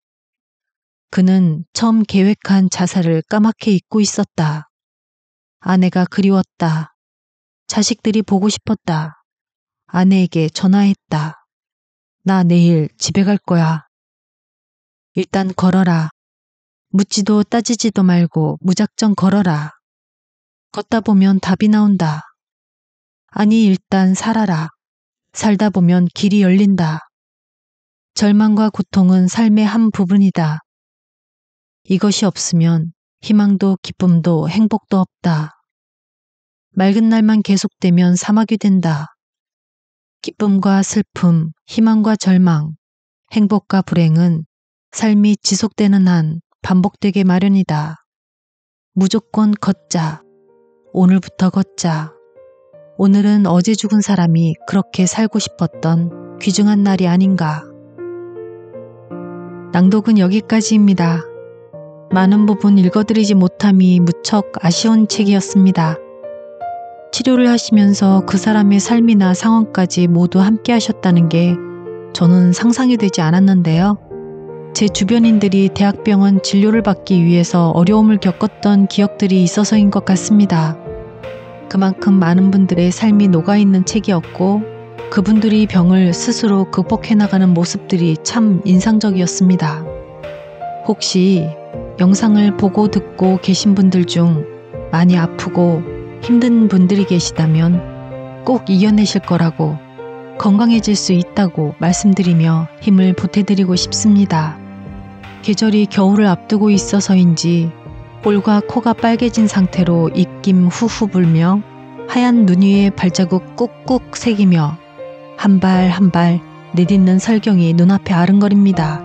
Speaker 1: 그는 처음 계획한 자살을 까맣게 잊고 있었다. 아내가 그리웠다. 자식들이 보고 싶었다. 아내에게 전화했다. 나 내일 집에 갈 거야. 일단 걸어라. 묻지도 따지지도 말고 무작정 걸어라. 걷다 보면 답이 나온다. 아니 일단 살아라. 살다 보면 길이 열린다. 절망과 고통은 삶의 한 부분이다. 이것이 없으면 희망도 기쁨도 행복도 없다. 맑은 날만 계속되면 사막이 된다. 기쁨과 슬픔, 희망과 절망, 행복과 불행은 삶이 지속되는 한 반복되게 마련이다. 무조건 걷자. 오늘부터 걷자. 오늘은 어제 죽은 사람이 그렇게 살고 싶었던 귀중한 날이 아닌가. 낭독은 여기까지입니다. 많은 부분 읽어드리지 못함이 무척 아쉬운 책이었습니다. 치료를 하시면서 그 사람의 삶이나 상황까지 모두 함께 하셨다는 게 저는 상상이 되지 않았는데요. 제 주변인들이 대학병원 진료를 받기 위해서 어려움을 겪었던 기억들이 있어서인 것 같습니다. 그만큼 많은 분들의 삶이 녹아있는 책이었고 그분들이 병을 스스로 극복해나가는 모습들이 참 인상적이었습니다. 혹시 영상을 보고 듣고 계신 분들 중 많이 아프고 힘든 분들이 계시다면 꼭 이겨내실 거라고 건강해질 수 있다고 말씀드리며 힘을 보태드리고 싶습니다. 계절이 겨울을 앞두고 있어서인지 볼과 코가 빨개진 상태로 입김 후후 불며 하얀 눈 위에 발자국 꾹꾹 새기며 한 발 한발 내딛는 설경이 눈앞에 아른거립니다.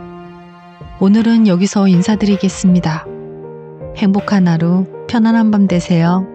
Speaker 1: 오늘은 여기서 인사드리겠습니다. 행복한 하루, 편안한 밤 되세요.